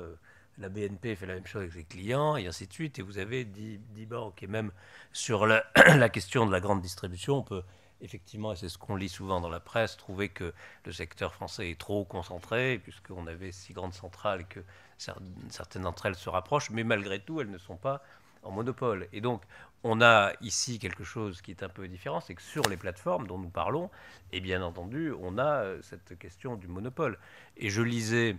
la BNP fait la même chose avec ses clients, et ainsi de suite. Et vous avez 10, 10 banques. Et même sur (clears throat) la, question de la grande distribution, on peut effectivement, et c'est ce qu'on lit souvent dans la presse, trouver que le secteur français est trop concentré, puisqu'on avait six grandes centrales que certaines d'entre elles se rapprochent. Mais malgré tout, elles ne sont pas en monopole. Et donc, on a ici quelque chose qui est un peu différent, c'est que sur les plateformes dont nous parlons, et bien entendu, on a euh, cette question du monopole. Et je lisais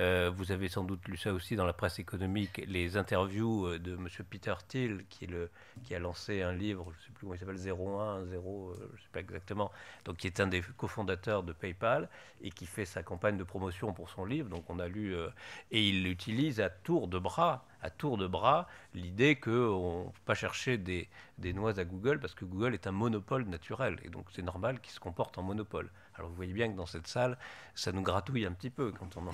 euh, vous avez sans doute lu ça aussi dans la presse économique, les interviews euh, de M. Peter Thiel, qui, a lancé un livre, je ne sais plus comment il s'appelle, 010, euh, je ne sais pas exactement, donc qui est un des cofondateurs de PayPal et qui fait sa campagne de promotion pour son livre. Donc on a lu, et il utilise à tour de bras à tour de bras l'idée qu'on ne peut pas chercher des, des à Google parce que Google est un monopole naturel et donc c'est normal qu'il se comporte en monopole. Alors vous voyez bien que dans cette salle, ça nous gratouille un petit peu quand on,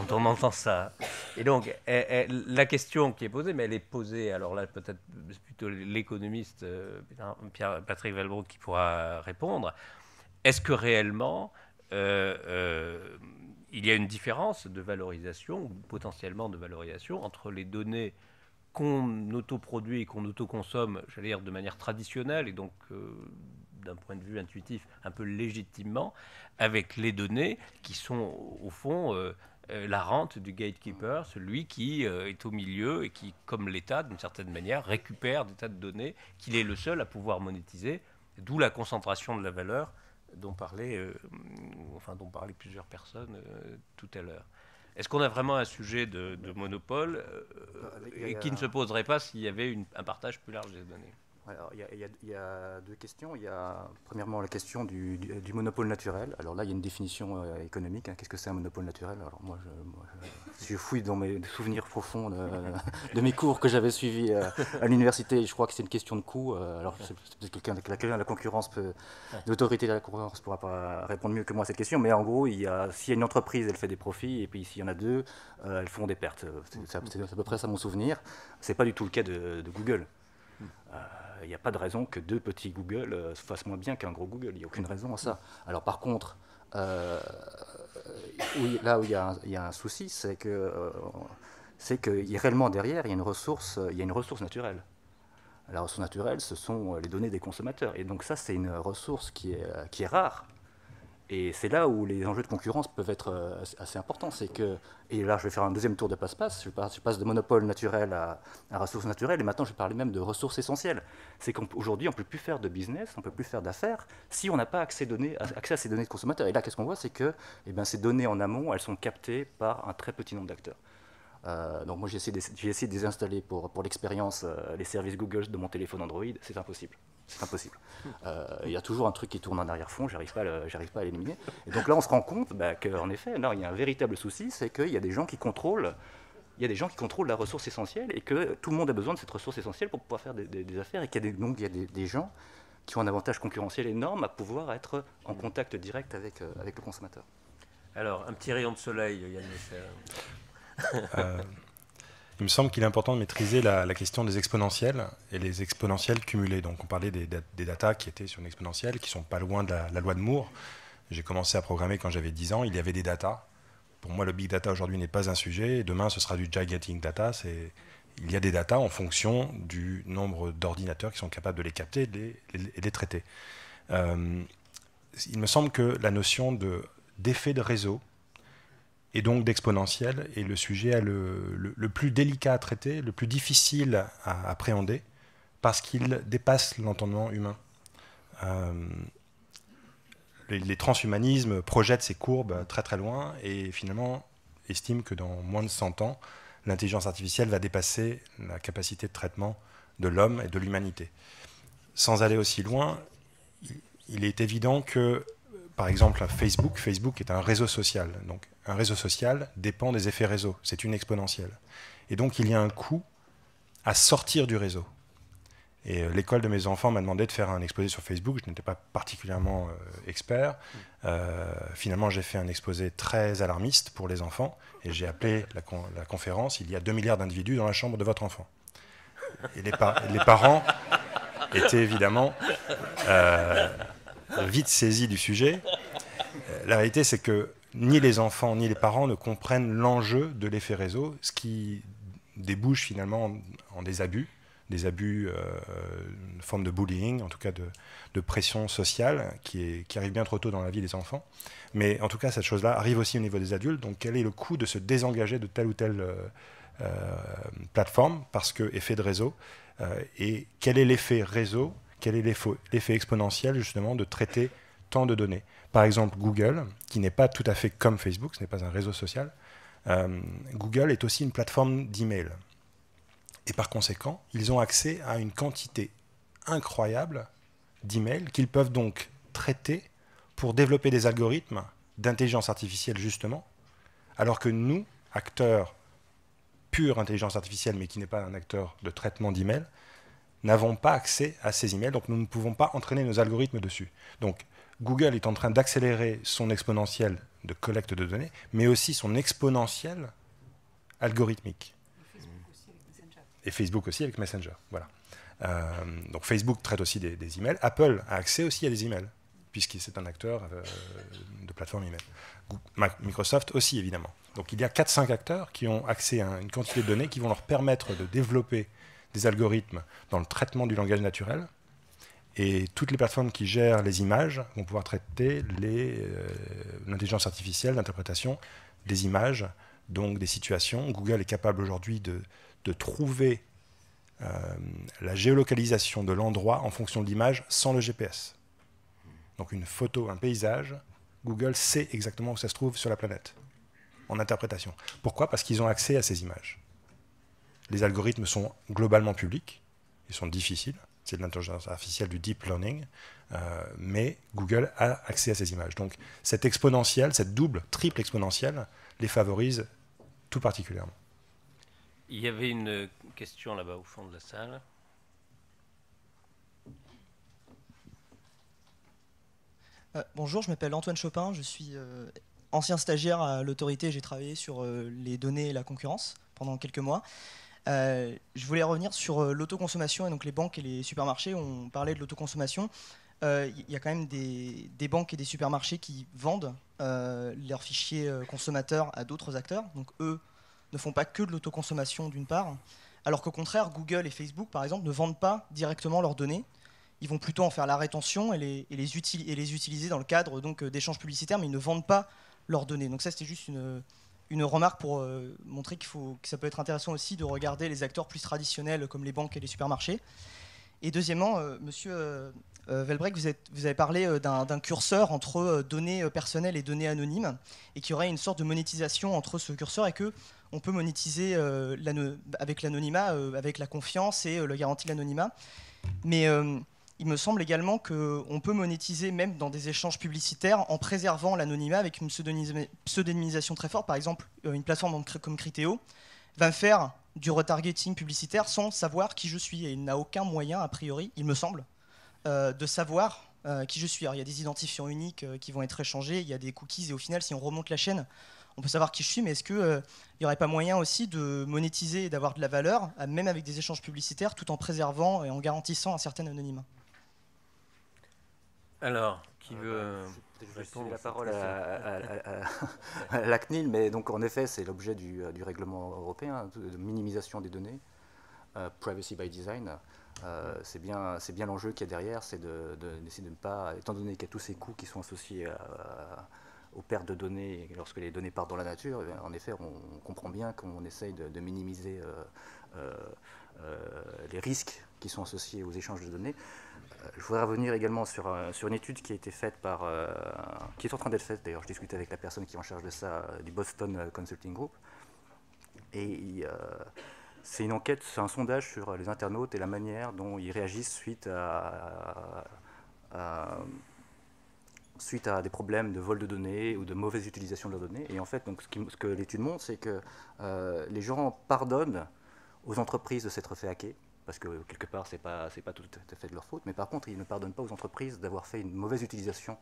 (laughs) entend ça. Et donc, eh, eh, la question qui est posée, mais elle est posée, alors là peut-être plutôt l'économiste euh, Pierre, Patrick valbro qui pourra répondre, est-ce que réellement euh, euh, il y a une différence de valorisation, ou potentiellement de valorisation, entre les données qu'on autoproduit et qu'on autoconsomme, j'allais dire de manière traditionnelle, et donc d'un point de vue intuitif, un peu légitimement, avec les données qui sont, au fond, euh, euh, la rente du gatekeeper, celui qui euh, est au milieu et qui, comme l'État, d'une certaine manière, récupère des tas de données qu'il est le seul à pouvoir monétiser, d'où la concentration de la valeur dont parlaient, enfin, dont parlaient plusieurs personnes tout à l'heure. Est-ce qu'on a vraiment un sujet de, monopole et qui ne se poserait pas s'il y avait un partage plus large des données il y, a deux questions. Il y a premièrement la question du, monopole naturel. Alors là, il y a une définition euh, économique. Hein. Qu'est-ce que c'est un monopole naturel Alors moi, je, je, fouille dans mes souvenirs profonds de, (laughs) mes cours que j'avais suivis euh, à l'université. Je crois que c'est une question de coût. Euh, alors, peut-être quelqu'un de la concurrence, peut, l'autorité de la concurrence pourra pas répondre mieux que moi à cette question. Mais en gros, il y a, s'il y a une entreprise, elle fait des profits, et puis s'il y en a deux, elles font des pertes. C'est, à peu près ça mon souvenir. C'est pas du tout le cas de, Google. Hmm il euh, n'y a pas de raison que deux petits Google euh, se fassent moins bien qu'un gros Google. Il n'y a aucune raison à ça. Alors par contre, euh, là où il y, a un, souci, c'est que, c'est que réellement derrière, il y, a une ressource, il y a une ressource naturelle. La ressource naturelle, ce sont les données des consommateurs. Et donc ça, c'est une ressource qui est rare. Et c'est là où les enjeux de concurrence peuvent être euh, assez importants. C'est que, et là, je vais faire un deuxième tour de passe-passe. Je passe, de monopole naturel à, ressources naturelles. Et maintenant, je vais parler même de ressources essentielles. C'est qu'aujourd'hui, on ne peut plus faire de business, on ne peut plus faire d'affaires si on n'a pas accès, accès, à ces données de consommateurs. Et là, qu'est-ce qu'on voit C'est que eh ben, ces données en amont, elles sont captées par un très petit nombre d'acteurs. Euh, donc moi j'ai essayé, de, essayé désinstaller pour, l'expérience euh, les services Google de mon téléphone Android, c'est impossible. C'est impossible. Euh, il y a toujours un truc qui tourne en arrière-fond, j'arrive pas, pas à l'éliminer. Et donc là, on se rend compte bah, qu'en effet, il y a un véritable souci, c'est qu'il y a des gens qui contrôlent il y des gens qui contrôlent la ressource essentielle et que tout le monde a besoin de cette ressource essentielle pour pouvoir faire des, affaires et qu'il y a, des, donc, il y a des, gens qui ont un avantage concurrentiel énorme à pouvoir être en contact direct avec, euh, avec le consommateur. Alors, un petit rayon de soleil, Yann euh, il me semble qu'il est important de maîtriser la, question des exponentielles et les exponentielles cumulées. Donc on parlait des, des datas qui étaient sur une exponentielle, qui sont pas loin de la, loi de Moore. J'ai commencé à programmer quand j'avais 10 ans, il y avait des datas. Pour moi, le big data aujourd'hui n'est pas un sujet, demain ce sera du gigantic data. Il y a des datas en fonction du nombre d'ordinateurs qui sont capables de les capter et de les, traiter. Euh, il me semble que la notion d'effet de réseau et donc d'exponentiel, et le sujet est le, le, plus délicat à traiter, le plus difficile à appréhender, parce qu'il dépasse l'entendement humain. Euh, les, transhumanismes projettent ces courbes très très loin et finalement estiment que dans moins de 100 ans, l'intelligence artificielle va dépasser la capacité de traitement de l'homme et de l'humanité. Sans aller aussi loin, il, il est évident que, par exemple, Facebook, Facebook est un réseau social. Donc, un réseau social dépend des effets réseau. C'est une exponentielle. Et donc, il y a un coût à sortir du réseau. Et euh, l'école de mes enfants m'a demandé de faire un exposé sur Facebook. Je n'étais pas particulièrement euh, expert. Euh, finalement, j'ai fait un exposé très alarmiste pour les enfants. Et j'ai appelé la, conférence Il y a 2 milliards d'individus dans la chambre de votre enfant. Et les, parents étaient évidemment vite saisis du sujet. La réalité, c'est que ni les enfants ni les parents ne comprennent l'enjeu de l'effet réseau, ce qui débouche finalement en, des abus, des abus, euh, une forme de bullying, en tout cas de, pression sociale, qui, arrive bien trop tôt dans la vie des enfants. Mais en tout cas, cette chose-là arrive aussi au niveau des adultes. Donc quel est le coût de se désengager de telle ou telle euh, euh, plateforme parce que effet de réseau Et quel est l'effet réseau Quel est l'effet exponentiel justement de traiter tant de données par exemple, Google, qui n'est pas tout à fait comme Facebook, ce n'est pas un réseau social, euh, Google est aussi une plateforme d'email. Et par conséquent, ils ont accès à une quantité incroyable d'emails qu'ils peuvent donc traiter pour développer des algorithmes d'intelligence artificielle justement, alors que nous, acteurs pure intelligence artificielle mais qui n'est pas un acteur de traitement d'emails, n'avons pas accès à ces emails, donc nous ne pouvons pas entraîner nos algorithmes dessus. Donc Google est en train d'accélérer son exponentiel de collecte de données, mais aussi son exponentiel algorithmique. Et Facebook aussi avec Messenger. Voilà. Euh, donc Facebook traite aussi des, emails. Apple a accès aussi à des emails, puisque c'est un acteur euh, de plateforme email. Microsoft aussi, évidemment. Donc il y a 4-5 acteurs qui ont accès à une quantité de données qui vont leur permettre de développer des algorithmes dans le traitement du langage naturel et toutes les plateformes qui gèrent les images vont pouvoir traiter euh, l'intelligence artificielle, d'interprétation des images, donc des situations. Google est capable aujourd'hui de, trouver euh, la géolocalisation de l'endroit en fonction de l'image sans le GPS. Donc une photo, un paysage, Google sait exactement où ça se trouve sur la planète, en interprétation. Pourquoi Parce qu'ils ont accès à ces images. Les algorithmes sont globalement publics, ils sont difficiles, c'est de l'intelligence artificielle, du deep learning, euh, mais Google a accès à ces images. Donc cette exponentielle, cette double, triple exponentielle, les favorise tout particulièrement. Il y avait une question là-bas au fond de la salle. Euh, bonjour, je m'appelle Antoine Chopin, je suis euh, ancien stagiaire à l'autorité, j'ai travaillé sur les données et la concurrence pendant quelques mois. Euh, je voulais revenir sur euh, l'autoconsommation et donc les banques et les supermarchés. ont parlé de l'autoconsommation. Il euh, y a quand même des, banques et des supermarchés qui vendent leurs fichiers consommateurs à d'autres acteurs. Donc eux ne font pas que de l'autoconsommation d'une part, alors qu'au contraire, Google et Facebook, par exemple, ne vendent pas directement leurs données. Ils vont plutôt en faire la rétention et les, et les utiliser dans le cadre d'échanges publicitaires, mais ils ne vendent pas leurs données. Donc ça, c'était juste une, une remarque pour euh, montrer qu'il faut, que ça peut être intéressant aussi de regarder les acteurs plus traditionnels comme les banques et les supermarchés. Et deuxièmement, euh, monsieur euh, euh vous, vous, avez parlé d'un curseur entre données personnelles et données anonymes, et qu'il y aurait une sorte de monétisation entre ce curseur et que on peut monétiser avec l'anonymat, avec la confiance et le garantie de l'anonymat. Mais il me semble également qu'on peut monétiser même dans des échanges publicitaires en préservant l'anonymat avec une pseudonymisation très forte. Par exemple, euh, une plateforme comme Criteo va faire du retargeting publicitaire sans savoir qui je suis et il n'a aucun moyen, a priori, il me semble, euh, de savoir euh, qui je suis. Alors, il y a des identifiants uniques qui vont être échangés, il y a des cookies et au final, si on remonte la chaîne, on peut savoir qui je suis, mais est-ce qu'il n'y aurait pas moyen aussi de monétiser et d'avoir de la valeur, même avec des échanges publicitaires, tout en préservant et en garantissant un certain anonymat alors, qui euh, veut bah, euh, répondre la parole à, (laughs) la CNIL, mais donc en effet, c'est l'objet du, euh, règlement européen de minimisation des données, privacy by design. c'est bien, c'est bien l'enjeu qui est derrière, c'est de, d'essayer de, ne pas, étant donné qu'il y a tous ces coûts qui sont associés aux pertes de données lorsque les données partent dans la nature, eh en effet, on, comprend bien qu'on essaye de, minimiser les risques qui sont associés aux échanges de données je voudrais revenir également sur, euh, sur une étude qui a été faite par, euh, qui est en train d'être faite, d'ailleurs je discutais avec la personne qui est en charge de ça, euh, du Boston Consulting Group, et c'est une enquête, c'est un sondage sur les internautes et la manière dont ils réagissent suite à, suite à des problèmes de vol de données ou de mauvaise utilisation de leurs données. Et en fait, donc, ce, ce que l'étude montre, c'est que les gens pardonnent aux entreprises de s'être fait hacker parce que quelque part, ce n'est pas, tout à fait de leur faute. Mais par contre, ils ne pardonnent pas aux entreprises d'avoir fait une mauvaise utilisation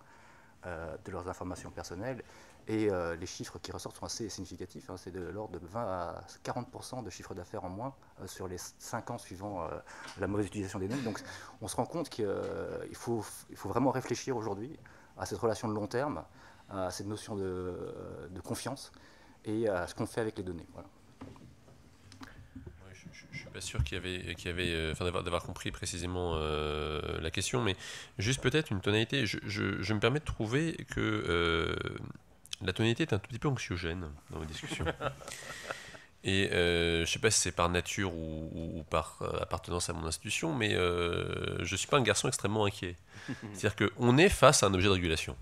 euh, de leurs informations personnelles. Et euh, les chiffres qui ressortent sont assez significatifs. Hein. c'est de l'ordre de 20 à 40 de chiffre d'affaires en moins euh, sur les 5 ans suivant la mauvaise utilisation des données. Donc on se rend compte qu'il faut, vraiment réfléchir aujourd'hui à cette relation de long terme, à cette notion de, de confiance et à ce qu'on fait avec les données. Voilà je suis pas sûr qu'il y avait, avait euh, enfin, d'avoir, compris précisément euh, la question, mais juste peut-être une tonalité. Je, me permets de trouver que euh, la tonalité est un tout petit peu anxiogène dans les discussions. (laughs) Et je sais pas si c'est par nature ou, par appartenance à mon institution, mais je suis pas un garçon extrêmement inquiet. (laughs) C'est-à-dire qu'on est face à un objet de régulation.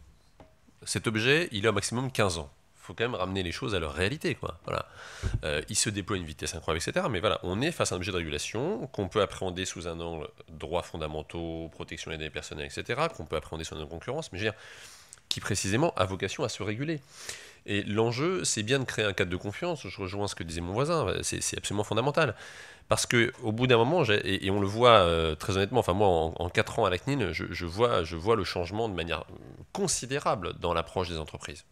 Cet objet, il a au maximum 15 ans faut quand même ramener les choses à leur réalité. Quoi. Voilà. Euh, il se déploie à une vitesse incroyable, etc. Mais voilà, on est face à un objet de régulation qu'on peut appréhender sous un angle droits fondamentaux, protection des données personnelles, etc., qu'on peut appréhender sous un angle concurrence, mais je veux dire, qui précisément a vocation à se réguler. Et l'enjeu, c'est bien de créer un cadre de confiance. Je rejoins ce que disait mon voisin, c'est absolument fondamental. Parce que au bout d'un moment, et, on le voit euh, très honnêtement, enfin moi, en, quatre 4 ans à la je, vois, je vois le changement de manière considérable dans l'approche des entreprises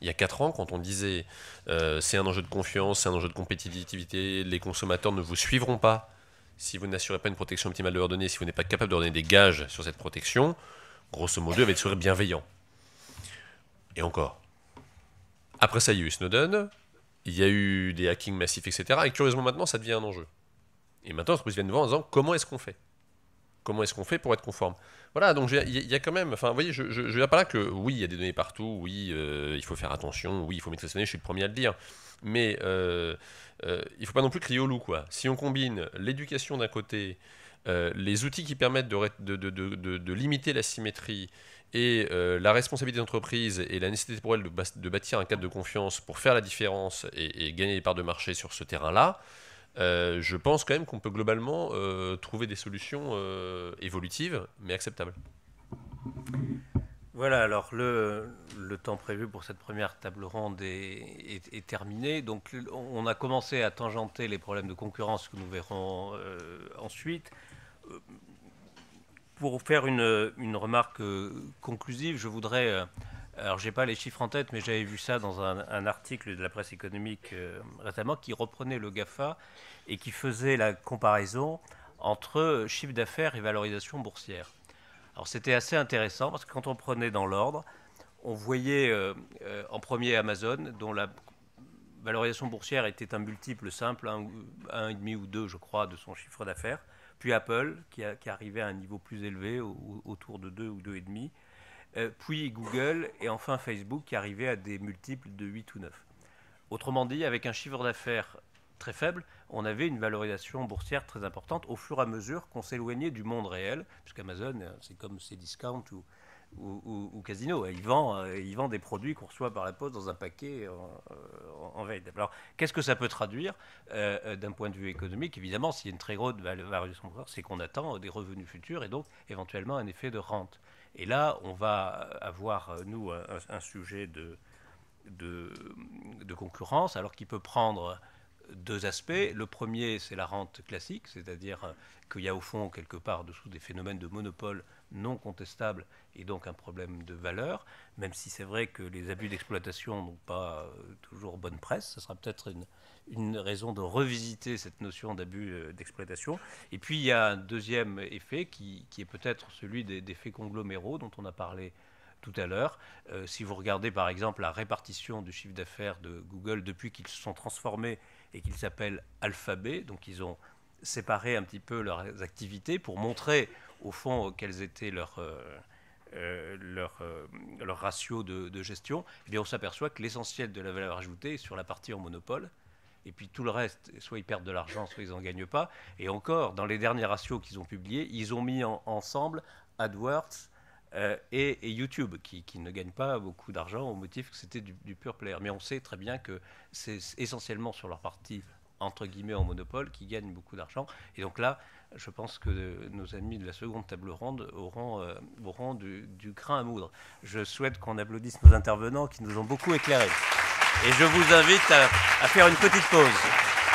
il y a 4 ans, quand on disait euh, c'est un enjeu de confiance, c'est un enjeu de compétitivité, les consommateurs ne vous suivront pas si vous n'assurez pas une protection optimale de leurs données, si vous n'êtes pas capable de donner des gages sur cette protection, grosso modo, avec le sourire bienveillant. Et encore. Après ça, il y a eu Snowden, il y a eu des hackings massifs, etc. Et curieusement, maintenant, ça devient un enjeu. Et maintenant, entreprises vient nous voir en disant comment est-ce qu'on fait Comment est-ce qu'on fait pour être conforme voilà, donc il y, a quand même, enfin, vous voyez, je ne viens pas là que oui, il y a des données partout, oui, euh, il faut faire attention, oui, il faut mettre données, je suis le premier à le dire. Mais euh, euh, il ne faut pas non plus crier au loup, quoi. Si on combine l'éducation d'un côté, les outils qui permettent de, limiter la symétrie, et la responsabilité d'entreprise et la nécessité pour elle de, bâtir un cadre de confiance pour faire la différence et, gagner des parts de marché sur ce terrain-là, euh, je pense quand même qu'on peut globalement euh, trouver des solutions euh, évolutives, mais acceptables. Voilà, alors le, temps prévu pour cette première table ronde est, terminé. Donc on a commencé à tangenter les problèmes de concurrence que nous verrons ensuite. Pour faire une, remarque conclusive, je voudrais... Alors, j'ai pas les chiffres en tête, mais j'avais vu ça dans un, article de la presse économique récemment qui reprenait le GAFA et qui faisait la comparaison entre chiffre d'affaires et valorisation boursière. Alors c'était assez intéressant parce que quand on prenait dans l'ordre, on voyait euh, euh, en premier Amazon, dont la valorisation boursière était un multiple simple, un, demi ou deux, je crois, de son chiffre d'affaires. Puis Apple, qui, arrivait à un niveau plus élevé, autour de 2 ou 2,5. demi. Euh, puis Google et enfin Facebook, qui arrivait à des multiples de 8 ou 9. Autrement dit, avec un chiffre d'affaires très faible, on avait une valorisation boursière très importante au fur et à mesure qu'on s'éloignait du monde réel, puisqu'Amazon, euh, c'est comme ses discounts ou, ou, casino, il vend, vend des produits qu'on reçoit par la poste dans un paquet euh, en, en, veille. Alors, qu'est-ce que ça peut traduire euh, d'un point de vue économique Évidemment, s'il y a une très grosse valorisation boursière, c'est qu'on attend des revenus futurs et donc éventuellement un effet de rente. Et là, on va avoir, nous, un, sujet de, de, concurrence, alors qu'il peut prendre deux aspects. Le premier, c'est la rente classique, c'est-à-dire euh, qu'il y a au fond, quelque part, dessous des phénomènes de monopole non contestables et donc un problème de valeur, même si c'est vrai que les abus d'exploitation n'ont pas euh, toujours bonne presse. Ce sera peut-être une, raison de revisiter cette notion d'abus euh, d'exploitation. Et puis, il y a un deuxième effet qui, est peut-être celui des, effets faits congloméraux dont on a parlé tout à l'heure. si vous regardez par exemple la répartition du chiffre d'affaires de Google depuis qu'ils se sont transformés et qu'ils s'appellent Alphabet. Donc ils ont séparé un petit peu leurs activités pour montrer au fond quels étaient leurs euh, euh leur, euh, de, gestion, Et eh bien on s'aperçoit que l'essentiel de la valeur ajoutée est sur la partie en monopole. Et puis tout le reste, soit ils perdent de l'argent, soit ils n'en gagnent pas. Et encore, dans les derniers ratios qu'ils ont publiés, ils ont mis ensemble AdWords, euh, et, YouTube, qui, ne gagne pas beaucoup d'argent au motif que c'était du, pur pure player. Mais on sait très bien que c'est essentiellement sur leur partie entre guillemets en monopole qui gagne beaucoup d'argent. Et donc là, je pense que euh, nos amis de la seconde table ronde euh, auront, du, du, grain à moudre. Je souhaite qu'on applaudisse nos intervenants qui nous ont beaucoup éclairés. Et je vous invite à faire une petite pause.